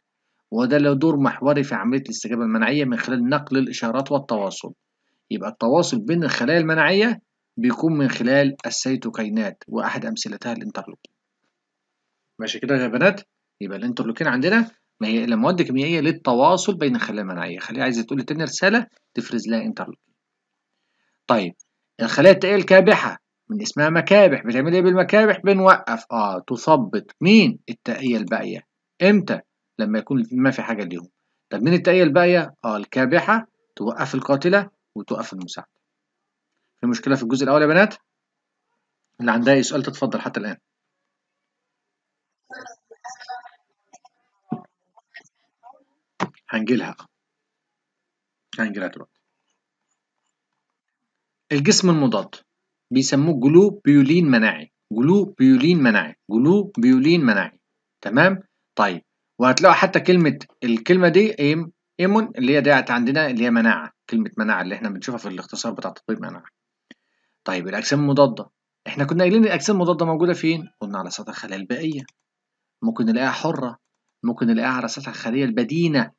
وده له دور محوري في عمليه الاستجابه المناعيه من خلال نقل الاشارات والتواصل يبقى التواصل بين الخلايا المناعيه بيكون من خلال السيتوكينات واحد امثلتها الانترلوكين ماشي كده يا بنات يبقى الانترلوكين عندنا ما هي الا مواد كيميائية للتواصل بين الخلايا المناعية الخلية عايزة تقول تاني رسالة تفرز لها انترلوكين طيب الخلايا التائية الكابحة من اسمها مكابح بتعمل ايه بالمكابح بنوقف اه تثبط مين التائية الباقية امتى لما يكون ما في حاجة ليهم طب مين التائية الباقية اه الكابحة توقف القاتلة وتوقف المساعدة في مشكلة في الجزء الأول يا بنات اللي عندها اي سؤال تتفضل حتى الآن هنجيلها هنجيلها دلوقتي الجسم المضاد بيسموه جلوبيولين مناعي جلوبيولين مناعي جلوبيولين مناعي تمام طيب وهتلاقوا حتى كلمه الكلمه دي ايم ايمون اللي هي ديت عندنا اللي هي مناعه كلمه مناعه اللي احنا بنشوفها في الاختصار بتاع تطبيق مناعه طيب الاجسام المضاده احنا كنا قايلين الاجسام المضاده موجوده فين قلنا على سطح الخلايا البائيه ممكن نلاقيها حره ممكن نلاقيها على سطح الخليه البدينه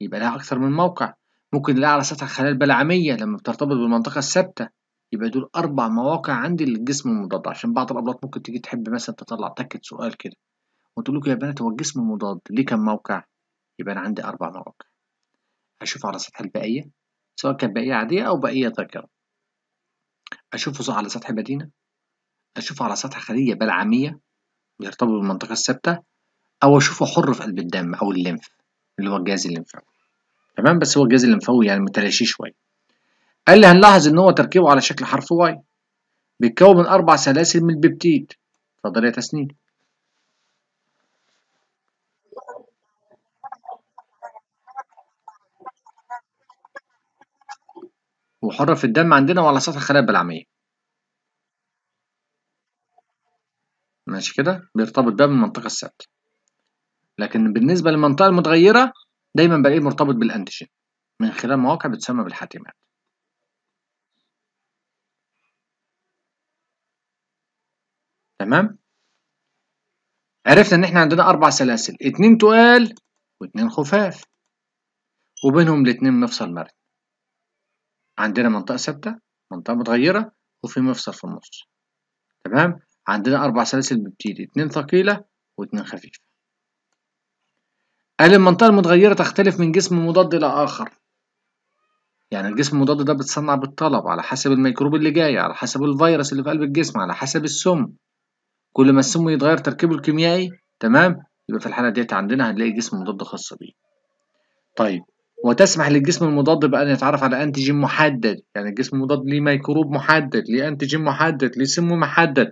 يبقى لها أكثر من موقع ممكن نلاقيها على سطح الخلايا البلعمية لما بترتبط بالمنطقة الثابتة يبقى دول أربع مواقع عندي للجسم المضاد عشان بعض الأبلاط ممكن تيجي تحب مثلا تطلع تكت سؤال كده وتقول لكم يا بنات هو الجسم المضاد ليه كام موقع؟ يبقى أنا عندي أربع مواقع أشوف على سطح البقية سواء كانت بقية عادية أو بقية ذاكرة أشوفه على سطح مدينة أشوفه على سطح خلية بلعمية بيرتبط بالمنطقة الثابتة أو أشوفه حر في قلب الدم أو الليمف اللي هو الجهاز الليمفاوي تمام بس هو الجهاز الليمفاوي يعني متلاشي شويه قال لي هنلاحظ ان هو تركيبه على شكل حرف واي بيتكون من اربع سلاسل من البيبتيد اتفضل يا تسنيم وحر في الدم عندنا وعلى سطح الخلايا البلعمية ماشي كده بيرتبط ده بالمنطقة السادسه لكن بالنسبة للمنطقة المتغيرة دايما بلاقيه مرتبط بالأنتيجين من خلال مواقع بتسمى بالحاتمات تمام عرفنا ان احنا عندنا اربع سلاسل اتنين تقال واتنين خفاف وبينهم الاتنين مفصل مرن عندنا منطقة ثابتة منطقة متغيرة وفي مفصل في النص تمام عندنا اربع سلاسل بتبتدي اتنين ثقيلة واتنين خفيفة قال المنطقة المتغيرة تختلف من جسم مضاد إلى آخر يعني الجسم المضاد ده بيتصنع بالطلب على حسب الميكروب اللي جاي على حسب الفيروس اللي في قلب الجسم على حسب السم كل ما السم يتغير تركيبه الكيميائي تمام يبقى في الحالة ديت عندنا هنلاقي جسم مضاد خاص بيه طيب وتسمح للجسم المضاد بأن يتعرف على أنتيجين محدد يعني الجسم المضاد ليه ميكروب محدد ليه أنتيجين محدد ليه سم محدد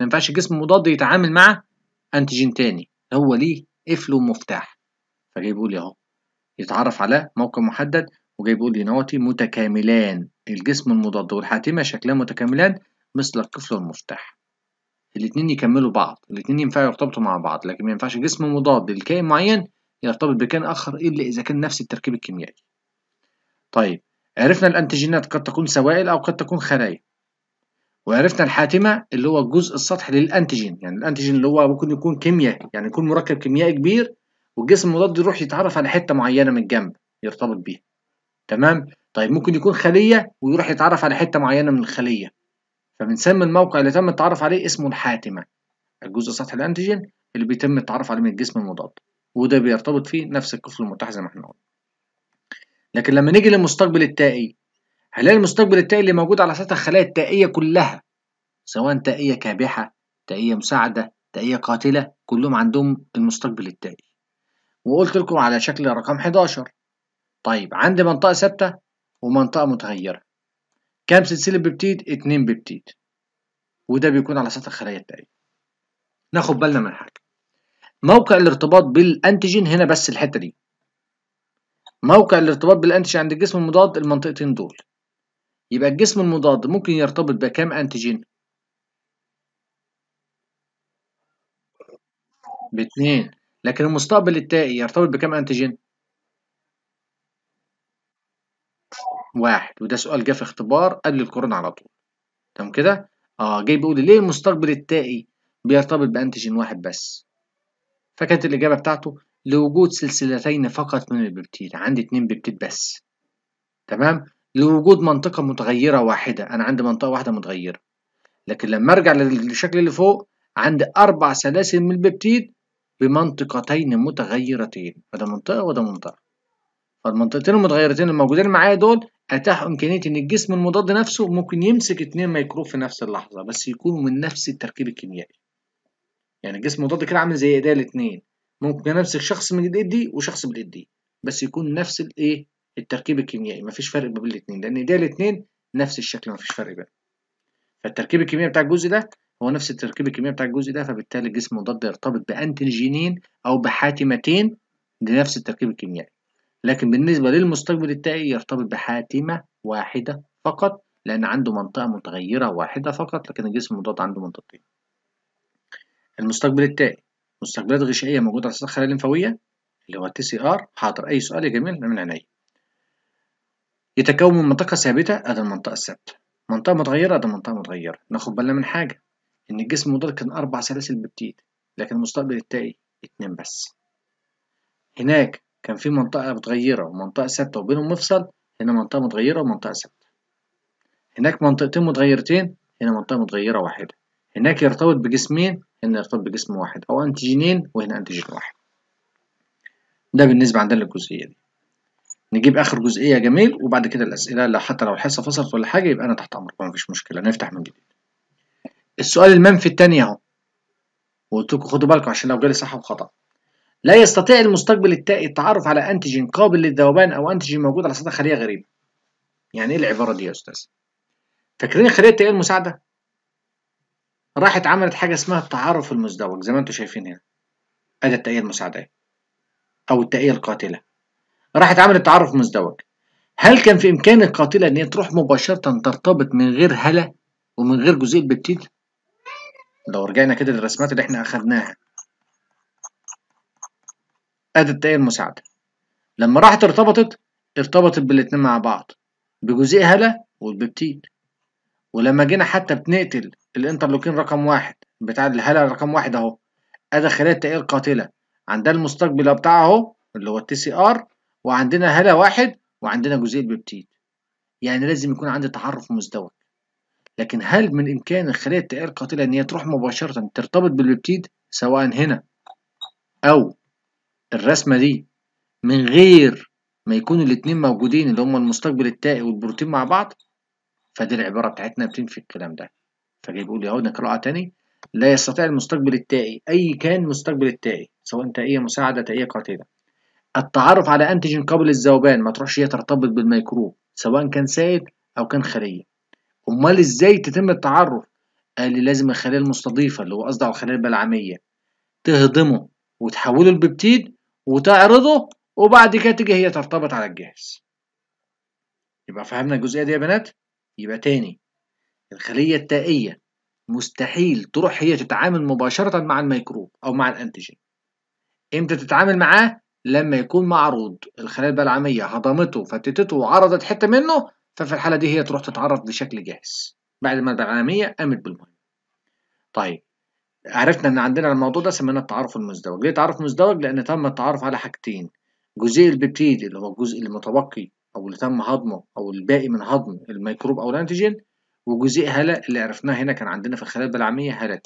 ما ينفعش الجسم المضاد يتعامل مع أنتيجين تاني هو ليه قفل ومفتاح فجايبه لي اهو يتعرف على موقع محدد وجايبه لي نواتي متكاملان الجسم المضاد والحاتمه شكلان متكاملان مثل القفل والمفتاح الاثنين يكملوا بعض الاثنين ينفع يرتبطوا مع بعض لكن ما ينفعش جسم مضاد لكائن معين يرتبط بكائن اخر الا اذا كان نفس التركيب الكيميائي طيب عرفنا الانتيجينات قد تكون سوائل او قد تكون خلايا وعرفنا الحاتمه اللي هو الجزء السطحي للانتيجين يعني الانتيجين اللي هو ممكن يكون كيمياء يعني يكون مركب كيميائي كبير والجسم المضاد يروح يتعرف على حته معينه من الجنب يرتبط بيها تمام طيب ممكن يكون خليه ويروح يتعرف على حته معينه من الخليه فبنسمي الموقع اللي تم التعرف عليه اسمه الحاتمه الجزء السطحي للأنتيجين اللي بيتم التعرف عليه من الجسم المضاد وده بيرتبط فيه نفس القفل المتاح زي ما احنا قلنا لكن لما نيجي للمستقبل التائي هنلاقي المستقبل التائي اللي موجود على سطح الخلايا التائية كلها سواء تائية كابحة تائية مساعدة تائية قاتلة كلهم عندهم المستقبل التائي وقلت لكم على شكل رقم 11 طيب عندي منطقة ثابتة ومنطقة متغيرة كام سلسلة بيبتيد؟ اتنين بيبتيد وده بيكون على سطح الخلايا التائية ناخد بالنا من حاجة موقع الارتباط بالأنتيجين هنا بس الحتة دي موقع الارتباط بالأنتيجين عند الجسم المضاد المنطقتين دول يبقى الجسم المضاد ممكن يرتبط بكام أنتيجين؟ باتنين لكن المستقبل التائي يرتبط بكام أنتيجين؟ واحد وده سؤال جه في اختبار قبل الكورونا على طول تمام كده؟ اه جاي بيقول ليه المستقبل التائي بيرتبط بأنتيجين واحد بس؟ فكانت الإجابة بتاعته لوجود سلسلتين فقط من البيبتيد عندي اتنين بيبتيد بس تمام لوجود منطقة متغيرة واحدة أنا عندي منطقة واحدة متغيرة لكن لما أرجع للشكل اللي فوق عندي أربع سلاسل من البيبتيد بمنطقتين متغيرتين وده منطقة وده منطقة فالمنطقتين المتغيرتين الموجودين معايا دول أتاحوا إمكانية إن الجسم المضاد نفسه ممكن يمسك اتنين ميكروب في نفس اللحظة بس يكونوا من نفس التركيب الكيميائي يعني الجسم المضاد كده عامل زي إيديه الاتنين ممكن أمسك شخص من الإيد دي وشخص من الإيد دي بس يكون نفس الإيه التركيب الكيميائي مفيش فرق ما بين الاثنين لان ده الاثنين نفس الشكل مفيش فرق بقى فالتركيب الكيميائي بتاع الجزء ده هو نفس التركيب الكيميائي بتاع الجزء ده فبالتالي الجسم المضاد يرتبط بانتيجينين او بحاتمتين لنفس التركيب الكيميائي لكن بالنسبة للمستقبل التائي يرتبط بحاتمة واحدة فقط لأن عنده منطقة متغيرة واحدة فقط لكن الجسم المضاد عنده منطقتين المستقبل التائي مستقبلات غشائية موجودة على السطح الخلايا الليمفاوية اللي هو تي سي ار حاضر أي سؤال يا جميل من عينيا يتكون من منطقة ثابتة أدي المنطقة الثابتة منطقة متغيرة أدي منطقة متغيرة ناخد بالنا من حاجة إن الجسم مضاد كان أربع سلاسل ببتيد لكن المستقبل التائي اتنين بس هناك كان في منطقة متغيرة ومنطقة ثابتة وبينهم مفصل هنا منطقة متغيرة ومنطقة ثابتة هناك منطقتين متغيرتين هنا منطقة متغيرة واحدة هناك يرتبط بجسمين هنا يرتبط بجسم واحد أو أنتيجينين وهنا أنتيجين واحد ده بالنسبة عندنا للجزئية دي نجيب اخر جزئيه جميل وبعد كده الاسئله لا حتى لو الحصه فصلت ولا حاجه يبقى انا تحت امركم مفيش مشكله نفتح من جديد السؤال المنفي الثاني اهو وقلت لكم خدوا بالكم عشان لو جالي صح وخطا لا يستطيع المستقبل التائي التعرف على انتيجين قابل للذوبان او انتيجين موجود على سطح خليه غريبه يعني ايه العباره دي يا استاذ فاكرين الخليه التائيه المساعده راحت عملت حاجه اسمها التعارف المزدوج زي ما انتم شايفين هنا ادي التائيه المساعده إيه؟ او التائيه القاتله راحت عملت تعرف مزدوج هل كان في إمكان القاتلة إن هي تروح مباشرة ترتبط من غير هلا ومن غير جزيء البيبتيد لو رجعنا كده للرسمات اللي إحنا أخدناها أدي التقية المساعدة لما راحت ارتبطت ارتبطت بالاتنين مع بعض بجزيء هلا والبيبتيد ولما جينا حتى بنقتل الانترلوكين رقم واحد بتاع الهلا رقم واحد أهو أدي خلايا التقية القاتلة عندها المستقبل بتاعها أهو اللي هو التي سي ار وعندنا هالة واحد وعندنا جزيء البيبتيد يعني لازم يكون عندي تعرف مزدوج لكن هل من إمكان الخلية التائيه القاتلة إن هي تروح مباشرة ترتبط بالبيبتيد سواء هنا أو الرسمة دي من غير ما يكون الاثنين موجودين اللي هم المستقبل التائي والبروتين مع بعض فدي العبارة بتاعتنا بتنفي الكلام ده فجاي بيقول يهو نقرأها تاني لا يستطيع المستقبل التائي أي كان مستقبل التائي سواء تائية مساعدة تائية قاتلة التعرف على أنتيجين قبل الذوبان ما تروحش هي ترتبط بالميكروب سواء كان سائل أو كان خلية أمال إزاي تتم التعرف؟ قال لي لازم الخلية المستضيفة اللي هو قصدي على الخلية البلعمية تهضمه وتحوله لبيبتيد وتعرضه وبعد كده تيجي هي ترتبط على الجهاز يبقى فهمنا الجزئية دي يا بنات؟ يبقى تاني الخلية التائية مستحيل تروح هي تتعامل مباشرة مع الميكروب أو مع الأنتيجين امتى تتعامل معاه لما يكون معروض الخلايا البلع العامية هضمته فتتته وعرضت حتة منه ففي الحالة دي هي تروح تتعرض بشكل جاهز بعد ما البلع العامية قامت بالمهمة. طيب عرفنا ان عندنا الموضوع ده سميناه التعارف المزدوج، ليه تعارف مزدوج؟ لأن تم التعارف على حاجتين جزيء البيبتيد اللي هو الجزء المتبقي أو اللي تم هضمه أو الباقي من هضم الميكروب أو الأنتيجين وجزيء هلا اللي عرفناه هنا كان عندنا في الخلايا البلعمية هلا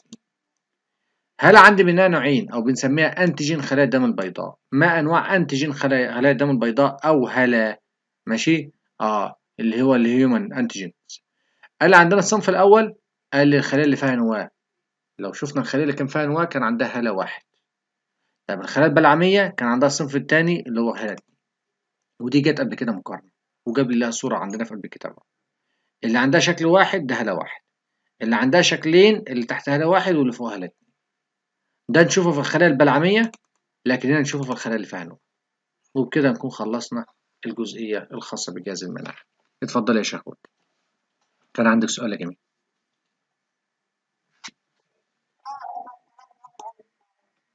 هل عندي منها نوعين أو بنسميها انتيجين خلايا الدم البيضاء ما أنواع انتيجين خلايا الدم البيضاء أو هلا ماشي آه اللي هو الهيومن أنتيجين قال عندنا الصنف الأول قال لي الخلايا اللي فيها نواة لو شفنا الخلية اللي كان فيها نواة كان عندها هلا واحد طب الخلايا البلعمية كان عندها الصنف الثاني اللي هو هلا ودي جت قبل كده مقارنة وجاب لي لها صورة عندنا في قلب الكتاب اللي عندها شكل واحد ده هلا واحد اللي عندها شكلين اللي تحت هلا واحد واللي فوق هلا اتنين ده نشوفه في الخلايا البلعمية لكن هنا نشوفه في الخلايا اللي فيها نور وبكده نكون خلصنا الجزئية الخاصة بجهاز المناعة اتفضل يا شيخ كان عندك سؤال يا جميل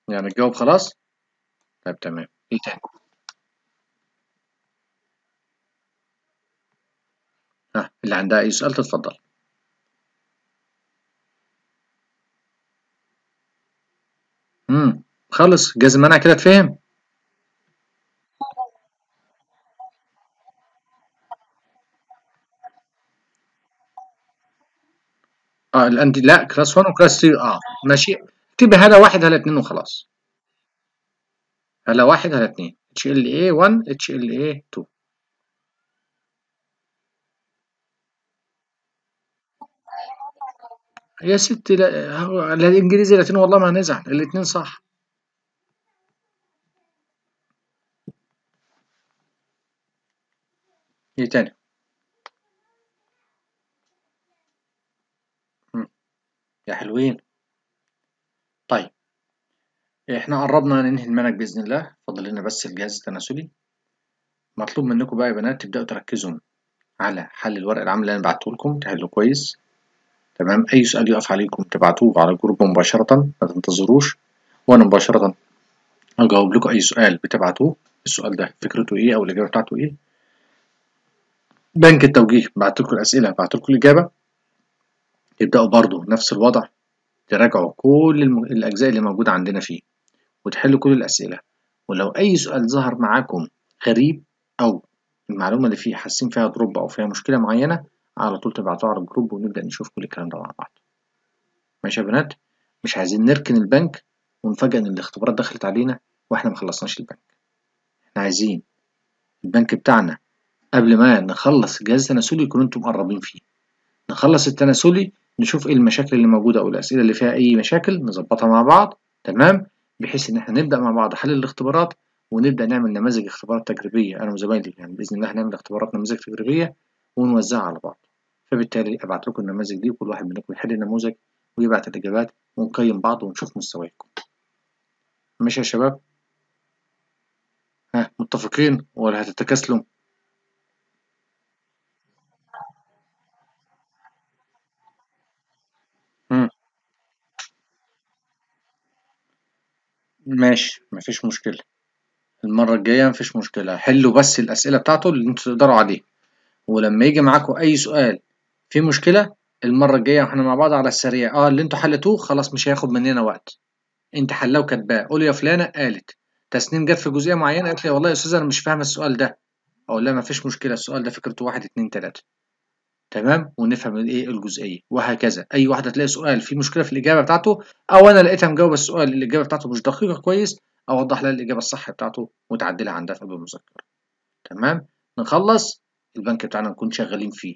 يعني الجواب خلاص طيب تمام ايه تاني ها اللي عندها اي سؤال تتفضل خلص جاز المنع كده اتفهم اه الانتي لا كلاس 1 وكلاس 3 اه ماشي اكتب هلا واحد هلا اتنين وخلاص هلا واحد هلا اتنين اتش ال اي 1 اتش ال اي 2 يا ستي لا الانجليزي لاتين والله ما هنزعل الاتنين صح يتاني يا حلوين طيب احنا قربنا ننهي المنهج باذن الله فاضل لنا بس الجهاز التناسلي مطلوب منكم بقى يا بنات تبداوا تركزوا على حل الورق العام اللي انا بعته لكم تحلوا كويس تمام اي سؤال يقف عليكم تبعتوه على الجروب مباشره ما تنتظروش وانا مباشره اجاوب لكم اي سؤال بتبعتوه السؤال ده فكرته ايه او الاجابه بتاعته ايه بنك التوجيه بعت لكم الأسئلة بعت لكم الإجابة تبدأوا برضو نفس الوضع تراجعوا كل الأجزاء اللي موجودة عندنا فيه وتحلوا كل الأسئلة ولو أي سؤال ظهر معاكم غريب أو المعلومة اللي فيه حاسين فيها دروب أو فيها مشكلة معينة على طول تبعتوها على الجروب ونبدأ نشوف كل الكلام ده مع بعض ماشي يا بنات مش عايزين نركن البنك ونفاجئ إن الاختبارات دخلت علينا وإحنا مخلصناش البنك إحنا عايزين البنك بتاعنا قبل ما نخلص الجهاز التناسلي يكونوا انتم مقربين فيه نخلص التناسلي نشوف ايه المشاكل اللي موجوده او الاسئله اللي فيها اي مشاكل نظبطها مع بعض تمام بحيث ان احنا نبدا مع بعض حل الاختبارات ونبدا نعمل نماذج اختبارات تجريبيه انا وزمايلي يعني باذن الله هنعمل اختبارات نماذج تجريبيه ونوزعها على بعض فبالتالي ابعت لكم النماذج دي وكل واحد منكم يحل النموذج ويبعت الاجابات ونقيم بعض ونشوف مستواكم ماشي يا شباب ها متفقين ولا هتتكاسلوا ماشي مفيش مشكلة المرة الجاية مفيش مشكلة حلوا بس الأسئلة بتاعته اللي انتوا تقدروا عليه ولما يجي معاكم أي سؤال فيه مشكلة المرة الجاية واحنا مع بعض على السريع اه اللي انتوا حلتوه خلاص مش هياخد مننا وقت انت حلاه وكاتباه قول يا فلانة قالت تسنيم جت في جزئية معينة قالت لي والله يا أستاذ أنا مش فاهمة السؤال ده أقول لها مفيش مشكلة السؤال ده فكرته واحد اتنين تلاتة تمام ونفهم الايه الجزئيه وهكذا اي واحده تلاقي سؤال فيه مشكله في الاجابه بتاعته او انا لقيتها مجاوبه السؤال الاجابه بتاعته مش دقيقه كويس اوضح لها الاجابه الصح بتاعته وتعدلها عندها في المذكره تمام نخلص البنك بتاعنا نكون شغالين فيه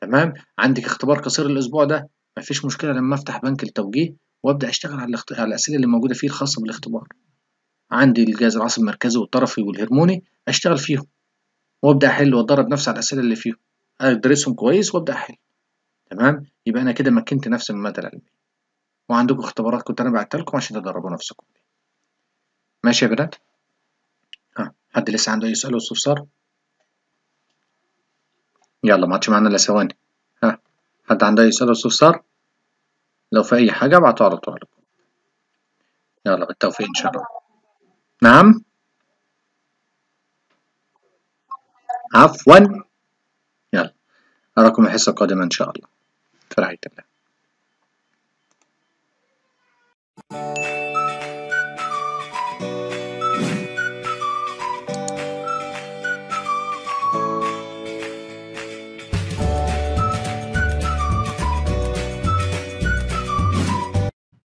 تمام عندك اختبار قصير الاسبوع ده مفيش مشكله لما افتح بنك التوجيه وابدا اشتغل على الاخت... على الاسئله اللي موجوده فيه الخاصه بالاختبار عندي الجهاز العصبي المركزي والطرفي والهرموني اشتغل فيهم وابدا احل وادرب نفسي على الاسئله اللي فيهم ادرسهم كويس وابدا احل تمام يبقى انا كده مكنت نفسي من الماده العلميه وعندكم اختبارات كنت انا بعتها لكم عشان تدربوا نفسكم ماشي يا بنات ها حد لسه عنده اي سؤال واستفسار يلا ما عادش معانا الا ثواني ها حد عنده اي سؤال واستفسار لو في اي حاجه ابعتوا على طول يلا بالتوفيق ان شاء الله نعم عفوا أراكم الحصة القادمة إن شاء الله في رعاية الله